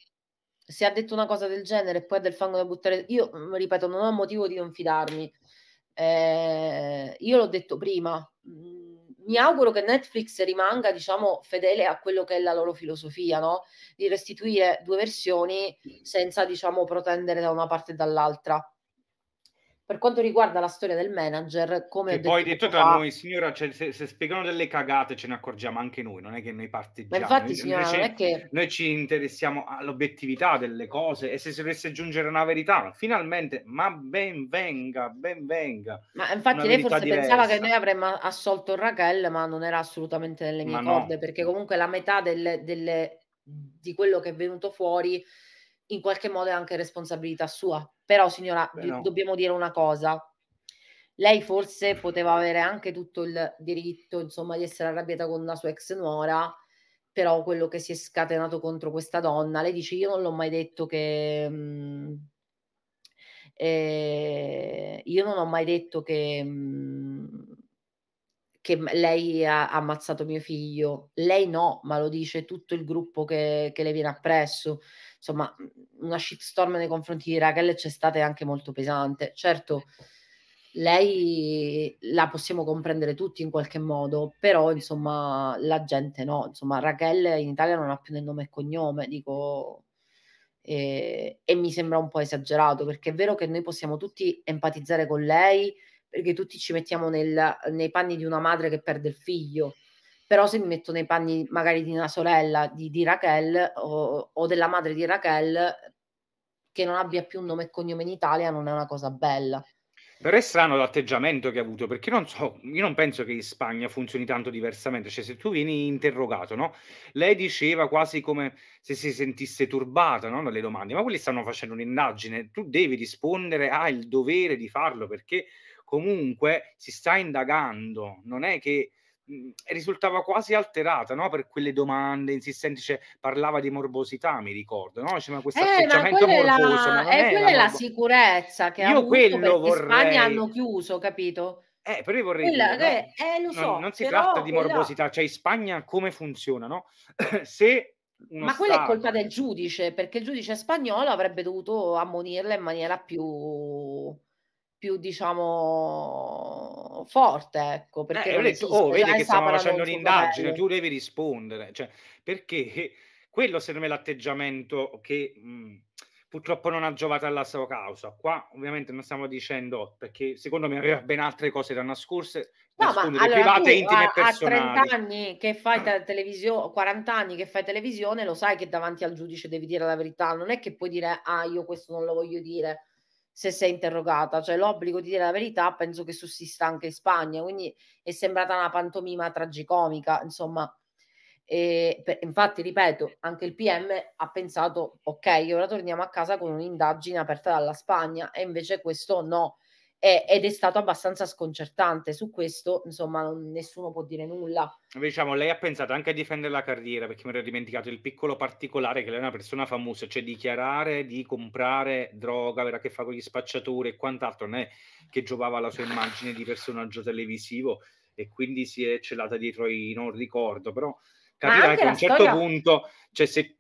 Speaker 2: se ha detto una cosa del genere e poi ha del fango da buttare, io mm, ripeto, non ho motivo di non fidarmi. Eh, io l'ho detto prima, mm, mi auguro che Netflix rimanga, diciamo, fedele a quello che è la loro filosofia, no? Di restituire due versioni senza, diciamo, protendere da una parte e dall'altra per quanto riguarda la storia del manager, come... Che poi detto tra
Speaker 1: noi, signora, cioè, se, se, spiegano delle cagate ce ne accorgiamo anche noi, non è che noi partiamo. Ma infatti, signora, noi, non è che... Noi ci interessiamo all'obiettività delle cose e se si dovesse aggiungere una verità, finalmente, ma ben venga, ben venga. Ma infatti lei forse diversa. pensava
Speaker 2: che noi avremmo assolto Raquel, ma non era assolutamente nelle mie ma corde, no. perché comunque la metà delle, delle, di quello che è venuto fuori in qualche modo è anche responsabilità sua. Però, signora, Beh, no. dobbiamo dire una cosa. Lei forse poteva avere anche tutto il diritto, insomma, di essere arrabbiata con una sua ex nuora, però quello che si è scatenato contro questa donna, lei dice io non l'ho mai detto che... Mh, mm, eh, io non ho mai detto che... Mh, mm, che lei ha, ammazzato mio figlio, lei no, ma lo dice tutto il gruppo che, che le viene appresso. Insomma, una shitstorm nei confronti di Raquel c'è stata anche molto pesante. Certo, lei la possiamo comprendere tutti in qualche modo, però insomma la gente no, insomma Raquel in Italia non ha più né nome e cognome, dico, eh, e mi sembra un po' esagerato perché è vero che noi possiamo tutti empatizzare con lei perché tutti ci mettiamo nel, nei panni di una madre che perde il figlio, però se mi metto nei panni magari di una sorella di, di Raquel o, o, della madre di Raquel che non abbia più un nome e cognome in Italia non è una cosa bella.
Speaker 1: Però è strano l'atteggiamento che ha avuto, perché non so, io non penso che in Spagna funzioni tanto diversamente, cioè se tu vieni interrogato, no? Lei diceva quasi come se si sentisse turbata, no? Dalle domande, ma quelli stanno facendo un'indagine, tu devi rispondere, hai il dovere di farlo perché comunque si sta indagando, non è che risultava quasi alterata no? per quelle domande insistenti, cioè, parlava di morbosità, mi ricordo, no? Cioè, ma questo eh, atteggiamento ma morboso. La... Ma è, è quella è la, morbo...
Speaker 2: sicurezza che Io quello vorrei... in Spagna hanno chiuso, capito?
Speaker 1: Eh, però io vorrei quella, dire, no? eh,
Speaker 2: eh lo so, non, non si però, tratta di morbosità, quella...
Speaker 1: cioè in Spagna come funziona, no? [coughs] Se ma quella stato. è colpa
Speaker 2: del giudice, perché il giudice spagnolo avrebbe dovuto ammonirla in maniera più più diciamo forte ecco eh, perché eh, detto, oh, vedi che stiamo facendo un'indagine tu
Speaker 1: devi rispondere cioè, perché quello secondo me l'atteggiamento che mh, mhmm, purtroppo non ha giovato alla sua causa qua ovviamente non stiamo dicendo perché secondo me aveva ben altre cose da nascose no, ma, allora, private, intime a, e personali a 30
Speaker 2: anni che fai te- televisione 40 anni che fai televisione lo sai che davanti al giudice devi dire la verità non è che puoi dire ah io questo non lo voglio dire se sei interrogata, cioè l'obbligo di dire la verità penso che sussista anche in Spagna, quindi è sembrata una pantomima tragicomica, insomma. E per, infatti, ripeto, anche il PM ha pensato, ok, ora torniamo a casa con un'indagine aperta dalla Spagna e invece questo no, eh, ed è stato abbastanza sconcertante. Su questo, insomma, non, nessuno può dire nulla.
Speaker 1: Diciamo, lei ha pensato anche a difendere la carriera, perché mi ero dimenticato il piccolo particolare che lei è una persona famosa, cioè dichiarare di comprare droga, avere a che fare con gli spacciatori e quant'altro, non è che giovava alla sua immagine di personaggio televisivo e quindi si è celata dietro i non ricordo, però capire che a un certo storia... punto, cioè se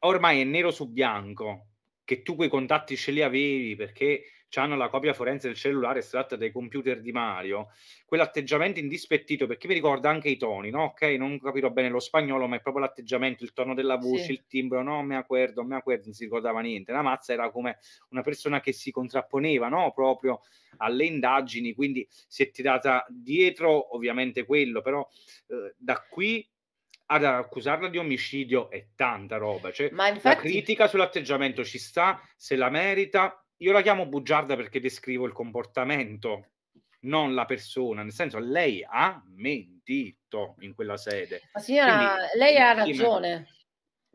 Speaker 1: ormai è nero su bianco, che tu quei contatti ce li avevi perché hanno la copia forense del cellulare, si dai computer di Mario, quell'atteggiamento indispettito, perché mi ricorda anche i toni, no? Ok, non capirò bene lo spagnolo, ma è proprio l'atteggiamento, il tono della voce, sì. il timbro, no, me acuerdo, me acuerdo, non si ricordava niente. La mazza era come una persona che si contrapponeva, no? Proprio alle indagini, quindi si è tirata dietro ovviamente quello, però eh, da qui ad accusarla di omicidio è tanta roba. Cioè, Ma infatti... La critica sull'atteggiamento ci sta, se la merita, io la chiamo bugiarda perché descrivo il comportamento, non la persona, nel senso lei ha mentito in quella sede. Ma signora, Quindi, lei ha ragione me...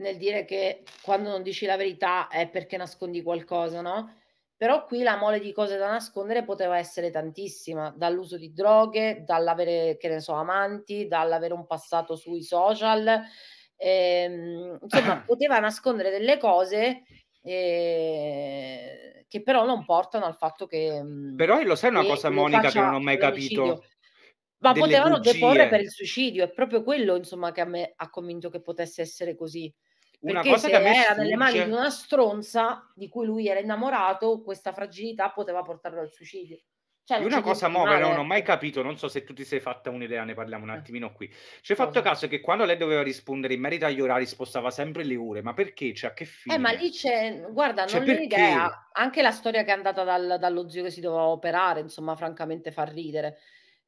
Speaker 2: nel dire che quando non dici la verità è perché nascondi qualcosa, no? Però qui la mole di cose da nascondere poteva essere tantissima, dall'uso di droghe, dall'avere, che ne so, amanti, dall'avere un passato sui social, ehm, insomma, [clears throat] poteva nascondere delle cose. Eh, che però non portano al fatto che... Mhmm,
Speaker 1: però lo sai una cosa Monica che non ho mai capito? Ma potevano bugie. deporre per il
Speaker 2: suicidio, è proprio quello insomma che a me ha convinto che potesse essere così. Perché una cosa che a me era sfugge... nelle mani di una stronza di cui lui era innamorato, questa fragilità poteva portarlo al suicidio. Cioè, una cioè, cosa nuova, non ho
Speaker 1: mai capito, non so se tu ti sei fatta un'idea, ne parliamo un eh. attimino qui. C'è hai fatto caso che quando lei doveva rispondere in merito agli orari spostava sempre le ore, ma perché? Cioè, a che fine? Eh, ma lì
Speaker 2: c'è, guarda, cioè, non perché? ho idea. Anche la storia che è andata dal, dallo zio che si doveva operare, insomma, francamente fa ridere.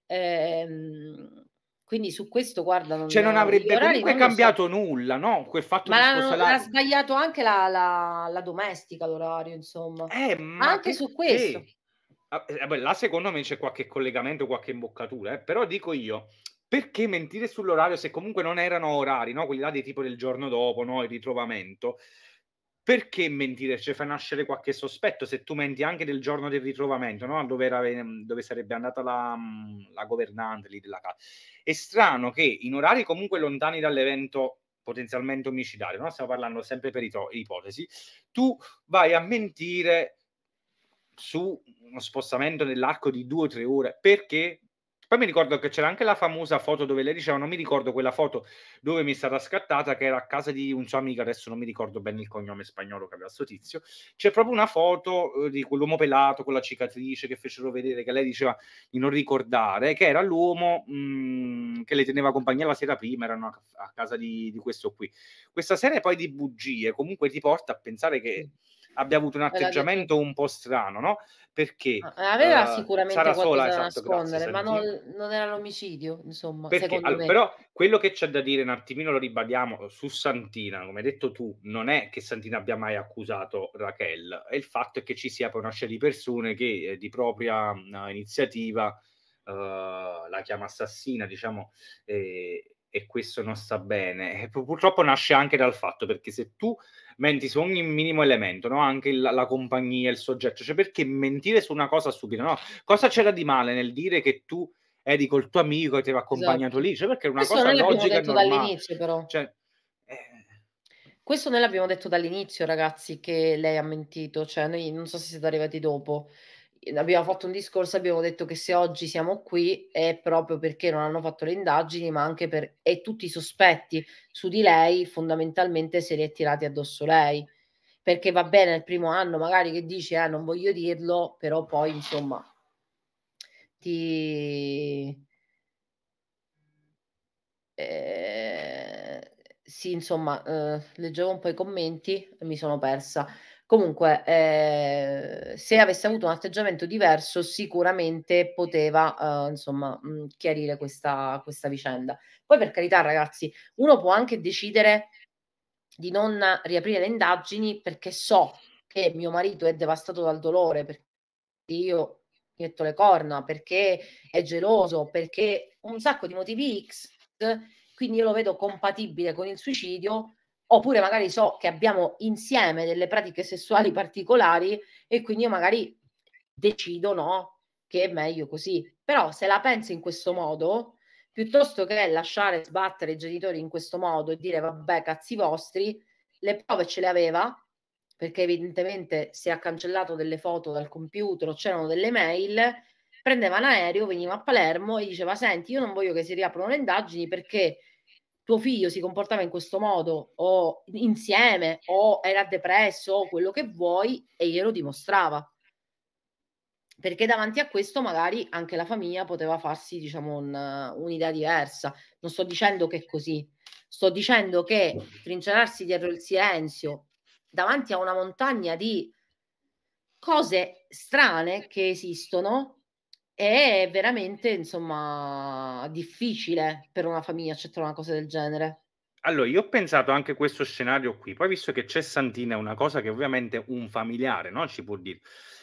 Speaker 2: Ehm... Quindi su questo, guarda, non cioè non avrebbe comunque cambiato
Speaker 1: so. nulla, no? Quel fatto ma di sposta ha
Speaker 2: sbagliato anche la, la, la domestica l'orario, insomma. Eh, anche su questo.
Speaker 1: Ah, eh, beh, là secondo me c'è qualche collegamento, qualche imboccatura, eh, però dico io, perché mentire sull'orario se comunque non erano orari, no? quelli là dei tipo del giorno dopo, no? il ritrovamento? Perché mentire? Cioè fa nascere qualche sospetto se tu menti anche del giorno del ritrovamento, no? dove, era, mm, dove sarebbe andata la, mm, la governante lì della casa. È strano che in orari comunque lontani dall'evento potenzialmente omicidario, no? stiamo parlando sempre per ipotesi, tu vai a mentire su uno spostamento nell'arco di due o tre ore perché poi mi ricordo che c'era anche la famosa foto dove lei diceva, non mi ricordo quella foto dove mi è stata scattata, che era a casa di un suo amico, adesso non mi ricordo bene il cognome spagnolo che aveva sto tizio, c'è proprio una foto eh, di quell'uomo pelato con la cicatrice che fecero vedere, che lei diceva di non ricordare, che era l'uomo mh, mm, che le teneva compagnia la sera prima, erano a, a casa di, di, questo qui. Questa serie poi di bugie comunque ti porta a pensare che... Mm abbia avuto un atteggiamento un po' strano, no? Perché ah, ah, aveva eh, sicuramente Sara qualcosa sola, da esatto, nascondere, grazie, ma non,
Speaker 2: non, era l'omicidio, insomma. Perché, allora, Però
Speaker 1: quello che c'è da dire un attimino lo ribadiamo su Santina, come hai detto tu, non è che Santina abbia mai accusato Raquel, è il fatto è che ci sia poi una scia di persone che eh, di propria mh, iniziativa uh, la chiama assassina, diciamo. Eh, e questo non sta bene. purtroppo nasce anche dal fatto perché se tu menti su ogni minimo elemento, no? anche il, la, compagnia, il soggetto, cioè perché mentire su una cosa subito? No? Cosa c'era di male nel dire che tu eri col tuo amico e ti aveva accompagnato esatto. lì? Cioè perché è una Questo cosa logica detto normale. dall'inizio però. Cioè, eh.
Speaker 2: Questo noi l'abbiamo detto dall'inizio, ragazzi, che lei ha mentito, cioè noi non so se siete arrivati dopo, abbiamo fatto un discorso, abbiamo detto che se oggi siamo qui è proprio perché non hanno fatto le indagini, ma anche per e tutti i sospetti su di lei fondamentalmente se li è tirati addosso lei. Perché va bene il primo anno, magari che dici eh non voglio dirlo, però poi insomma ti eh... sì, insomma, eh, leggevo un po' i commenti e mi sono persa. Comunque, eh, se avesse avuto un atteggiamento diverso, sicuramente poteva eh, insomma, mh, mm, chiarire questa, questa vicenda. Poi, per carità, ragazzi, uno può anche decidere di non riaprire le indagini perché so che mio marito è devastato dal dolore, perché io gli metto le corna, perché è geloso, perché un sacco di motivi X, quindi io lo vedo compatibile con il suicidio oppure magari so che abbiamo insieme delle pratiche sessuali particolari e quindi io magari decido no, che è meglio così. Però se la pensi in questo modo, piuttosto che lasciare sbattere i genitori in questo modo e dire vabbè cazzi vostri, le prove ce le aveva, perché evidentemente si è cancellato delle foto dal computer, c'erano delle mail, prendeva un aereo, veniva a Palermo e diceva senti io non voglio che si riaprano le indagini perché tuo figlio si comportava in questo modo o insieme o era depresso o quello che vuoi e glielo dimostrava. Perché davanti a questo magari anche la famiglia poteva farsi, diciamo, un, un'idea diversa. Non sto dicendo che è così, sto dicendo che trincerarsi dietro il silenzio davanti a una montagna di cose strane che esistono è veramente, insomma, difficile per una famiglia accettare una cosa del genere.
Speaker 1: Allora, io ho pensato anche a questo scenario qui, poi visto che c'è Santina, è una cosa che ovviamente un familiare no? ci può dire.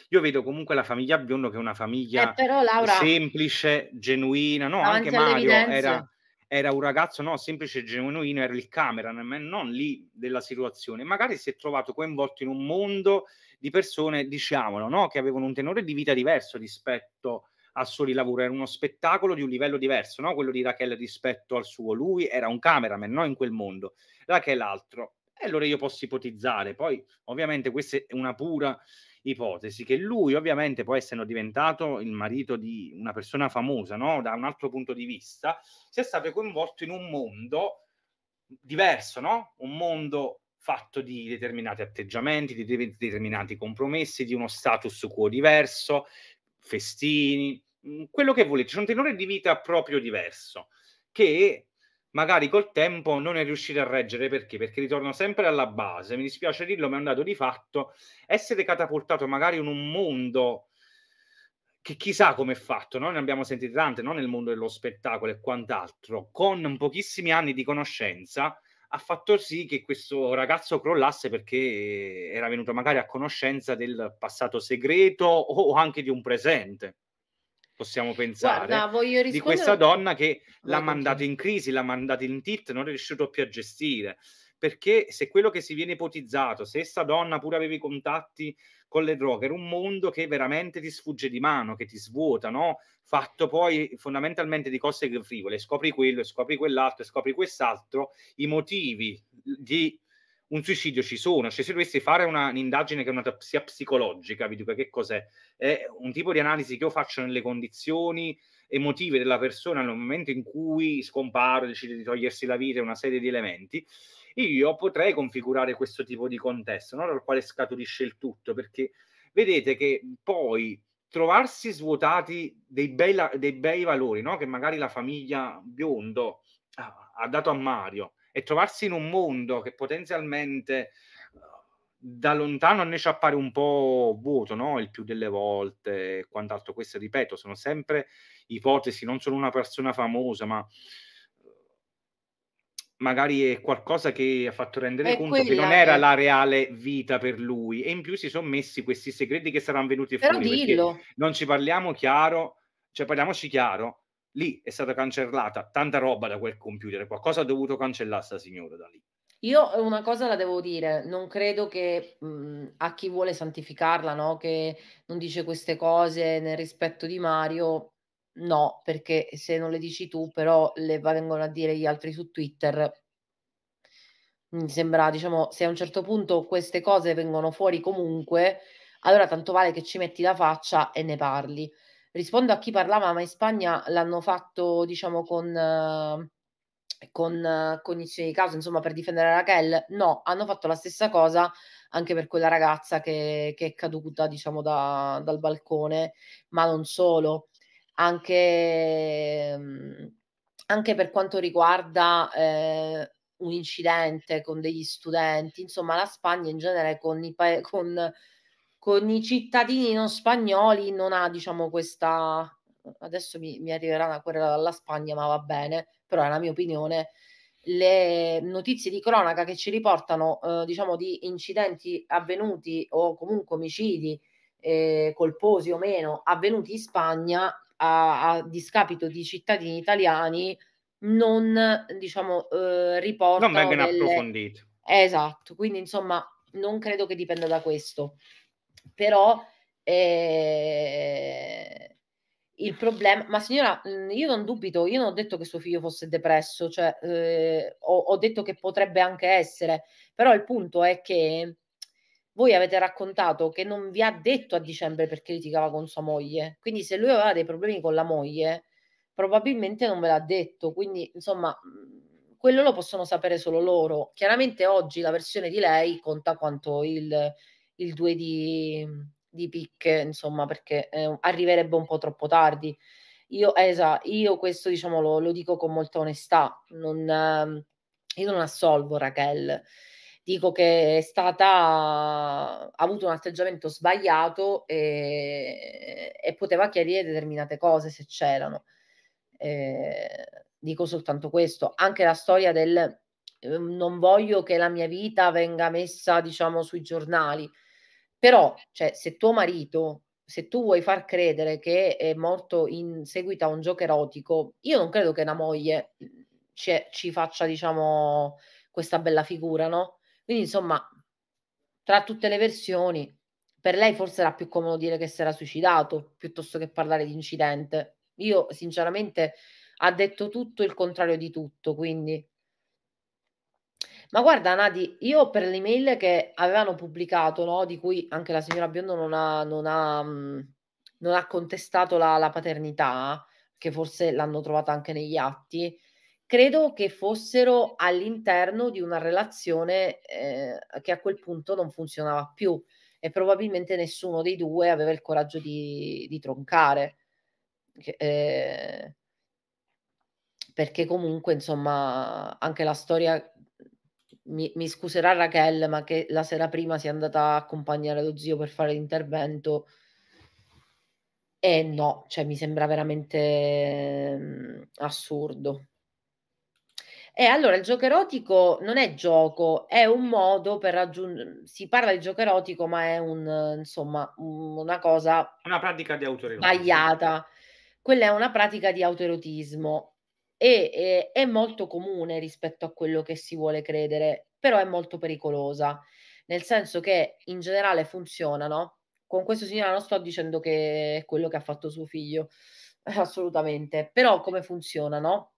Speaker 1: Io vedo comunque la famiglia Biondo che è una famiglia eh, però, Laura, semplice, genuina, no? Anche Mario era, era, un ragazzo no? semplice e genuino, era il cameraman, non lì della situazione. Magari si è trovato coinvolto in un mondo di persone, diciamolo, no? che avevano un tenore di vita diverso rispetto a a soli lavoro, era uno spettacolo di un livello diverso, no? quello di Raquel rispetto al suo. Lui era un cameraman, no? in quel mondo, Raquel altro. E allora io posso ipotizzare, poi ovviamente questa è una pura ipotesi, che lui ovviamente poi essendo diventato il marito di una persona famosa, no? da un altro punto di vista, sia stato coinvolto in un mondo diverso, no? un mondo fatto di determinati atteggiamenti, di determinati compromessi, di uno status quo diverso, festini, Mm, quello che volete, c'è un tenore di vita proprio diverso che magari col tempo non è riuscito a reggere perché? Perché ritorno sempre alla base, mi dispiace dirlo, ma è un dato di fatto essere catapultato magari in un mondo che chissà come è fatto, noi ne abbiamo sentite tante, non nel mondo dello spettacolo e quant'altro, con pochissimi anni di conoscenza ha fatto sì che questo ragazzo crollasse perché era venuto magari a conoscenza del passato segreto o anche di un presente possiamo pensare Guarda,
Speaker 2: rispondere... di questa donna
Speaker 1: che l'ha mandato in crisi, l'ha mandato in tit, non è riuscito più a gestire. Perché se quello che si viene ipotizzato, se sta donna pure aveva i contatti con le droghe, era un mondo che veramente ti sfugge di mano, che ti svuota, no? Fatto poi fondamentalmente di cose frivole, scopri quello, scopri quell'altro, scopri quest'altro, i motivi di un suicidio ci sono, cioè se dovessi fare una, un'indagine che è una sia psicologica, vi dico che cos'è, è un tipo di analisi che io faccio nelle condizioni emotive della persona nel momento in cui scompare, decide di togliersi la vita, una serie di elementi, io potrei configurare questo tipo di contesto, no? dal quale scaturisce il tutto, perché vedete che poi trovarsi svuotati dei bei, dei bei valori, no? che magari la famiglia biondo ha dato a Mario, e trovarsi in un mondo che potenzialmente eh, da lontano a noi ci appare un po' vuoto, no? il più delle volte e quant'altro. Questo, ripeto, sono sempre ipotesi, non sono una persona famosa, ma eh, magari è qualcosa che ha fatto rendere è conto che non era è... Eh. la reale vita per lui e in più si sono messi questi segreti che saranno venuti Però fuori. dillo. Non ci parliamo chiaro, cioè parliamoci chiaro, lì è stata cancellata tanta roba da quel computer, qualcosa ha dovuto cancellare sta signora da lì.
Speaker 2: Io una cosa la devo dire, non credo che mh, mm, a chi vuole santificarla, no? che non dice queste cose nel rispetto di Mario, no, perché se non le dici tu però le vengono a dire gli altri su Twitter. Mi sembra, diciamo, se a un certo punto queste cose vengono fuori comunque, allora tanto vale che ci metti la faccia e ne parli rispondo a chi parlava, ma in Spagna l'hanno fatto, diciamo, con, eh, con eh, cognizione di causa, insomma, per difendere Raquel. No, hanno fatto la stessa cosa anche per quella ragazza che, che è caduta, diciamo, da, dal balcone, ma non solo, anche, mm, anche per quanto riguarda eh, un incidente con degli studenti, insomma, la Spagna in genere con i paesi con i cittadini non spagnoli non ha, diciamo, questa... Adesso mi, mi arriverà una querela dalla Spagna, ma va bene, però è la mia opinione. Le notizie di cronaca che ci riportano, eh, diciamo, di incidenti avvenuti o comunque omicidi eh, colposi o meno avvenuti in Spagna a, a discapito di cittadini italiani non, diciamo, eh, riportano... Non vengono delle... approfonditi. Esatto, quindi insomma non credo che dipenda da questo però eh, il problema, ma signora, mm, io non dubito, io non ho detto che suo figlio fosse depresso, cioè, eh, ho, ho, detto che potrebbe anche essere, però il punto è che voi avete raccontato che non vi ha detto a dicembre perché litigava con sua moglie, quindi se lui aveva dei problemi con la moglie, probabilmente non ve l'ha detto, quindi insomma, mm, quello lo possono sapere solo loro. Chiaramente oggi la versione di lei conta quanto il il 2 di, di picche, insomma, perché eh, arriverebbe un po' troppo tardi. Io, eh, Esa, io questo diciamo lo, lo dico con molta onestà, non, eh, io non assolvo Raquel, dico che è stata, ha avuto un atteggiamento sbagliato e, e poteva chiarire determinate cose se c'erano. Eh, dico soltanto questo, anche la storia del ehm, non voglio che la mia vita venga messa diciamo sui giornali, però, cioè, se tuo marito, se tu vuoi far credere che è morto in seguito a un gioco erotico, io non credo che una moglie ci, ci faccia, diciamo, questa bella figura, no? Quindi, insomma, tra tutte le versioni, per lei forse era più comodo dire che si era suicidato piuttosto che parlare di incidente. Io, sinceramente, ha detto tutto il contrario di tutto, quindi ma guarda, Nadi, io per le mail che avevano pubblicato, no, di cui anche la signora Biondo non ha, non ha, mh, mm, non ha contestato la, la, paternità, che forse l'hanno trovata anche negli atti, credo che fossero all'interno di una relazione eh, che a quel punto non funzionava più e probabilmente nessuno dei due aveva il coraggio di, di troncare. Eh, perché comunque, insomma, anche la storia mi, mi, scuserà Raquel, ma che la sera prima si è andata a accompagnare lo zio per fare l'intervento. E no, cioè mi sembra veramente mm, assurdo. E allora il gioco erotico non è gioco, è un modo per raggiungere. Si parla di gioco erotico, ma è un insomma una cosa.
Speaker 1: Una pratica di autoerotismo.
Speaker 2: Sbagliata. Quella è una pratica di autoerotismo e eh, è molto comune rispetto a quello che si vuole credere, però è molto pericolosa, nel senso che in generale funzionano. Con questo signore non sto dicendo che è quello che ha fatto suo figlio, [laughs] assolutamente, però come funzionano?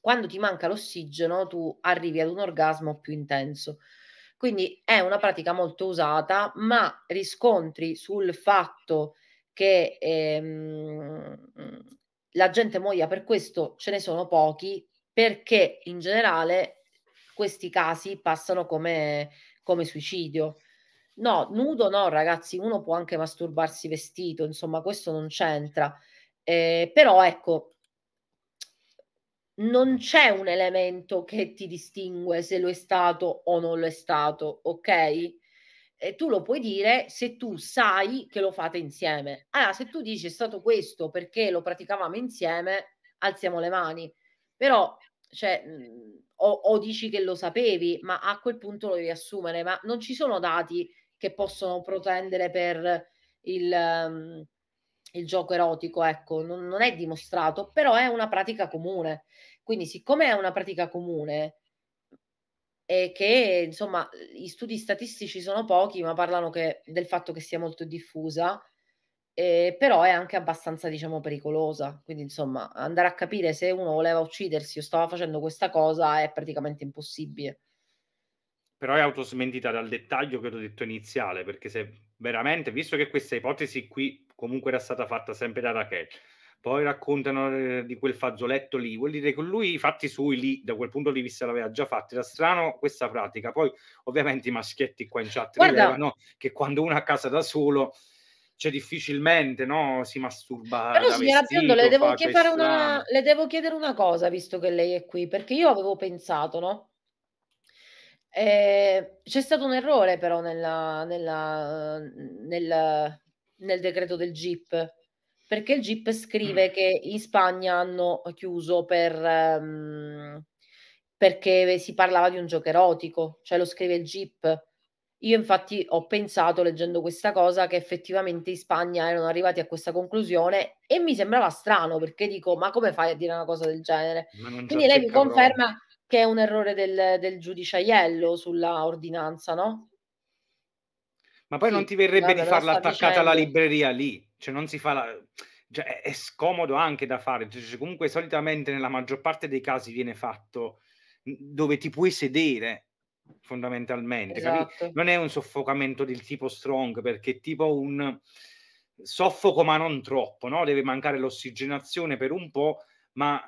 Speaker 2: Quando ti manca l'ossigeno tu arrivi ad un orgasmo più intenso. Quindi è una pratica molto usata, ma riscontri sul fatto che ehm, la gente muoia per questo, ce ne sono pochi, perché in generale questi casi passano come, come suicidio. No, nudo no, ragazzi, uno può anche masturbarsi vestito, insomma, questo non c'entra. Eh, però ecco, non c'è un elemento che ti distingue se lo è stato o non lo è stato, ok? eh, tu lo puoi dire se tu sai che lo fate insieme. Allora, se tu dici è stato questo perché lo praticavamo insieme, alziamo le mani. Però, cioè, mhmm, o, o dici che lo sapevi, ma a quel punto lo devi assumere. Ma non ci sono dati che possono protendere per il... Um, il gioco erotico, ecco, non, non, è dimostrato, però è una pratica comune. Quindi, siccome è una pratica comune, e che insomma gli studi statistici sono pochi, ma parlano che, del fatto che sia molto diffusa, eh, però è anche abbastanza diciamo pericolosa. Quindi insomma andare a capire se uno voleva uccidersi o stava facendo questa cosa è praticamente impossibile.
Speaker 1: Però è autosmentita dal dettaglio che ho detto iniziale, perché se veramente, visto che questa ipotesi qui comunque era stata fatta sempre da Rachel, poi raccontano eh, di quel fazzoletto lì, vuol dire che lui i fatti sui lì, da quel punto di vista l'aveva già fatti, era strano questa pratica, poi ovviamente i maschietti qua in chat Guarda. che quando uno è a casa da solo cioè difficilmente no, si masturba. Però signora Biondo, le devo, fa
Speaker 2: le devo chiedere una cosa, visto che lei è qui, perché io avevo pensato, no? Eh, c'è stato un errore però nella, nella, nel, nel decreto del GIP, perché il GIP mm. scrive mm. che in Spagna hanno chiuso per, um, perché si parlava di un gioco erotico, cioè lo scrive il GIP. Io infatti ho pensato leggendo questa cosa che effettivamente in Spagna erano arrivati a questa conclusione e mi sembrava strano perché dico ma come fai a dire una cosa del genere? Quindi lei mi conferma che è un errore del, del giudice Aiello sulla ordinanza, no?
Speaker 1: Ma poi sì, non ti verrebbe vabbè, di farla attaccata dicendo. alla libreria lì? cioè non si fa la... Cioè, è, scomodo anche da fare, cioè, cioè, comunque solitamente nella maggior parte dei casi viene fatto mhmm, dove ti puoi sedere fondamentalmente, esatto. non è un soffocamento del tipo strong perché è tipo un soffoco ma non troppo, no? deve mancare l'ossigenazione per un po', ma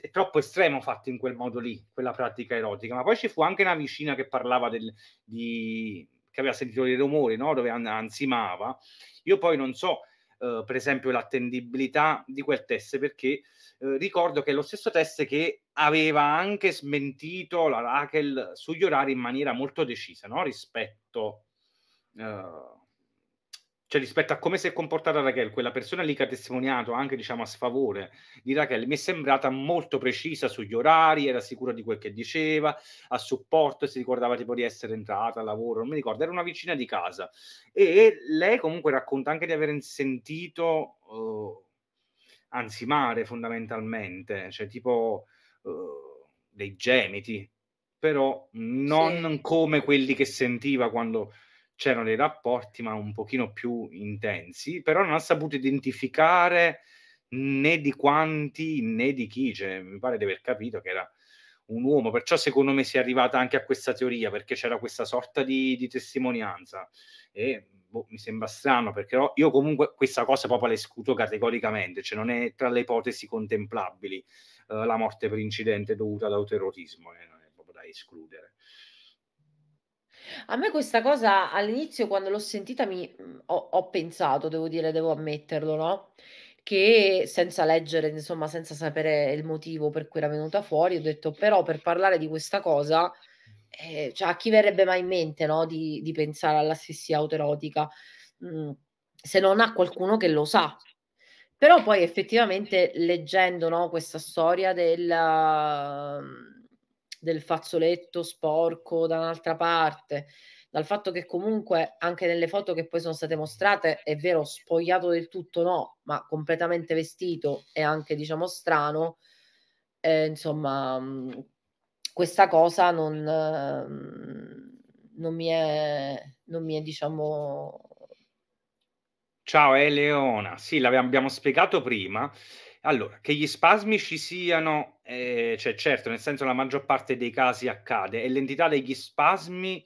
Speaker 1: è troppo estremo fatto in quel modo lì, quella pratica erotica. Ma poi ci fu anche una vicina che parlava del, di, che aveva sentito dei rumori, no? dove ansimava. Io poi non so eh, per esempio l'attendibilità di quel test, perché eh, ricordo che è lo stesso test che aveva anche smentito la Rachel sugli orari in maniera molto decisa no? rispetto eh, cioè rispetto a come si è comportata Rachel, quella persona lì che ha testimoniato anche diciamo a sfavore di Rachel, mi è sembrata molto precisa sugli orari, era sicura di quel che diceva, a supporto si ricordava tipo di essere entrata a lavoro, non mi ricordo, era una vicina di casa e lei comunque racconta anche di aver sentito uh, ansimare fondamentalmente, cioè tipo uh, dei gemiti, però non sì. come quelli che sentiva quando c'erano dei rapporti ma un pochino più intensi, però non ha saputo identificare né di quanti né di chi, cioè, mi pare di aver capito che era un uomo, perciò secondo me si è arrivata anche a questa teoria perché c'era questa sorta di, di testimonianza e boh, mi sembra strano perché io comunque questa cosa proprio la escludo categoricamente, cioè non è tra le ipotesi contemplabili eh, la morte per incidente dovuta ad autoerotismo, eh, non è proprio da escludere.
Speaker 2: A me questa cosa all'inizio quando l'ho sentita mi, mhmm, ho, ho pensato, devo dire, devo ammetterlo, no? Che senza leggere, insomma, senza sapere il motivo per cui era venuta fuori, ho detto però per parlare di questa cosa, eh, cioè a chi verrebbe mai in mente, no? Di, di pensare all'assessia autoerotica, mhmm, se non a qualcuno che lo sa, però poi effettivamente leggendo no, questa storia del, mhmm, del fazzoletto sporco da un'altra parte, dal fatto che comunque anche nelle foto che poi sono state mostrate, è vero, spogliato del tutto no, ma completamente vestito e anche diciamo strano, eh, insomma, mm, questa cosa non, mm, non, mi è, non mi è diciamo...
Speaker 1: Ciao Eleona, sì, l'abbiamo spiegato prima. Allora, che gli spasmi ci siano, eh, cioè certo, nel senso la maggior parte dei casi accade, è l'entità degli spasmi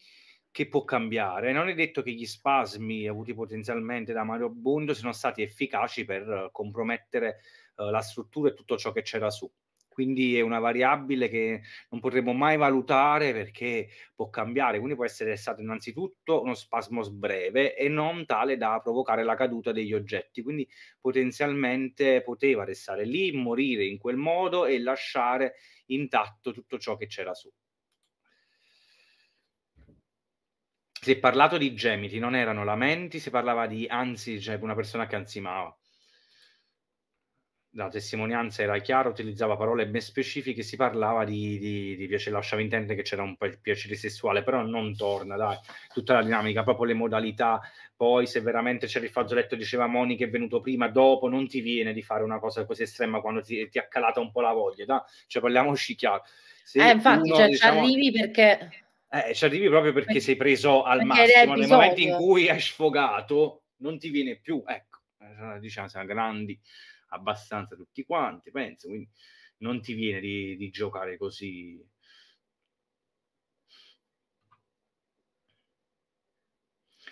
Speaker 1: che può cambiare. Non è detto che gli spasmi avuti potenzialmente da Mario Bondo siano stati efficaci per eh, compromettere eh, la struttura e tutto ciò che c'era su quindi è una variabile che non potremo mai valutare perché può cambiare, quindi può essere stato innanzitutto uno spasmo breve e non tale da provocare la caduta degli oggetti, quindi potenzialmente poteva restare lì, morire in quel modo e lasciare intatto tutto ciò che c'era su. Si è parlato di gemiti, non erano lamenti, si parlava di anzi, cioè una persona che ansimava la testimonianza era chiara, utilizzava parole ben specifiche, si parlava di, di, di piacere, lasciava intendere che c'era un piacere sessuale, però non torna, dai, tutta la dinamica, proprio le modalità, poi se veramente c'era il fazzoletto, diceva Monica, è venuto prima, dopo non ti viene di fare una cosa così estrema quando ti, ti ha calata un po' la voglia, dai, cioè parliamoci chiaro. Se eh, infatti, uno, cioè, diciamo, ci
Speaker 2: arrivi perché...
Speaker 1: Eh, ci arrivi proprio perché, perché sei preso al massimo, nel momento in cui hai sfogato non ti viene più, ecco, eh, diciamo, siamo grandi abbastanza tutti quanti, penso, quindi non ti viene di, di giocare così.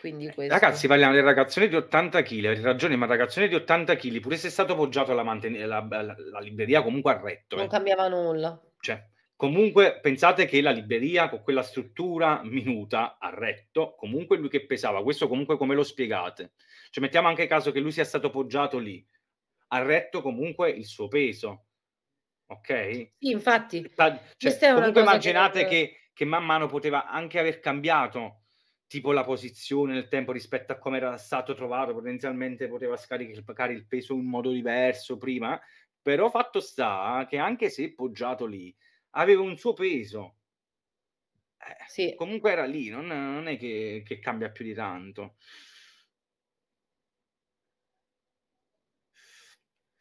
Speaker 2: Quindi eh, Ragazzi,
Speaker 1: parliamo del ragazzone di 80 kg, hai ragione, ma il ragazzone di 80 kg, pure se è stato poggiato alla, manten- la, la, la libreria, comunque ha retto. Non eh.
Speaker 2: cambiava nulla.
Speaker 1: Cioè, comunque pensate che la libreria con quella struttura minuta ha retto, comunque lui che pesava, questo comunque come lo spiegate? Cioè, mettiamo anche caso che lui sia stato poggiato lì, ha retto comunque il suo peso. Ok? Sì, infatti. Cioè, comunque immaginate che, eh. che, che man mano poteva anche aver cambiato tipo la posizione nel tempo rispetto a come era stato trovato, potenzialmente poteva scaricare il peso in modo diverso prima, però fatto sta che anche se poggiato lì aveva un suo peso. Eh, sì. Comunque era lì, non, non è che, che cambia più di tanto.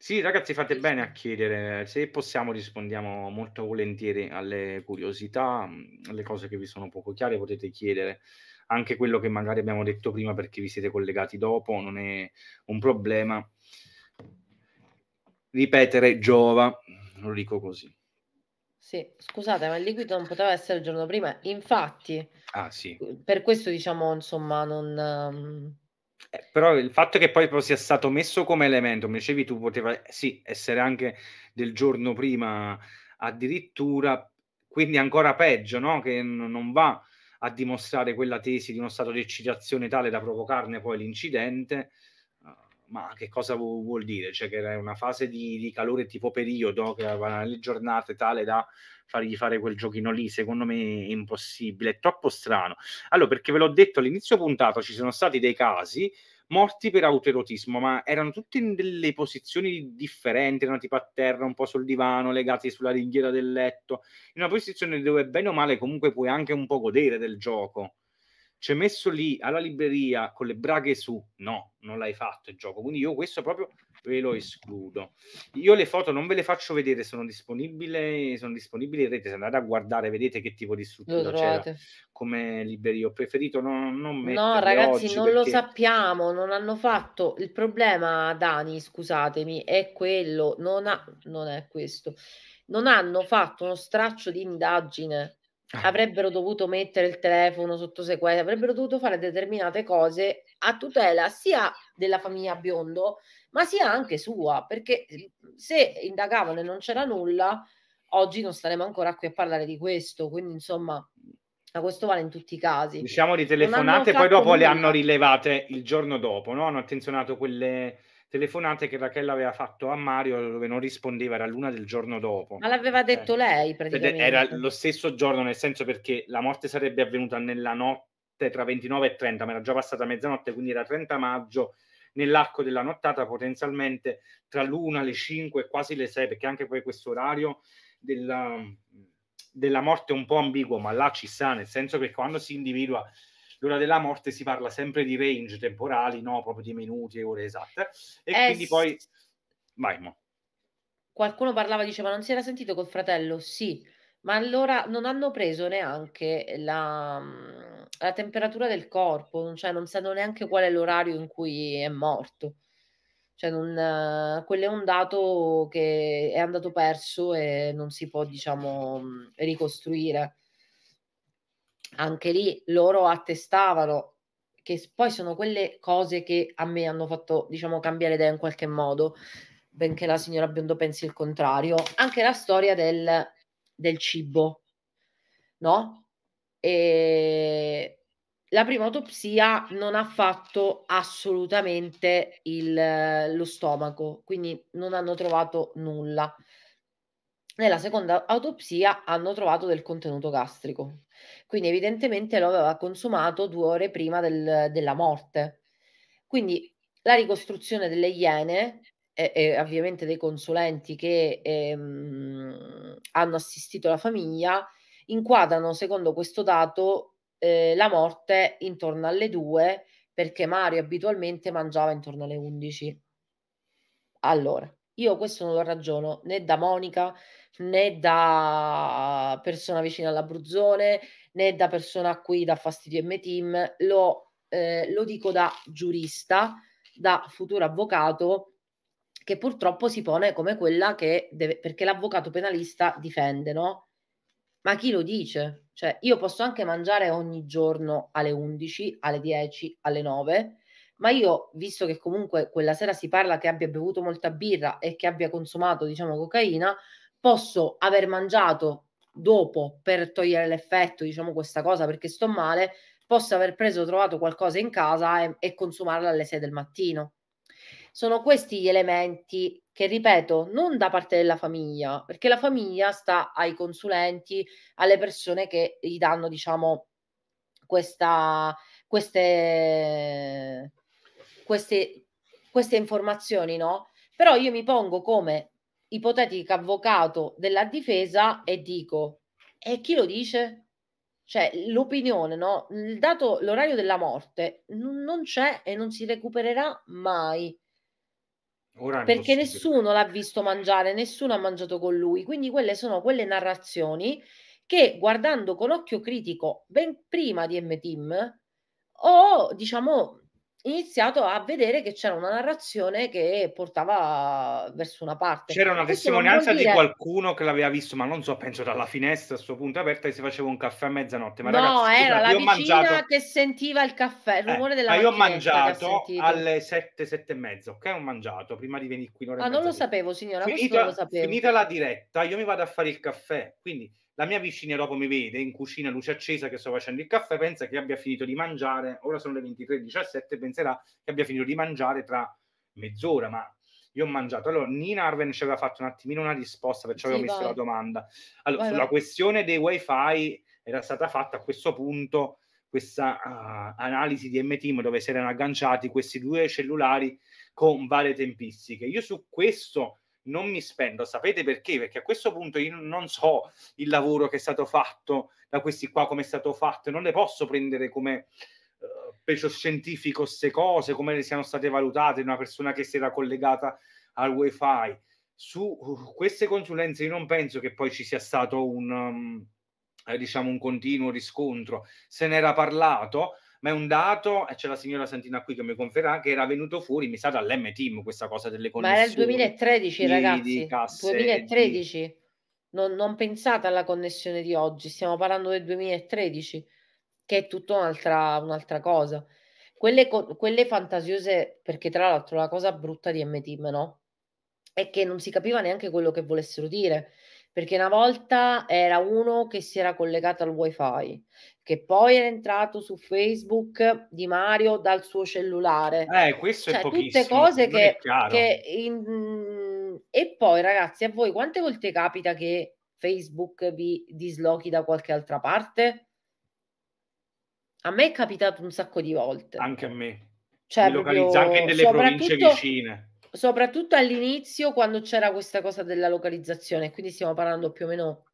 Speaker 1: Sì, ragazzi, fate bene a chiedere. Se possiamo, rispondiamo molto volentieri alle curiosità, mm, alle cose che vi sono poco chiare, potete chiedere. Anche quello che magari abbiamo detto prima perché vi siete collegati dopo non è un problema. Ripetere giova, lo dico così.
Speaker 2: Sì, scusate, ma il liquido non poteva essere il giorno prima. Infatti, ah, sì. per questo diciamo, insomma, non... Ehm,
Speaker 1: eh, però il fatto che poi sia stato messo come elemento, mi dicevi tu, poteva eh, sì, essere anche del giorno prima addirittura, quindi ancora peggio, no? che non va a dimostrare quella tesi di uno stato di eccitazione tale da provocarne poi l'incidente. Ah, ma che cosa vuol dire? Cioè che era una fase di, di calore tipo periodo, che aveva le giornate tale da fargli fare quel giochino lì, secondo me è impossibile, è troppo strano. Allora, perché ve l'ho detto all'inizio puntata, ci sono stati dei casi morti per autoerotismo, ma erano tutti in delle posizioni differenti, erano tipo a terra, un po' sul divano, legati sulla ringhiera del letto, in una posizione dove bene o male comunque puoi anche un po' godere del gioco. C'è messo lì alla libreria con le braghe su, no, non l'hai fatto il gioco. Quindi io questo proprio ve lo escludo. Io le foto non ve le faccio vedere, sono disponibili, sono disponibili in rete, se andate a guardare vedete che tipo di struttura c'è come liberi ho preferito non, non No ragazzi non perché... lo
Speaker 2: sappiamo, non hanno fatto, il problema Dani scusatemi è quello, non, ha... non è questo, non hanno fatto uno straccio di indagine ah. avrebbero dovuto mettere il telefono sotto sequestro, avrebbero dovuto fare determinate cose a tutela sia della famiglia Biondo, ma sia anche sua, perché ehm, se indagavano e non c'era nulla, oggi non staremo ancora qui a parlare di questo, quindi insomma a questo vale in tutti i casi.
Speaker 1: Diciamo di telefonate, poi dopo nulla. le hanno rilevate il giorno dopo, no? hanno attenzionato quelle telefonate che Rachele aveva fatto a Mario dove non rispondeva, era l'una del giorno dopo. Ma l'aveva eh. detto
Speaker 2: eh. lei praticamente. Era
Speaker 1: lo stesso giorno, nel senso perché la morte sarebbe avvenuta nella notte tra 29 e 30, ma era già passata mezzanotte, quindi era 30 maggio, nell'arco della nottata potenzialmente tra l'una, le 5 quasi le 6, perché anche poi questo orario della, della morte è un po' ambiguo, ma là ci sta, nel senso che quando si individua l'ora della morte si parla sempre di range temporali, no? Proprio di minuti e ore esatte. E eh, quindi poi... Vai, mo.
Speaker 2: Qualcuno parlava, diceva, non si era sentito col fratello? Sì, ma allora non hanno preso neanche la la temperatura del corpo, cioè non sanno neanche qual è l'orario in cui è morto. Cioè non, quello è un dato che è andato perso e non si può, diciamo, ricostruire. Anche lì loro attestavano che poi sono quelle cose che a me hanno fatto, diciamo, cambiare idea in qualche modo, benché la signora Biondo pensi il contrario. Anche la storia del, del cibo, no? e la prima autopsia non ha fatto assolutamente il, lo stomaco, quindi non hanno trovato nulla. Nella seconda autopsia hanno trovato del contenuto gastrico, quindi evidentemente lo aveva consumato due ore prima del, della morte. Quindi la ricostruzione delle iene e, e ovviamente dei consulenti che ehm, hanno assistito la famiglia inquadrano secondo questo dato eh, la morte intorno alle 2 perché Mario abitualmente mangiava intorno alle 11. Allora, io questo non lo ragiono né da Monica né da persona vicina all'Abruzzone né da persona a cui dà fastidio M team, lo, eh, lo dico da giurista, da futuro avvocato che purtroppo si pone come quella che deve, perché l'avvocato penalista difende, no? Ma chi lo dice? Cioè, io posso anche mangiare ogni giorno alle 11, alle 10, alle 9, ma io, visto che comunque quella sera si parla che abbia bevuto molta birra e che abbia consumato, diciamo, cocaina, posso aver mangiato dopo per togliere l'effetto, diciamo, questa cosa perché sto male, posso aver preso, trovato qualcosa in casa e, e consumarla alle 6 del mattino. Sono questi gli elementi che ripeto, non da parte della famiglia, perché la famiglia sta ai consulenti, alle persone che gli danno, diciamo, questa, queste, queste, queste informazioni, no? Però io mi pongo come ipotetico avvocato della difesa e dico, e chi lo dice? Cioè, l'opinione, no? dato, l'orario della morte non c'è e non si recupererà mai perché nessuno l'ha visto mangiare, nessuno ha mangiato con lui. Quindi quelle sono quelle narrazioni che guardando con occhio critico ben prima di M-Team ho, diciamo, iniziato a vedere che c'era una narrazione che portava verso una parte. C'era una testimonianza dire... di
Speaker 1: qualcuno che l'aveva visto, ma non so, penso dalla finestra a suo punto aperta e si faceva un caffè a mezzanotte. Ma no, ragazzi, era la vicina mangiato...
Speaker 2: che sentiva il caffè, il eh, rumore eh, della Ma io ho mangiato alle
Speaker 1: 7, 7 e mezza, ok? Ho mangiato prima di venire qui. Ah, non
Speaker 2: lo sapevo, signora, finita, non lo sapevo. Finita
Speaker 1: la diretta, io mi vado a fare il caffè, quindi la mia vicina dopo mi vede in cucina luce accesa che sto facendo il caffè, pensa che abbia finito di mangiare, ora sono le 23.17, penserà che abbia finito di mangiare tra mezz'ora, ma io ho mangiato. Allora, Nina Arven ci aveva fatto un attimino una risposta, perciò sì, avevo messo la domanda. Allora, vai, sulla vai. questione dei wifi era stata fatta a questo punto questa uh, analisi di M-Team dove si erano agganciati questi due cellulari con varie tempistiche. Io su questo non mi spendo. Sapete perché? Perché a questo punto io non so il lavoro che è stato fatto da questi qua, come è stato fatto, non le posso prendere come uh, scientifico queste cose, come le siano state valutate una persona che si era collegata al wifi. Su uh, queste consulenze io non penso che poi ci sia stato un, um, eh, diciamo, un continuo riscontro. Se n'era parlato, ma è un dato, e c'è la signora Santina qui che mi conferma, che era venuto fuori, mi sa dall'M-Team questa cosa delle connessioni. Ma era il 2013 di, ragazzi, di casse, 2013,
Speaker 2: di... non, non pensate alla connessione di oggi, stiamo parlando del 2013, che è tutta un'altra, un'altra cosa. Quelle, quelle, fantasiose, perché tra l'altro la cosa brutta di M-Team, no? È che non si capiva neanche quello che volessero dire perché una volta era uno che si era collegato al wifi, che poi era entrato su Facebook di Mario dal suo cellulare. Eh, questo cioè, è pochissimo. Tutte cose che... che in... E poi ragazzi, a voi quante volte capita che Facebook vi dislochi da qualche altra parte? A me è capitato un sacco di volte.
Speaker 1: Anche a me.
Speaker 2: Cioè, mi localizza anche nelle province vicine soprattutto all'inizio quando c'era questa cosa della localizzazione, quindi stiamo parlando più o meno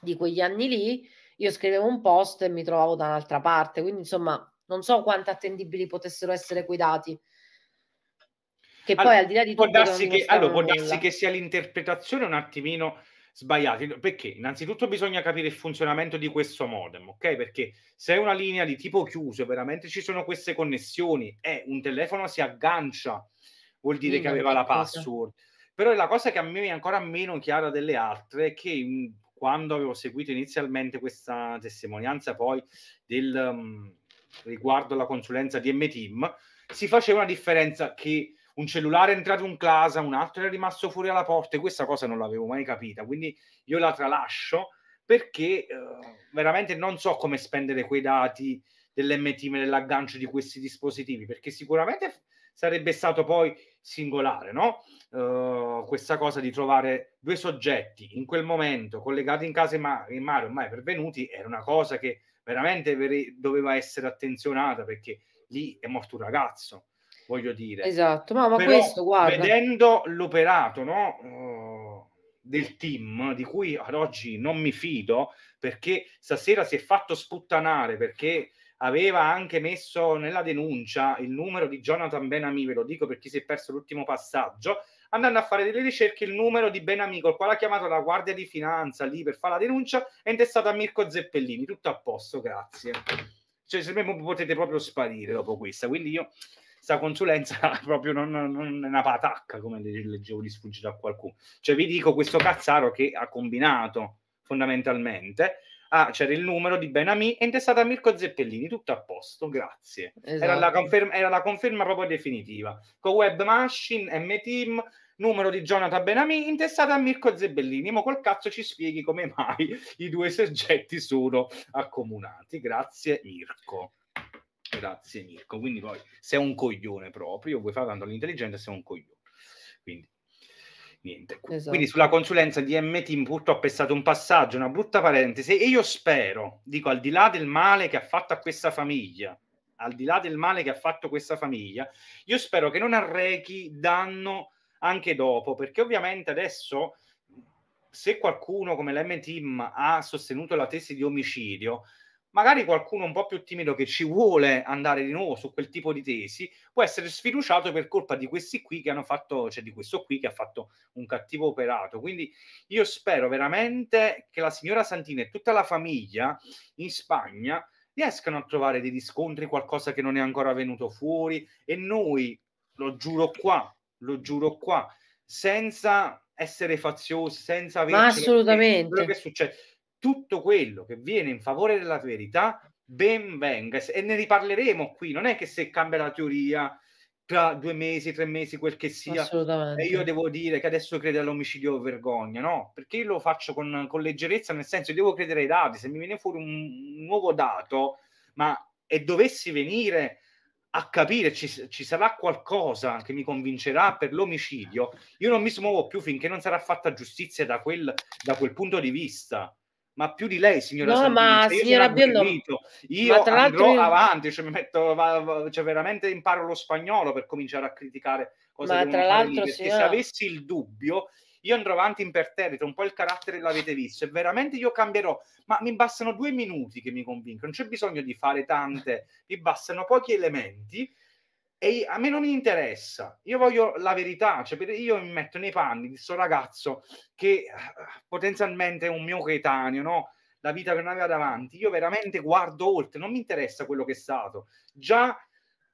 Speaker 2: di quegli anni lì, io scrivevo un post e mi trovavo da un'altra parte, quindi insomma non so quanto attendibili potessero essere quei dati. Che allora, poi al di là di tutto... Può darsi, che, allora, può darsi che
Speaker 1: sia l'interpretazione un attimino sbagliata, Perché? Innanzitutto bisogna capire il funzionamento di questo modem, ok? Perché se è una linea di tipo chiuso, veramente ci sono queste connessioni e eh, un telefono si aggancia vuol dire mm, che aveva la password. Cosa. Però la cosa che a me è ancora meno chiara delle altre è che mm, quando avevo seguito inizialmente questa testimonianza poi del, um, riguardo alla consulenza di M-Team, si faceva una differenza che un cellulare è entrato in casa, un altro è rimasto fuori alla porta e questa cosa non l'avevo mai capita, quindi io la tralascio perché eh, veramente non so come spendere quei dati dell'M-Team e dell'aggancio di questi dispositivi, perché sicuramente sarebbe stato poi singolare, no? Uh, questa cosa di trovare due soggetti in quel momento collegati in casa in, in mare ormai pervenuti era una cosa che veramente veri- doveva essere attenzionata perché lì è morto un ragazzo, voglio dire. Esatto, no, ma Però, questo, guarda... Vedendo l'operato, no? Uh, del team di cui ad oggi non mi fido perché stasera si è fatto sputtanare perché aveva anche messo nella denuncia il numero di Jonathan Benami, ve lo dico per chi si è perso l'ultimo passaggio, andando a fare delle ricerche il numero di Benami col quale ha chiamato la Guardia di Finanza lì per fare la denuncia è intestato a Mirko Zeppellini, tutto a posto, grazie. Cioè, se potete proprio sparire dopo questa, quindi io questa consulenza [laughs] proprio non, non, è una patacca come leggevo di sfuggire a qualcuno. Cioè vi dico questo cazzaro che ha combinato fondamentalmente ah, c'era il numero di Benami e intestata a Mirko Zeppellini, tutto a posto, grazie. Esatto. Era, la esatto. conferma, era, la conferma, proprio definitiva. Con Web Machine, M-Team, numero di Jonathan Benami intestata a Mirko Zeppellini. Ma col cazzo ci spieghi come mai i due soggetti sono accomunati. Grazie Mirko. Grazie Mirko. Quindi poi sei un coglione proprio, vuoi fare tanto l'intelligente, sei un coglione. Quindi niente. Esatto. Quindi sulla esatto. consulenza di MT purtroppo è stato un passaggio, una brutta parentesi e io spero, dico al di là del male che ha fatto a questa famiglia, al di là del male che ha fatto questa famiglia, io spero che non arrechi danno anche dopo, perché ovviamente adesso se qualcuno come l'MT ha sostenuto la tesi di omicidio, magari qualcuno un po' più timido che ci vuole andare di nuovo su quel tipo di tesi può essere sfiduciato per colpa di questi qui che hanno fatto, cioè di questo qui che ha fatto un cattivo operato. Quindi io spero veramente che la signora Santina e tutta la famiglia in Spagna riescano a trovare dei riscontri, qualcosa che non è ancora venuto fuori e noi, lo giuro qua, lo giuro qua, senza essere faziosi, senza avere quello che succede tutto quello che viene in favore della verità, ben venga e ne riparleremo qui. Non è che se cambia la teoria tra due mesi, tre mesi, quel che sia, e io devo dire che adesso credo all'omicidio vergogna, no? Perché io lo faccio con, con leggerezza, nel senso, devo credere ai dati. Se mi viene fuori un, un nuovo dato, ma e dovessi venire a capire ci, ci, sarà qualcosa che mi convincerà per l'omicidio, io non mi smuovo più finché non sarà fatta giustizia da quel, da quel punto di vista ma più di lei, signora no, Santini, ma signora Biondo, io ma tra andrò io... avanti, cioè, mi metto, cioè, veramente imparo lo spagnolo per cominciare a criticare cose ma tra l'altro, lì, signora... se avessi il dubbio io andrò avanti imperterrito, un po' il carattere l'avete visto, e veramente io cambierò, ma mi bastano due minuti che mi convincono, non c'è bisogno di fare tante, mi bastano pochi elementi e a me non interessa, io voglio la verità, cioè io mi metto nei panni di questo ragazzo che eh, potenzialmente è un mio coetaneo, no? la vita che non aveva davanti, io veramente guardo oltre, non mi interessa quello che è stato. Già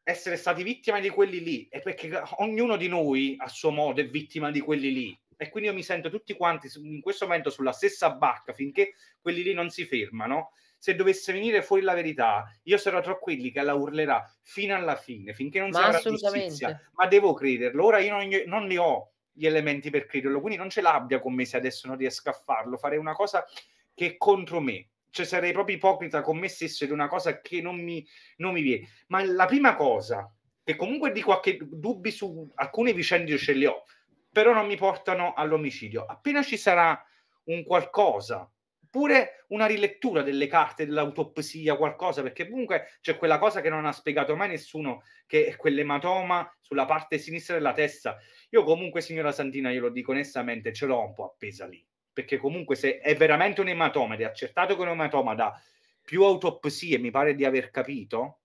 Speaker 1: essere stati vittima di quelli lì è perché ognuno di noi a suo modo è vittima di quelli lì e quindi io mi sento tutti quanti in questo momento sulla stessa barca finché quelli lì non si fermano se dovesse venire fuori la verità, io sarò tra quelli che la urlerà fino alla fine, finché non sarà giustizia. Ma devo crederlo. Ora io non, non ne ho gli elementi per crederlo, quindi non ce l'abbia con me se adesso non riesco a farlo. Farei una cosa che è contro me. Cioè sarei proprio ipocrita con me stesso ed una cosa che non mi, non mi viene. Ma la prima cosa, che comunque di qualche dubbi su alcune vicende io ce li ho, però non mi portano all'omicidio. Appena ci sarà un qualcosa pure una rilettura delle carte dell'autopsia, qualcosa, perché comunque c'è quella cosa che non ha spiegato mai nessuno, che è quell'ematoma sulla parte sinistra della testa. Io comunque, signora Santina, io lo dico onestamente, ce l'ho un po' appesa lì, perché comunque se è veramente un ematoma ed è accertato che è un ematoma da più autopsie, mi pare di aver capito,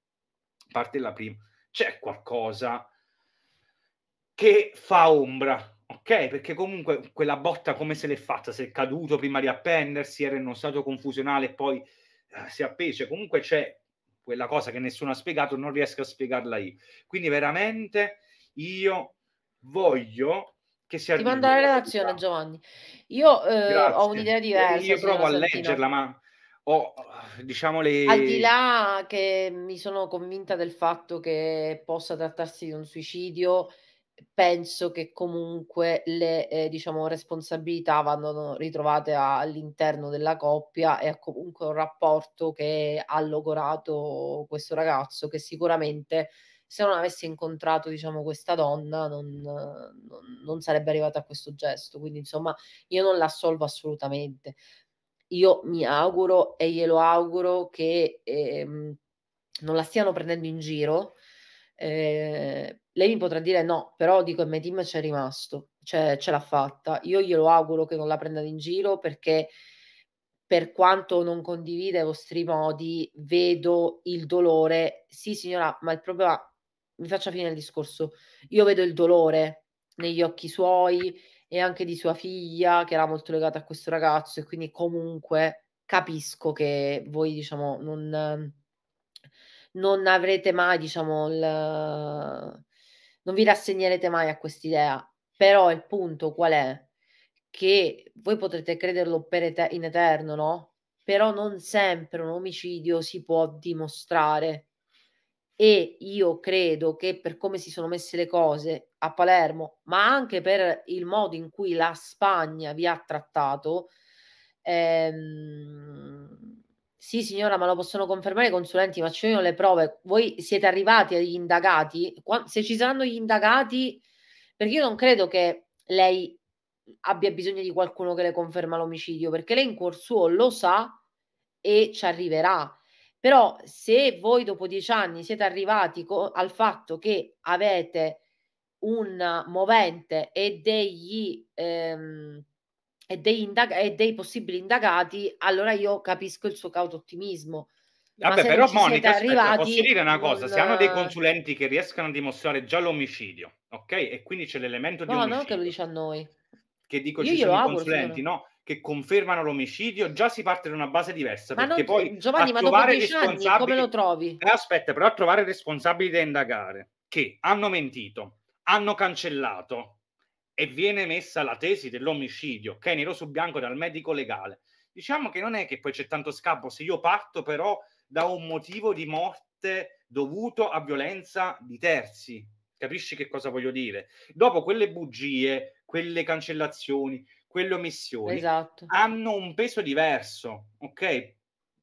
Speaker 1: parte la prima, c'è qualcosa che fa ombra ok, perché comunque quella botta come se l'è fatta? Se è caduto prima di appendersi, era in uno stato confusionale e poi eh, si appece. Cioè, comunque c'è quella cosa che nessuno ha spiegato, non riesco a spiegarla io. Quindi veramente io voglio che sia... Ti mando la
Speaker 2: relazione, Giovanni. Io eh, ho un'idea eh, diversa. Io provo a leggerla,
Speaker 1: ma ho, diciamo, le... Al di
Speaker 2: là che mi sono convinta del fatto che possa trattarsi di un suicidio penso che comunque le eh, diciamo, responsabilità vanno ritrovate a, all'interno della coppia e a comunque un rapporto che ha logorato questo ragazzo che sicuramente se non avesse incontrato diciamo, questa donna non, non, non sarebbe arrivata a questo gesto. Quindi insomma io non l'assolvo assolutamente. Io mi auguro e glielo auguro che ehm, non la stiano prendendo in giro. Eh, lei mi potrà dire no, però dico M-Team c'è rimasto, cioè ce l'ha fatta. Io glielo auguro che non la prendano in giro perché per quanto non condivida i vostri modi, vedo il dolore. Sì signora, ma il problema, mi faccia fine il discorso, io vedo il dolore negli occhi suoi e anche di sua figlia che era molto legata a questo ragazzo e quindi comunque capisco che voi diciamo non non avrete mai diciamo il, non vi rassegnerete mai a quest'idea, però il punto qual è? Che voi potrete crederlo et- in eterno, no? Però non sempre un omicidio si può dimostrare. E io credo che per come si sono messe le cose a Palermo, ma anche per il modo in cui la Spagna vi ha trattato, ehm, sì, signora, ma lo possono confermare i consulenti, ma ci vogliono le prove. Voi siete arrivati agli indagati? Se ci saranno gli indagati, perché io non credo che lei abbia bisogno di qualcuno che le conferma l'omicidio, perché lei in cuor suo lo sa e ci arriverà. Però se voi dopo dieci anni siete arrivati al fatto che avete un movente e degli... Ehm, e dei, indag- e dei possibili indagati, allora io capisco il suo cauto ottimismo.
Speaker 1: Vabbè, però Monica, aspetta, arrivati, posso dire una cosa, non... se hanno dei consulenti che riescano a dimostrare già l'omicidio, ok? E quindi c'è l'elemento no, di omicidio. No, no, che
Speaker 2: lo dice a noi.
Speaker 1: Che dico, io ci sono auguro, consulenti, no? Che confermano l'omicidio, già si parte da una base diversa, ma perché non... poi Giovanni, ma trovare responsabili... Anni, come lo trovi? Eh, aspetta, però a trovare responsabili da indagare, che hanno mentito, hanno cancellato, e viene messa la tesi dell'omicidio, che è nero su bianco dal medico legale. Diciamo che non è che poi c'è tanto scappo se io parto però da un motivo di morte dovuto a violenza di terzi. Capisci che cosa voglio dire? Dopo quelle bugie, quelle cancellazioni, quelle omissioni esatto. hanno un peso diverso, ok?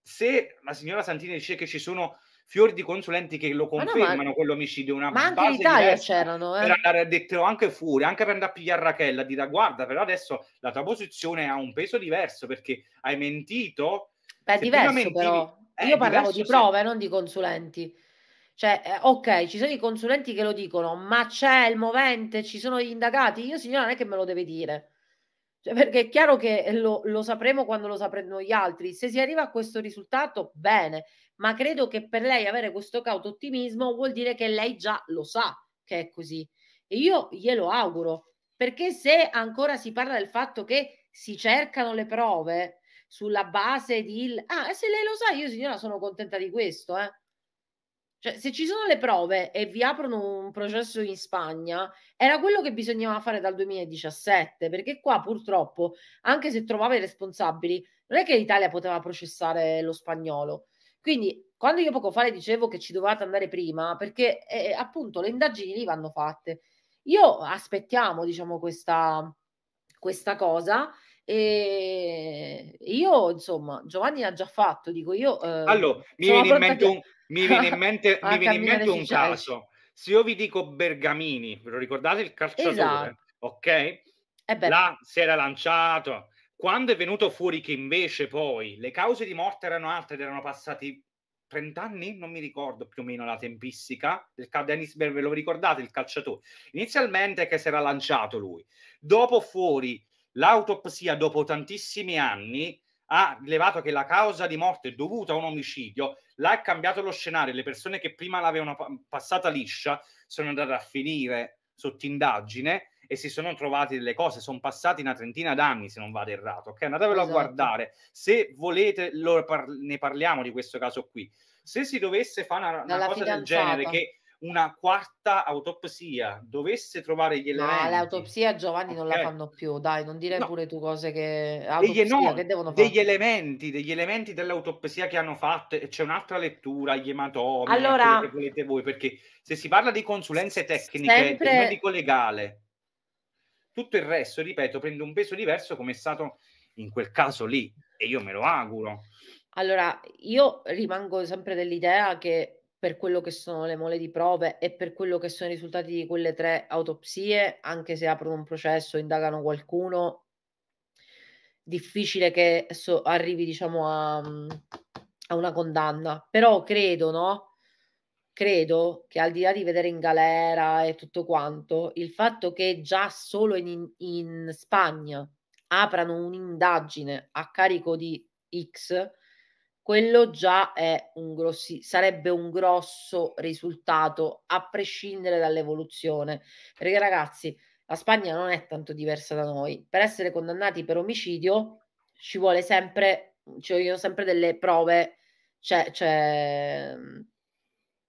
Speaker 1: Se la signora Santini dice che ci sono fior di consulenti che lo confermano ma no, ma... quell'omicidio. Una ma anche in Italia
Speaker 2: c'erano. Eh. Per
Speaker 1: andare detto anche fuori, anche per andare a pigliare Rachella, dire ah, guarda, però adesso la tua posizione ha un peso diverso perché hai mentito.
Speaker 2: Beh, diverso mentivi, però. Eh, Io parlavo di prove, se... non di consulenti. Cioè, eh, ok, ci sono i consulenti che lo dicono, ma c'è il movente, ci sono gli indagati. Io, signora, non è che me lo deve dire. Cioè, perché è chiaro che lo, lo, sapremo quando lo sapremo gli altri. Se si arriva a questo risultato, bene ma credo che per lei avere questo cauto ottimismo vuol dire che lei già lo sa che è così. E io glielo auguro, perché se ancora si parla del fatto che si cercano le prove sulla base di... Ah, se lei lo sa, io signora sono contenta di questo, eh. Cioè, se ci sono le prove e vi aprono un processo in Spagna, era quello che bisognava fare dal 2017, perché qua purtroppo, anche se trovava i responsabili, non è che l'Italia poteva processare lo spagnolo. Quindi quando io poco fa le dicevo che ci dovevate andare prima, perché eh, eh appunto le indagini lì vanno fatte. Io aspettiamo, diciamo, questa, questa cosa. E io, insomma, Giovanni ha già fatto, dico io. Eh, allora, mi viene, in mente, che... un,
Speaker 1: mi viene in mente, [laughs] mi viene in mente un caso. Se io vi dico Bergamini, ve lo ricordate il calciatore? Esatto. Ok? Eh Là si era lanciato, quando è venuto fuori che invece poi le cause di morte erano altre ed erano passati 30 anni, non mi ricordo più o meno la tempistica, del Dennis ve lo ricordate il calciatore? Inizialmente che si era lanciato lui, dopo fuori l'autopsia dopo tantissimi anni ha rilevato che la causa di morte è dovuta a un omicidio, l'ha cambiato lo scenario, le persone che prima l'avevano passata liscia sono andate a finire sotto indagine e si sono trovati delle cose, sono passati una trentina d'anni se non vado errato, ok? Andatevelo esatto. a guardare, se volete par- ne parliamo di questo caso qui. Se si dovesse fare una, una cosa fidanzata. del genere che una quarta autopsia dovesse trovare gli elementi. Ma l'autopsia
Speaker 2: Giovanni okay. non la fanno più, dai, non dire no. pure tu cose che, degli, no, che devono fare. Degli
Speaker 1: elementi, degli elementi dell'autopsia che hanno fatto, c'è un'altra lettura, gli ematomi, allora, che volete voi, perché se si parla di consulenze tecniche, sempre... il medico legale tutto il resto, ripeto, prende un peso diverso come è stato in quel caso lì e io me lo auguro.
Speaker 2: Allora, io rimango sempre dell'idea che per quello che sono le mole di prove e per quello che sono i risultati di quelle tre autopsie, anche se aprono un processo, indagano qualcuno, difficile che so, arrivi, diciamo, a, a, una condanna. Però credo, no? credo che al di là di vedere in galera e tutto quanto, il fatto che già solo in, in Spagna aprano un'indagine a carico di X, quello già è un grossi, sarebbe un grosso risultato a prescindere dall'evoluzione. Perché ragazzi, la Spagna non è tanto diversa da noi. Per essere condannati per omicidio ci vuole sempre, ci vogliono sempre delle prove, cioè, cioè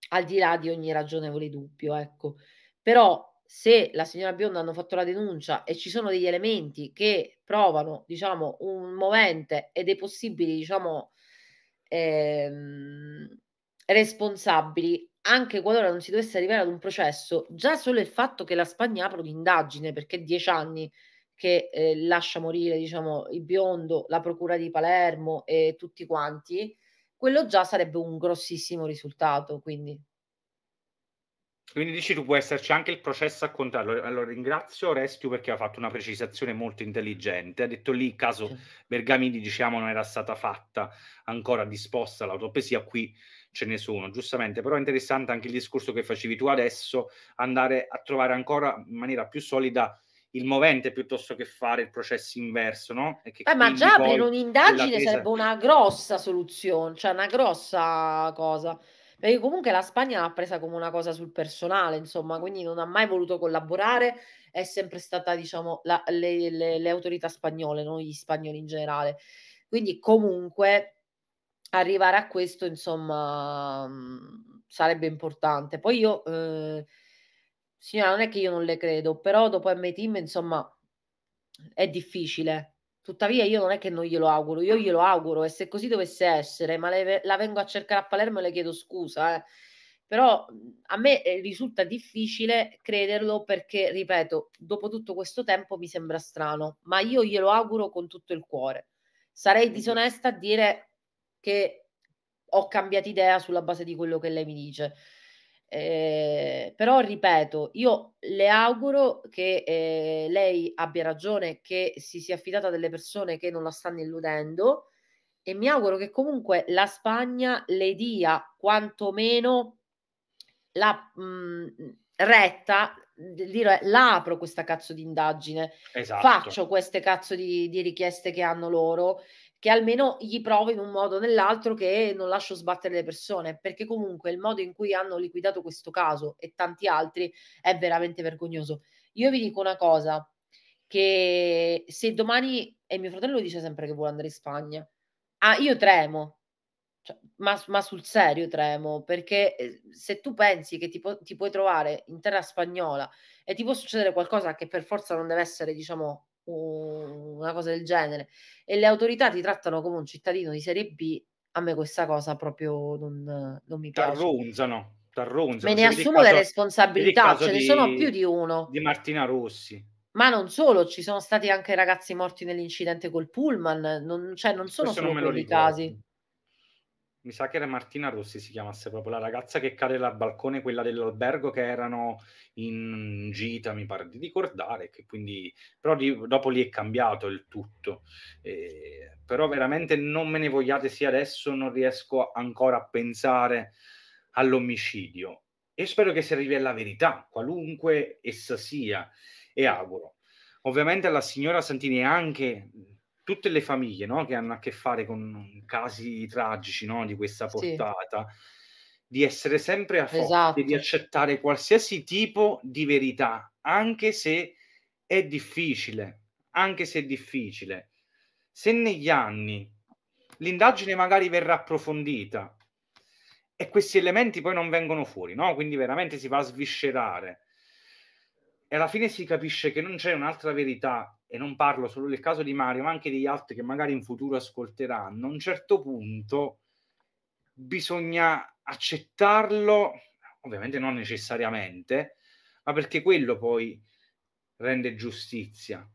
Speaker 2: al di là di ogni ragionevole dubbio, ecco. Però se la signora Bionda hanno fatto la denuncia e ci sono degli elementi che provano, diciamo, un movente e dei possibili, diciamo, ehm, responsabili, anche qualora non si dovesse arrivare ad un processo, già solo il fatto che la Spagna apra un'indagine, perché è dieci anni che eh, lascia morire, diciamo, il biondo, la procura di Palermo e tutti quanti, quello già sarebbe un grossissimo risultato. Quindi.
Speaker 1: Quindi dici tu può esserci anche il processo a contrario. Allora ringrazio Rescue perché ha fatto una precisazione molto intelligente. Ha detto lì, caso sì. Bergamini, diciamo, non era stata fatta ancora disposta l'autopesia, qui ce ne sono, giustamente. Però è interessante anche il discorso che facevi tu adesso, andare a trovare ancora in maniera più solida il movente piuttosto che fare il processo inverso, no? Eh, ma già aprire un'indagine tesa... sarebbe
Speaker 2: una grossa soluzione, cioè una grossa cosa. Perché comunque la Spagna l'ha presa come una cosa sul personale, insomma, quindi non ha mai voluto collaborare, è sempre stata, diciamo, la, le, le, le autorità spagnole, noi gli spagnoli in generale. Quindi comunque arrivare a questo, insomma, mm, sarebbe importante. Poi io eh, signora, non è che io non le credo, però dopo M Team, insomma, è difficile. Tuttavia, io non è che non glielo auguro, io glielo auguro e se così dovesse essere, ma le, la vengo a cercare a Palermo e le chiedo scusa, eh. però a me eh, risulta difficile crederlo perché, ripeto, dopo tutto questo tempo mi sembra strano, ma io glielo auguro con tutto il cuore. Sarei disonesta a dire che ho cambiato idea sulla base di quello che lei mi dice Ehm, però ripeto, io le auguro che eh, lei abbia ragione, che si sia affidata a delle persone che non la stanno illudendo e mi auguro che comunque la Spagna le dia quantomeno la mh, mhmm, retta, dire, la apro questa cazzo di indagine,
Speaker 1: esatto. faccio
Speaker 2: queste cazzo di, di richieste che hanno loro che almeno gli provo in un modo o nell'altro che non lascio sbattere le persone, perché comunque il modo in cui hanno liquidato questo caso e tanti altri è veramente vergognoso. Io vi dico una cosa, che se domani, e mio fratello dice sempre che vuole andare in Spagna, ah, io tremo, cioè, ma, ma, sul serio tremo, perché eh, se tu pensi che ti, po- ti puoi trovare in terra spagnola e ti può succedere qualcosa che per forza non deve essere, diciamo, una cosa del genere, e le autorità ti trattano come un cittadino di serie B, a me questa cosa proprio non, non mi piace.
Speaker 1: T'arronzano, t'arronzano. Me ne assumo caso, le responsabilità, ce ne sono più di uno. Di Martina Rossi.
Speaker 2: Ma non solo, ci sono stati anche ragazzi morti nell'incidente col pullman, non, cioè non sono Questo solo non quelli casi
Speaker 1: mi sa che era Martina Rossi si chiamasse proprio la ragazza che cade dal balcone, quella dell'albergo che erano in gita, mi pare di ricordare, che quindi però lì, dopo lì è cambiato il tutto. Eh, però veramente non me ne vogliate sia adesso non riesco ancora a pensare all'omicidio e spero che si arrivi alla verità, qualunque essa sia, e auguro. Ovviamente alla signora Santini anche tutte le famiglie no, che hanno a che fare con casi tragici no, di questa portata, sì. di essere sempre a forza esatto. di accettare qualsiasi tipo di verità, anche se è difficile, anche se è difficile. Se negli anni l'indagine magari verrà approfondita e questi elementi poi non vengono fuori, no? quindi veramente si va a sviscerare e alla fine si capisce che non c'è un'altra verità e non parlo solo del caso di Mario, ma anche degli altri che magari in futuro ascolteranno, a un certo punto bisogna accettarlo, ovviamente non necessariamente, ma perché quello poi rende giustizia.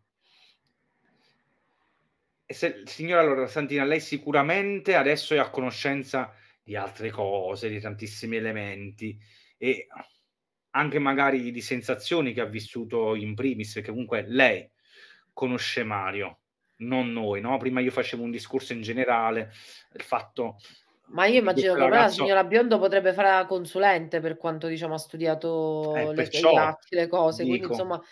Speaker 1: E se, signora allora, Santina, lei sicuramente adesso è a conoscenza di altre cose, di tantissimi elementi e anche magari di sensazioni che ha vissuto in primis, perché comunque lei conosce Mario, non noi, no? Prima io facevo un discorso in generale, il fatto... Ma io immagino che ragazzo... la signora
Speaker 2: Biondo potrebbe fare la consulente per quanto diciamo ha studiato eh, le, piatti, le cose, dico, quindi insomma...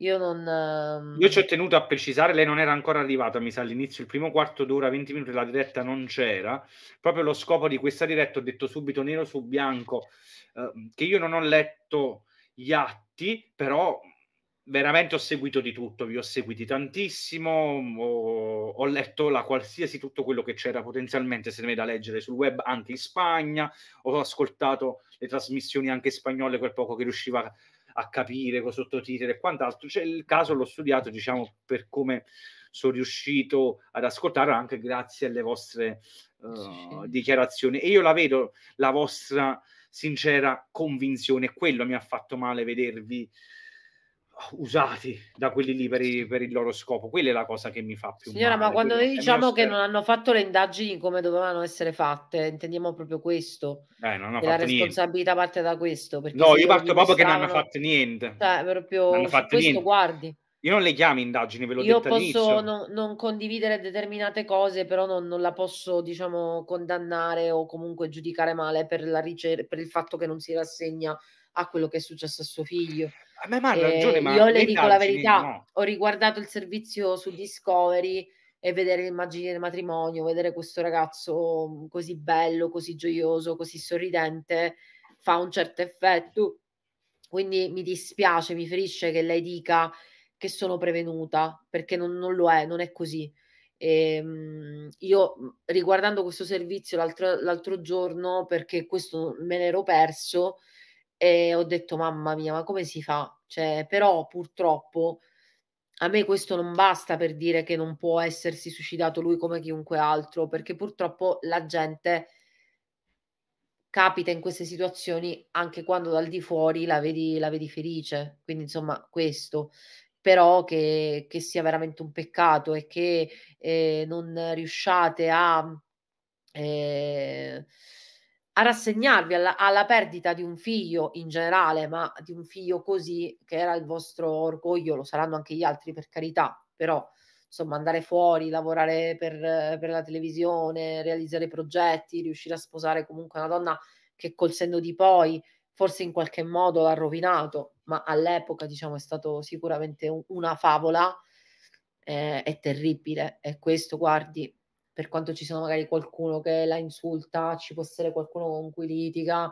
Speaker 2: Io non. Ehm, io ci
Speaker 1: ho tenuto a precisare, lei non era ancora arrivata, mi sa, all'inizio, il primo quarto d'ora, 20 minuti la diretta non c'era. Proprio lo scopo di questa diretta, ho detto subito nero su bianco, eh, che io non ho letto gli atti, però veramente ho seguito di tutto, vi ho seguiti tantissimo, mm, ho, ho, letto la qualsiasi tutto quello che c'era potenzialmente se ne da leggere sul web anche in Spagna, ho ascoltato le trasmissioni anche spagnole quel poco che riusciva a, capire con sottotitoli e quant'altro, cioè, il caso l'ho studiato diciamo per come sono riuscito ad ascoltarlo anche grazie alle vostre uh, sì. dichiarazioni e io la vedo la vostra sincera convinzione, quello mi ha fatto male vedervi usati da quelli lì per, i, per, il loro scopo. Quella è la cosa che mi fa più Signora, male. ma quando noi diciamo che non
Speaker 2: hanno fatto le indagini come dovevano essere fatte, intendiamo proprio questo.
Speaker 1: Eh, la responsabilità
Speaker 2: parte da questo. No, io parto proprio che non hanno fatto niente. Cioè, proprio hanno fatto questo niente. guardi.
Speaker 1: Io non le chiamo indagini, ve lo dico. Io detto posso
Speaker 2: non, non, condividere determinate cose, però non, non, la posso, diciamo, condannare o comunque giudicare male per, ricer- per il fatto che non si rassegna a quello che è successo a suo figlio. A me ma ragione, eh, ma io le dico la verità, no. ho riguardato il servizio su Discovery e vedere le immagini del matrimonio, vedere questo ragazzo mm, così bello, così gioioso, così sorridente, fa un certo effetto. Quindi mi dispiace, mi ferisce che lei dica che sono prevenuta, perché non, non lo è, non è così. E, ehm, io mm, riguardando questo servizio l'altro, l'altro giorno, perché questo me l'ero perso, e ho detto mamma mia, ma come si fa? Cioè, però purtroppo a me questo non basta per dire che non può essersi suicidato lui come chiunque altro, perché purtroppo la gente capita in queste situazioni anche quando dal di fuori la vedi, la vedi felice. Quindi, insomma, questo. Però che, che sia veramente un peccato e che eh, non riusciate a... Eh, a rassegnarvi alla, alla, perdita di un figlio in generale, ma di un figlio così che era il vostro orgoglio, lo saranno anche gli altri per carità, però insomma andare fuori, lavorare per, per la televisione, realizzare progetti, riuscire a sposare comunque una donna che col senno di poi forse in qualche modo l'ha rovinato, ma all'epoca diciamo è stato sicuramente un, una favola, eh, è terribile è questo guardi per quanto ci sia magari qualcuno che la insulta, ci può essere qualcuno con cui litiga,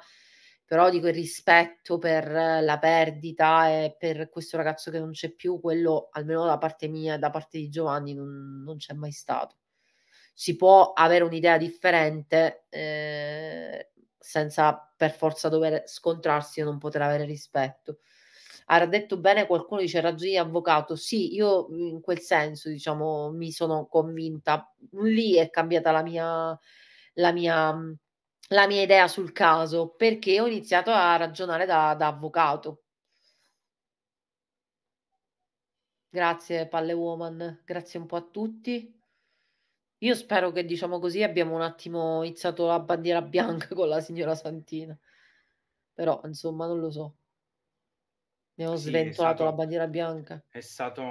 Speaker 2: però dico il rispetto per la perdita e per questo ragazzo che non c'è più, quello almeno da parte mia e da parte di Giovanni non, non, c'è mai stato. Si può avere un'idea differente eh, senza per forza dover scontrarsi o non poter avere rispetto ha detto bene qualcuno dice ragioni di avvocato sì io mhmm, in quel senso diciamo mi sono convinta lì è cambiata la mia la mia mhmm, la mia idea sul caso perché ho iniziato a ragionare da, da avvocato grazie palle woman grazie un po' a tutti io spero che, diciamo così, abbiamo un attimo iniziato la bandiera bianca [laughs] con la signora Santina. Però, insomma, non lo so. Ne ho sì, sventolato stato, la bandiera bianca.
Speaker 1: È stato...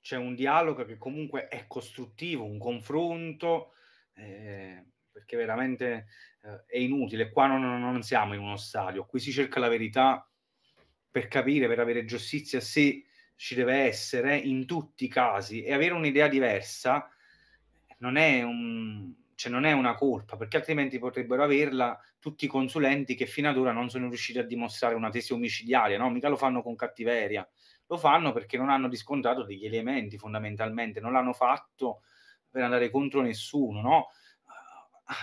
Speaker 1: C'è un dialogo che comunque è costruttivo, un confronto, eh, perché veramente eh, è inutile. Qua non, non, siamo in uno stadio, qui si cerca la verità per capire, per avere giustizia se ci deve essere in tutti i casi e avere un'idea diversa non è un, cioè non è una colpa, perché altrimenti potrebbero averla tutti i consulenti che fino ad ora non sono riusciti a dimostrare una tesi omicidiaria, no? Mica lo fanno con cattiveria, lo fanno perché non hanno riscontrato degli elementi fondamentalmente, non l'hanno fatto per andare contro nessuno, no?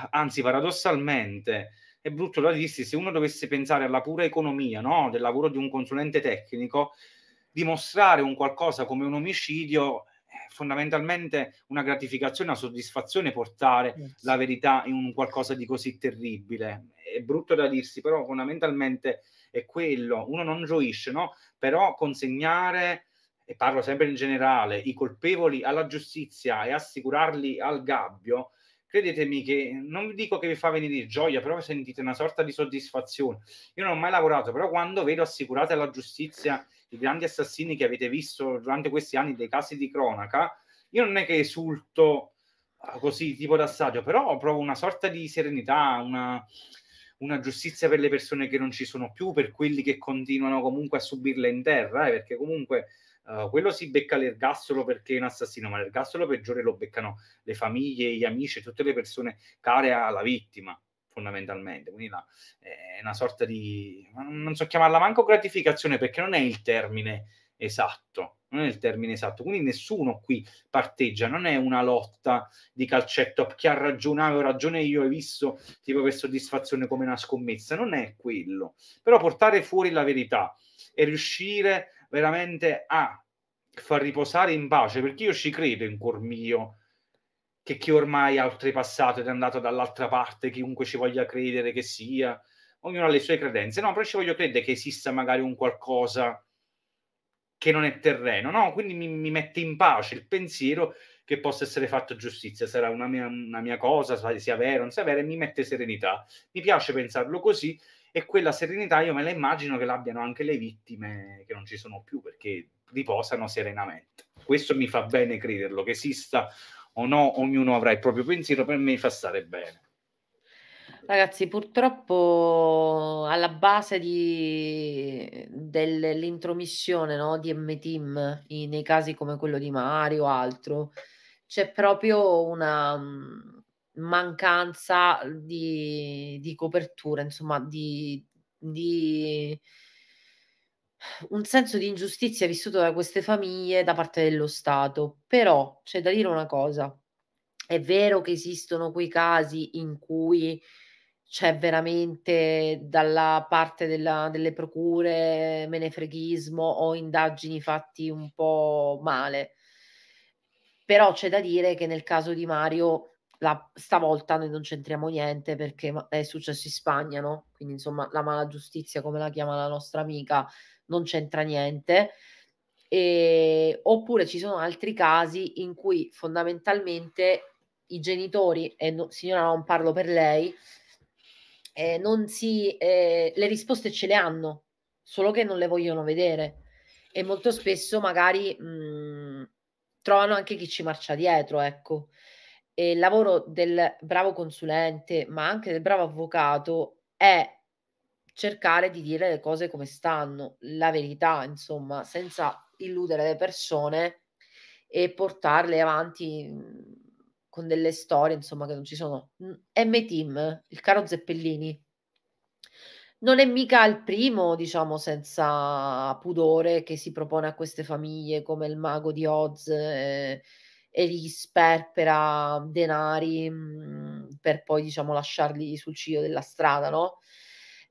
Speaker 1: Anzi, paradossalmente, è brutto da dirsi, se uno dovesse pensare alla pura economia, no? Del lavoro di un consulente tecnico, dimostrare un qualcosa come un omicidio fondamentalmente una gratificazione, una soddisfazione portare yes. la verità in un qualcosa di così terribile. È brutto da dirsi, però fondamentalmente è quello. Uno non gioisce, no? Però consegnare e parlo sempre in generale, i colpevoli alla giustizia e assicurarli al gabbio, credetemi che non vi dico che vi fa venire gioia, però sentite una sorta di soddisfazione. Io non ho mai lavorato, però quando vedo assicurate alla giustizia i grandi assassini che avete visto durante questi anni, dei casi di cronaca, io non è che esulto ah, così tipo d'assaggio, però provo una sorta di serenità, una, una giustizia per le persone che non ci sono più, per quelli che continuano comunque a subirla in terra, eh, perché comunque uh, quello si becca l'ergastolo perché è un assassino, ma l'ergastolo peggiore lo beccano le famiglie, gli amici, tutte le persone care alla vittima fondamentalmente. Quindi la, eh, è una sorta di... non so chiamarla manco gratificazione perché non è il termine esatto, non è il termine esatto. Quindi nessuno qui parteggia, non è una lotta di calcetto chi ha ragione, avevo ah, ragione io, hai visto, tipo per soddisfazione come una scommessa, non è quello. Però portare fuori la verità e riuscire veramente a far riposare in pace, perché io ci credo in cuor mio che chi ormai ha oltrepassato ed è andato dall'altra parte, chiunque ci voglia credere che sia, ognuno ha le sue credenze. No, però ci voglio credere che esista magari un qualcosa che non è terreno, no? Quindi mi, mi mette in pace il pensiero che possa essere fatto giustizia, sarà una mia, una mia cosa, sia vera o non sia vera, e mi mette serenità. Mi piace pensarlo così e quella serenità io me la immagino che l'abbiano anche le vittime che non ci sono più perché riposano serenamente. Questo mi fa bene crederlo, che esista o no, ognuno avrà il proprio pensiero, per me fa stare bene.
Speaker 2: Ragazzi, purtroppo alla base di, dell'intromissione no, di M-Team nei casi come quello di Mario o altro, c'è proprio una mm, mancanza di, di copertura, insomma, di, di un senso di ingiustizia vissuto da queste famiglie da parte dello Stato, però c'è da dire una cosa, è vero che esistono quei casi in cui c'è veramente dalla parte della, delle procure menefreghismo o indagini fatti un po' male. Però c'è da dire che nel caso di Mario, la, stavolta noi non c'entriamo niente perché è successo in Spagna, no? Quindi insomma la mala giustizia, come la chiama la nostra amica, non c'entra niente. E, oppure ci sono altri casi in cui fondamentalmente i genitori, e no, signora non parlo per lei, eh, non si, eh, le risposte ce le hanno, solo che non le vogliono vedere. E molto spesso magari mh, mm, trovano anche chi ci marcia dietro, ecco. E il lavoro del bravo consulente, ma anche del bravo avvocato, è cercare di dire le cose come stanno, la verità, insomma, senza illudere le persone e portarle avanti mhmm, con delle storie, insomma, che non ci sono. M-Team, mhmm, il caro Zeppellini, non è mica il primo, diciamo, senza pudore che si propone a queste famiglie come il mago di Oz eh, e gli sperpera denari mh, mhmm, per poi, diciamo, lasciarli sul ciglio della strada, no?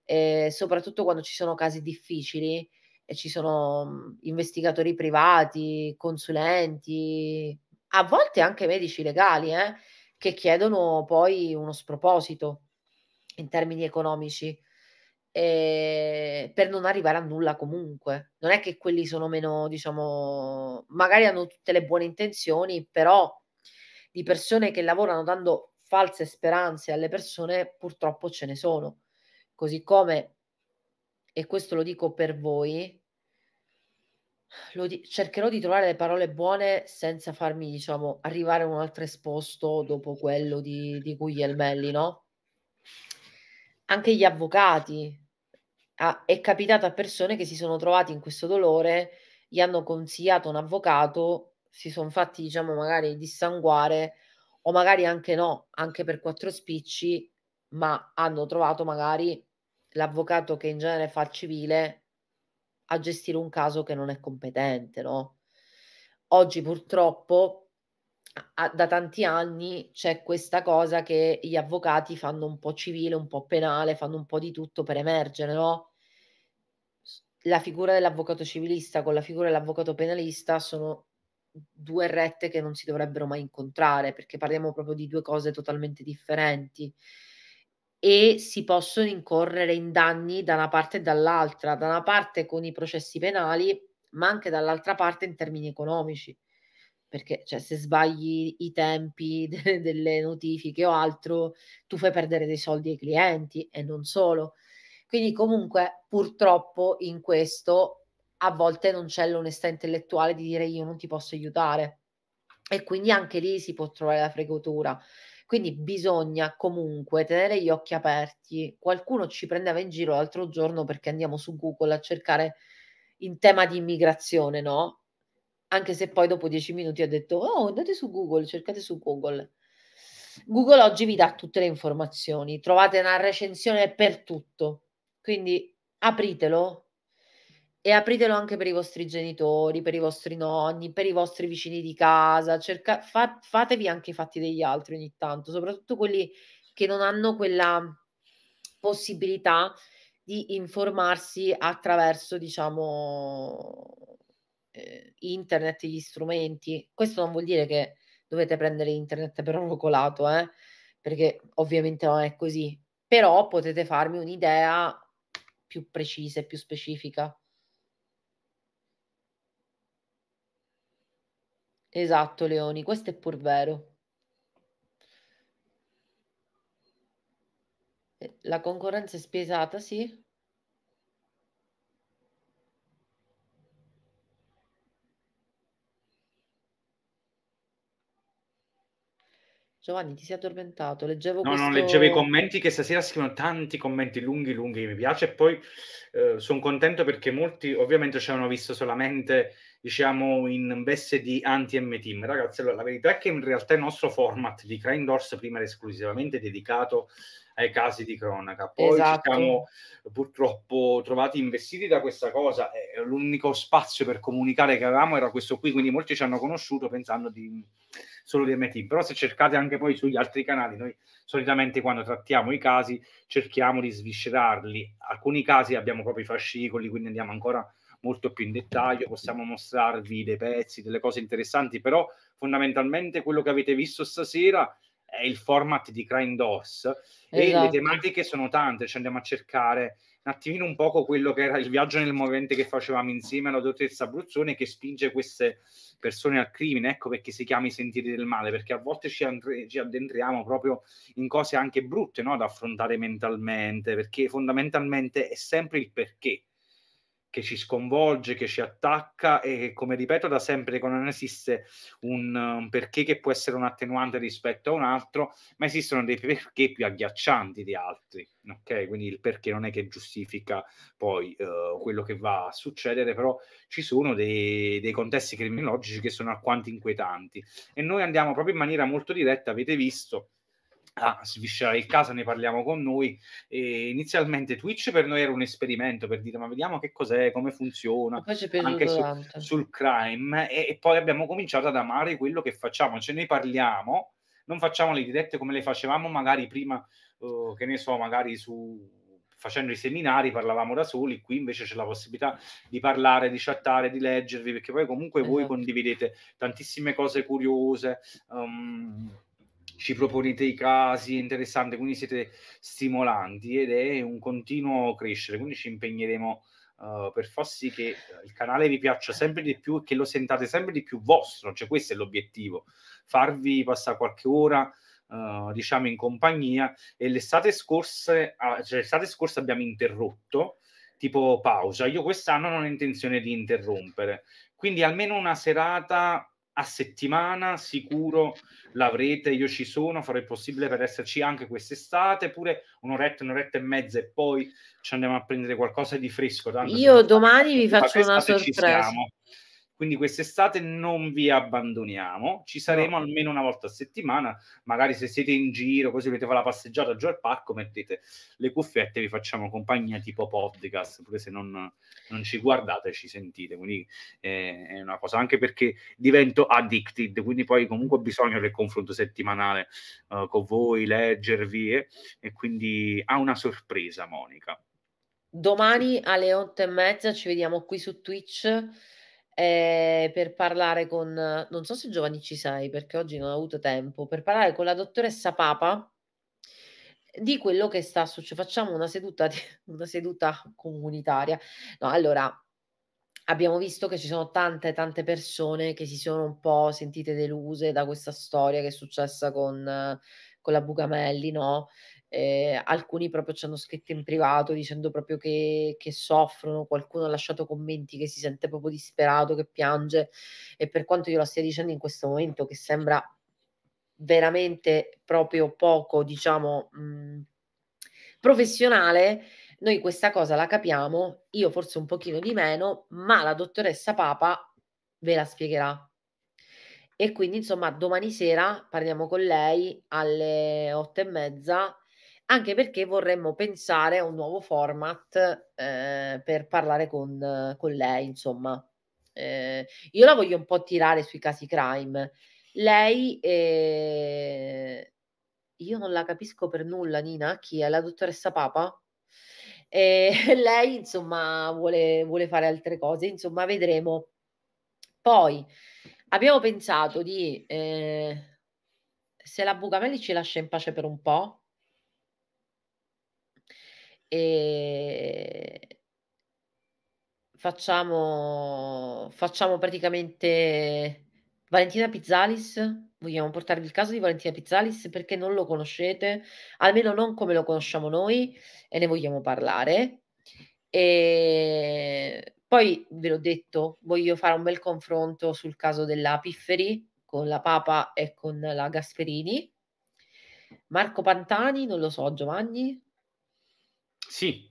Speaker 2: eh, soprattutto quando ci sono casi difficili e ci sono mhmm, investigatori privati, consulenti, a volte anche medici legali, eh, che chiedono poi uno sproposito in termini economici eh, per non arrivare a nulla comunque. Non è che quelli sono meno, diciamo, magari hanno tutte le buone intenzioni, però di persone che lavorano dando false speranze alle persone purtroppo ce ne sono. Così come, e questo lo dico per voi, di- cercherò di trovare le parole buone senza farmi, diciamo, arrivare a un altro esposto dopo quello di, di Guglielmelli, no? Anche gli avvocati. Ah, è capitato a persone che si sono trovati in questo dolore, gli hanno consigliato un avvocato, si sono fatti, diciamo, magari dissanguare o magari anche no, anche per quattro spicci, ma hanno trovato magari l'avvocato che in genere fa il civile a gestire un caso che non è competente, no? Oggi purtroppo a, da tanti anni c'è questa cosa che gli avvocati fanno un po' civile, un po' penale, fanno un po' di tutto per emergere, no? La figura dell'avvocato civilista con la figura dell'avvocato penalista sono due rette che non si dovrebbero mai incontrare perché parliamo proprio di due cose totalmente differenti e si possono incorrere in danni da una parte e dall'altra, da una parte con i processi penali, ma anche dall'altra parte in termini economici. Perché cioè, se sbagli i tempi [laughs] de- delle notifiche o altro, tu fai perdere dei soldi ai clienti e non solo. Quindi comunque purtroppo in questo a volte non c'è l'onestà intellettuale di dire io non ti posso aiutare. E quindi anche lì si può trovare la fregatura. Quindi bisogna comunque tenere gli occhi aperti. Qualcuno ci prendeva in giro l'altro giorno perché andiamo su Google a cercare in tema di immigrazione, no? Anche se poi dopo dieci minuti ha detto, oh, andate su Google, cercate su Google. Google oggi vi dà tutte le informazioni, trovate una recensione per tutto, quindi apritelo, e apritelo anche per i vostri genitori, per i vostri nonni, per i vostri vicini di casa, cerca, fa, fatevi anche i fatti degli altri ogni tanto, soprattutto quelli che non hanno quella possibilità di informarsi attraverso, diciamo, eh, internet e gli strumenti. Questo non vuol dire che dovete prendere internet per oro colato, eh? perché ovviamente non è così, però potete farmi un'idea più precisa e più specifica. Esatto, Leoni, questo è pur vero. Eh, la concorrenza è spiesata, sì. Giovanni, ti sei addormentato? Leggevo no, questo... no, leggevo i
Speaker 1: commenti che stasera scrivono tanti commenti lunghi, lunghi, mi piace. E poi eh, sono contento perché molti ovviamente ci hanno visto solamente diciamo in veste di anti-M Ragazzi, allora, la verità è che in realtà il nostro format di Crime Doors prima era esclusivamente dedicato ai casi di cronaca. Poi esatto. ci siamo purtroppo trovati investiti da questa cosa. Eh, l'unico spazio per comunicare che avevamo era questo qui, quindi molti ci hanno conosciuto pensando di, solo di MT. Però se cercate anche poi sugli altri canali, noi solitamente quando trattiamo i casi cerchiamo di sviscerarli. Alcuni casi abbiamo proprio i fascicoli, quindi andiamo ancora molto più in dettaglio, possiamo mostrarvi dei pezzi, delle cose interessanti, però fondamentalmente quello che avete visto stasera è il format di Crime DOS esatto. e le esatto. tematiche sono tante, cioè andiamo a cercare un attimino un poco quello che era il viaggio nel movente che facevamo insieme alla dottoressa Abruzzone che spinge queste persone al crimine, ecco perché si chiama i sentieri del male, perché a volte ci, andre- ci addentriamo proprio in cose anche brutte no? da affrontare mentalmente, perché fondamentalmente è sempre il perché che ci sconvolge, che ci attacca e come ripeto da sempre che non esiste un, un perché che può essere un attenuante rispetto a un altro, ma esistono dei perché più agghiaccianti di altri, ok? Quindi il perché non è che giustifica poi uh, quello che va a succedere, però ci sono dei, dei contesti criminologici che sono alquanto inquietanti e noi andiamo proprio in maniera molto diretta, avete visto, a ah, sviscerare il caso, ne parliamo con noi. E inizialmente Twitch per noi era un esperimento per dire ma vediamo che cos'è, come funziona, anche su, sul crime e, e, poi abbiamo cominciato ad amare quello che facciamo, ce ne parliamo, non facciamo le dirette come le facevamo magari prima, uh, che ne so, magari su facendo i seminari parlavamo da soli, qui invece c'è la possibilità di parlare, di chattare, di leggervi, perché poi comunque esatto. voi condividete tantissime cose curiose. Um, ci proponete i casi interessanti, quindi siete stimolanti ed è un continuo crescere, quindi ci impegneremo uh, per far sì che il canale vi piaccia sempre di più e che lo sentate sempre di più vostro, cioè questo è l'obiettivo, farvi passare qualche ora uh, diciamo in compagnia e l'estate scorsa, ah, cioè l'estate scorsa abbiamo interrotto tipo pausa, io quest'anno non ho intenzione di interrompere, quindi almeno una serata a settimana sicuro l'avrete, io ci sono, farò il possibile per esserci anche quest'estate, pure un'oretta, un'oretta e mezza e poi ci andiamo a prendere qualcosa di fresco. io domani vi faccio una sorpresa. Quindi quest'estate non vi abbandoniamo, ci saremo no. almeno una volta a settimana, magari se siete in giro, così volete fare la passeggiata giù al parco, mettete le cuffiette e vi facciamo compagnia tipo podcast, pure se non, non ci guardate ci sentite. Quindi eh, è una cosa, anche perché divento addicted, quindi poi comunque ho bisogno del confronto settimanale eh, con voi, leggervi eh, e quindi ha una sorpresa Monica.
Speaker 2: Domani alle otto e mezza ci vediamo qui su Twitch eh, per parlare con, non so se Giovanni ci sei perché oggi non ho avuto tempo, per parlare con la dottoressa Papa di quello che sta succedendo. Facciamo una seduta, di, [laughs] una seduta comunitaria. No, allora, abbiamo visto che ci sono tante tante persone che si sono un po' sentite deluse da questa storia che è successa con, con la Bucamelli, no? eh, alcuni proprio ci hanno scritto in privato dicendo proprio che, che, soffrono, qualcuno ha lasciato commenti che si sente proprio disperato, che piange e per quanto io la stia dicendo in questo momento che sembra veramente proprio poco, diciamo, mh, mhmm, professionale, noi questa cosa la capiamo, io forse un pochino di meno, ma la dottoressa Papa ve la spiegherà e quindi insomma domani sera parliamo con lei alle otto e mezza anche perché vorremmo pensare a un nuovo format eh, per parlare con, con lei, insomma. Eh, io la voglio un po' tirare sui casi crime. Lei, eh, io non la capisco per nulla, Nina, chi è? La dottoressa Papa? [laughs] lei, insomma, vuole, vuole fare altre cose, insomma, vedremo. Poi abbiamo pensato di eh, se la Bugamelli ci lascia in pace per un po', e facciamo, facciamo praticamente Valentina Pizzalis. Vogliamo portarvi il caso di Valentina Pizzalis perché non lo conoscete, almeno non come lo conosciamo noi e ne vogliamo parlare. E poi ve l'ho detto, voglio fare un bel confronto sul caso della Pifferi con la Papa e con la Gasperini. Marco Pantani, non lo so, Giovanni.
Speaker 1: Sì,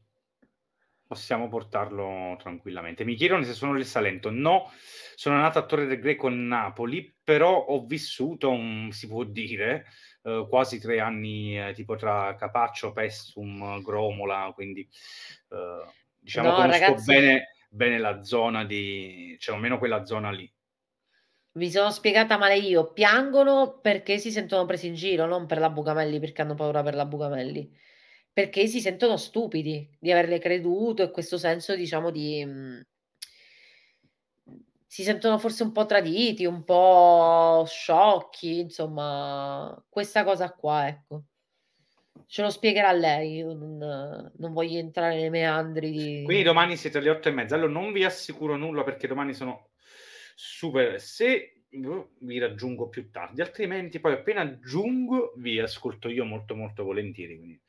Speaker 1: possiamo portarlo tranquillamente. Mi chiedono se sono del Salento. No, sono nato a Torre del Greco a Napoli, però ho vissuto, um, si può dire, eh, quasi tre anni eh, tipo tra Capaccio, Pestum, Gromola, quindi eh, diciamo no, conosco ragazzi, bene, bene la zona di, cioè almeno quella zona lì.
Speaker 2: Mi sono spiegata male io, piangono perché si sentono presi in giro, non per la Bucamelli, perché hanno paura per la Bucamelli perché si sentono stupidi di averle creduto e questo senso, diciamo, di... Mm, si sentono forse un po' traditi, un po' sciocchi, insomma, questa cosa qua, ecco. Ce lo spiegherà lei, non, non voglio entrare nei meandri di... Quindi
Speaker 1: domani siete alle otto e mezza, allora non vi assicuro nulla perché domani sono super... Se vi raggiungo più tardi, altrimenti poi appena giungo vi ascolto io molto molto volentieri, quindi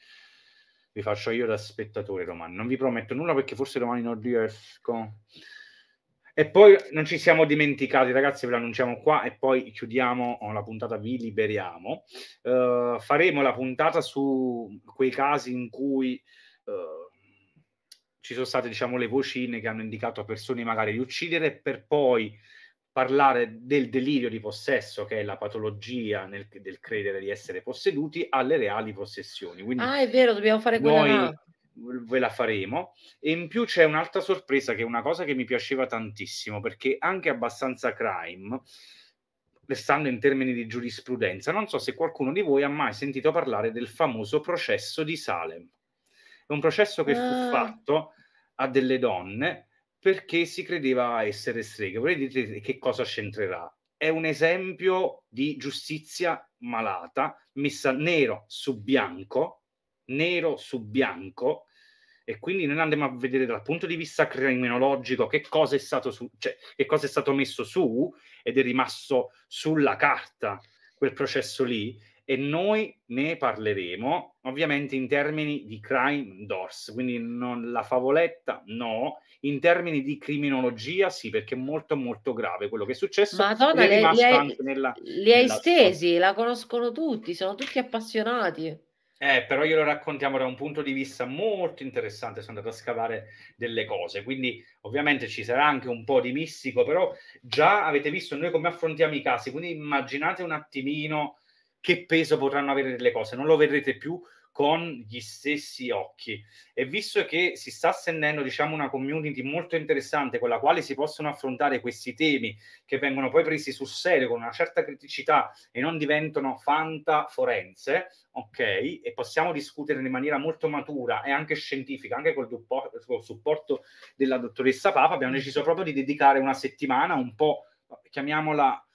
Speaker 1: vi faccio io da spettatore domani. Non vi prometto nulla perché forse domani non riesco. E poi non ci siamo dimenticati, ragazzi, ve l'annunciamo annunciamo qua e poi chiudiamo la puntata, vi liberiamo. Uh, faremo la puntata su quei casi in cui uh, ci sono state, diciamo, le vocine che hanno indicato a persone magari di uccidere per poi parlare del delirio di possesso, che è la patologia nel, del credere di essere posseduti, alle reali possessioni. Quindi
Speaker 2: ah, è vero, dobbiamo fare quella.
Speaker 1: ve la faremo. E in più c'è un'altra sorpresa, che è una cosa che mi piaceva tantissimo, perché anche abbastanza crime, restando in termini di giurisprudenza, non so se qualcuno di voi ha mai sentito parlare del famoso processo di Salem. È un processo che ah. fu fatto a delle donne perché si credeva essere streghe. Vorrei dire che cosa c'entrerà. È un esempio di giustizia malata messa nero su bianco, nero su bianco, e quindi noi andiamo a vedere dal punto di vista criminologico che cosa è stato, su, cioè, che cosa è stato messo su ed è rimasto sulla carta quel processo lì e noi ne parleremo ovviamente in termini di crime doors, quindi non la favoletta no, in termini di criminologia sì, perché è molto molto grave quello che è successo. Madonna, è li, li, hai, nella, li hai nella... stesi,
Speaker 2: la conoscono tutti, sono tutti appassionati.
Speaker 1: Eh, però lo raccontiamo da un punto di vista molto interessante, sono andato a scavare delle cose, quindi ovviamente ci sarà anche un po' di mistico, però già avete visto noi come affrontiamo i casi, quindi immaginate un attimino che peso potranno avere delle cose, non lo vedrete più con gli stessi occhi. E visto che si sta assennendo diciamo, una community molto interessante con la quale si possono affrontare questi temi che vengono poi presi sul serio con una certa criticità e non diventano fanta forense, ok? E possiamo discutere in maniera molto matura e anche scientifica, anche col, dupo- col supporto della dottoressa Papa, abbiamo deciso proprio di dedicare una settimana un po', chiamiamola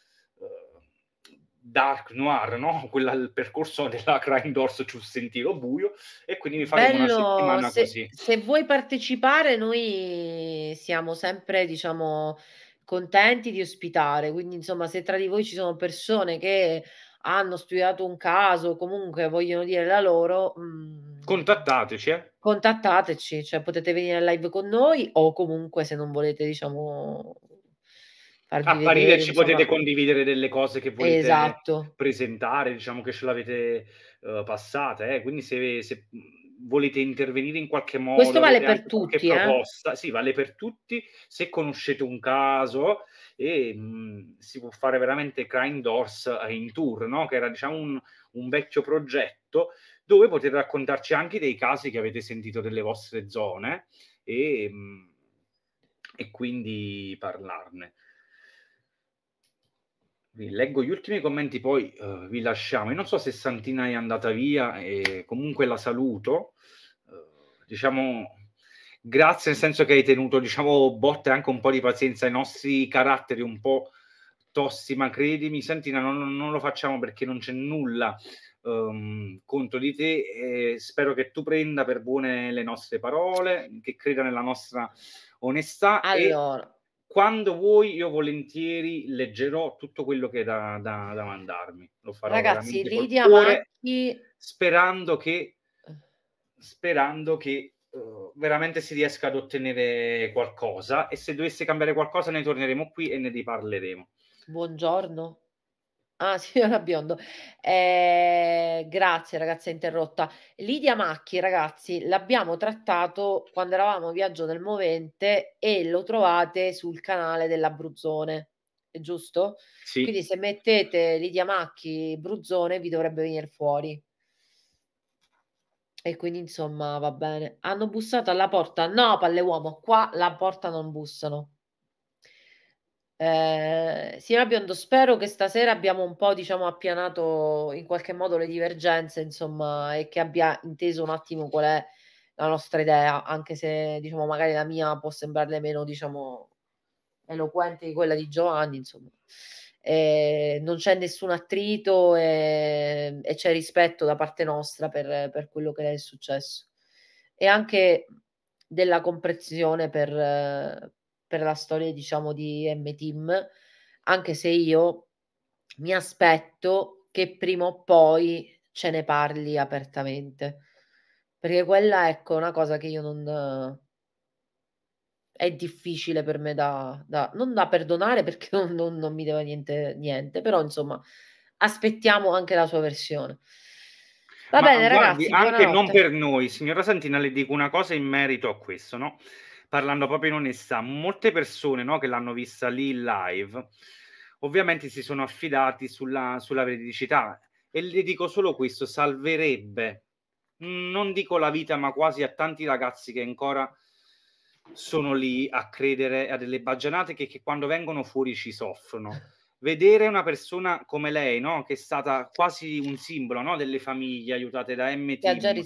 Speaker 1: dark noir, no? [laughs] Quel percorso della Crime Doors sul sentiero buio e quindi mi faremo Bello, una settimana se, così.
Speaker 2: Se vuoi partecipare noi siamo sempre, diciamo, contenti di ospitare, quindi insomma se tra di voi ci sono persone che hanno studiato un caso, comunque vogliono dire la loro, mm,
Speaker 1: contattateci. Eh.
Speaker 2: Contattateci, cioè potete venire live con noi o comunque se non volete, diciamo, apparire vedere, ci insomma... potete
Speaker 1: condividere delle cose che volete esatto. presentare, diciamo che ce l'avete uh, eh, passata, eh? quindi se, se, volete intervenire in qualche modo... Questo vale per tutti. Eh? Sì, vale per tutti, se conoscete un caso e mh, si può fare veramente Crime Doors in tour, no? che era diciamo un, un vecchio progetto dove potete raccontarci anche dei casi che avete sentito delle vostre zone e, e quindi parlarne leggo gli ultimi commenti, poi uh, vi lasciamo. Io non so se Santina è andata via, e comunque la saluto. Uh, diciamo grazie, nel senso che hai tenuto diciamo, botte anche un po' di pazienza ai nostri caratteri un po' tossi, ma credimi, Santina, non, non lo facciamo perché non c'è nulla um, contro di te. E spero che tu prenda per buone le nostre parole, che creda nella nostra onestà. Allora. E quando vuoi io volentieri leggerò tutto quello che è da, da, da mandarmi. Lo farò Ragazzi, Lidia cuore, Macchi... Sperando che, eh. sperando che uh, veramente si riesca ad ottenere qualcosa e se dovesse cambiare qualcosa ne torneremo qui e ne riparleremo.
Speaker 2: Buongiorno. Ah, signora [laughs] Biondo, eh, grazie ragazza interrotta. Lidia Macchi, ragazzi, l'abbiamo trattato quando eravamo a Viaggio del Movente e lo trovate sul canale dell'Abruzzone, è giusto? Sì. Quindi se mettete Lidia Macchi Bruzzone vi dovrebbe venire fuori. E quindi insomma va bene. Hanno bussato alla porta? No, palle uomo, qua la porta non bussano. Eh, signora Biondo, spero che stasera abbiamo un po' diciamo, appianato in qualche modo le divergenze, insomma, e che abbia inteso un attimo qual è la nostra idea, anche se diciamo, magari la mia può sembrarle meno diciamo, eloquente di quella di Giovanni, insomma. Eh, non c'è nessun attrito e, e, c'è rispetto da parte nostra per, per quello che è successo e anche della comprensione per, per la storia, diciamo, di M-Team, anche se io mi aspetto che prima o poi ce ne parli apertamente. Perché quella, ecco, è una cosa che io non... È difficile per me da... da non da perdonare perché [laughs] non, non, non mi deve niente, niente, però insomma aspettiamo anche la sua versione. Va Ma bene, guardi, ragazzi. Anche buonanotte. non per
Speaker 1: noi, signora Santina, le dico una cosa in merito a questo, no? parlando proprio in onestà, molte persone no, che l'hanno vista lì live, ovviamente si sono affidati sulla, sulla veridicità e le dico solo questo, salverebbe, non dico la vita, ma quasi a tanti ragazzi che ancora sono lì a credere a delle baggianate che, che quando vengono fuori ci soffrono. Vedere una persona come lei, no, che è stata quasi un simbolo no, delle famiglie aiutate da M-Team,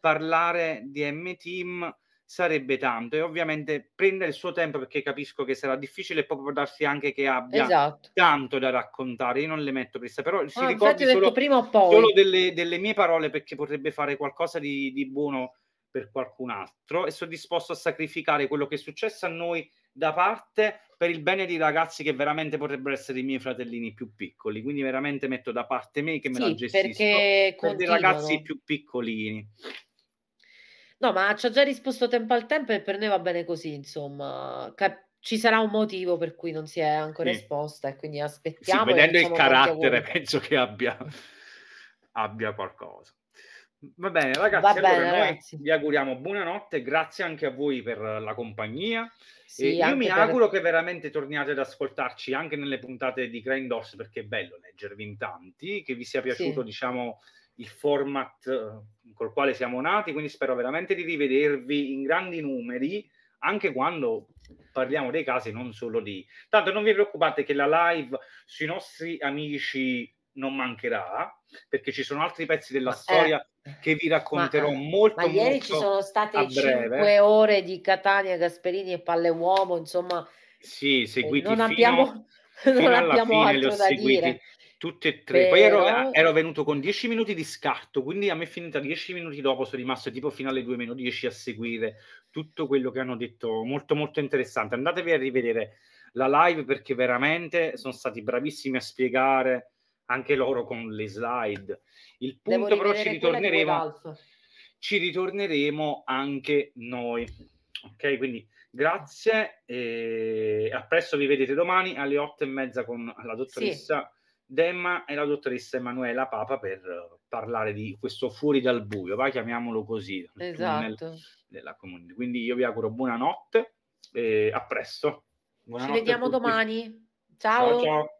Speaker 1: parlare di M-Team sarebbe tanto e ovviamente prendere il suo tempo perché capisco che sarà difficile e poi può darsi anche che abbia esatto. tanto da raccontare, io non le metto pressa, però si ah, ricordi solo,
Speaker 2: solo
Speaker 1: delle, delle, mie parole perché potrebbe fare qualcosa di, di buono per qualcun altro e sono disposto a sacrificare quello che è successo a noi da parte per il bene di ragazzi che veramente potrebbero essere i miei fratellini più piccoli. Quindi veramente metto da parte me che me sì, la gestisco per dei ragazzi più piccolini.
Speaker 2: No, ma ci ha già risposto tempo al tempo e per noi va bene così, insomma. Cap- ci sarà un motivo per cui non si è ancora sì. esposta e quindi aspettiamo. Sì, vedendo il diciamo carattere penso
Speaker 1: che abbia, abbia qualcosa. Va bene ragazzi, Va bene, allora ragazzi. vi auguriamo buonanotte, grazie anche a voi per la compagnia. Sì, io mi auguro per... che veramente torniate ad ascoltarci anche nelle puntate di Grindors perché è bello leggervi in tanti, che vi sia piaciuto sì. diciamo il format eh, col quale siamo nati, quindi spero veramente di rivedervi in grandi numeri anche quando parliamo dei casi non solo di... Tanto non vi preoccupate che la live sui nostri amici non mancherà, perché ci sono altri pezzi della ma, eh, storia eh, che vi racconterò ma, eh, molto ma ieri molto ci sono state cinque
Speaker 2: ore di Catania, Gasperini e Palle Uomo, insomma...
Speaker 1: Sì, seguiti non fino, abbiamo, [laughs] fino non abbiamo altro da seguiti. dire. Tutte e tre. Però... Poi ero, ero, venuto con dieci minuti di scarto, quindi a me è finita dieci minuti dopo, sono rimasto tipo fino alle due meno dieci a seguire tutto quello che hanno detto, molto molto interessante. Andatevi a rivedere la live perché veramente sono stati bravissimi a spiegare anche loro con le slide. Il punto però ci ritorneremo, ci ritorneremo anche noi. Ok, quindi grazie e a presto, vi vedete domani alle otto e mezza con la dottoressa. Sì Demma e la dottoressa Emanuela Papa per parlare di questo fuori dal buio, va? chiamiamolo così, esatto. della comune. Quindi io vi auguro buonanotte e a presto. Buonanotte Ci vediamo domani. Ciao. ciao, ciao.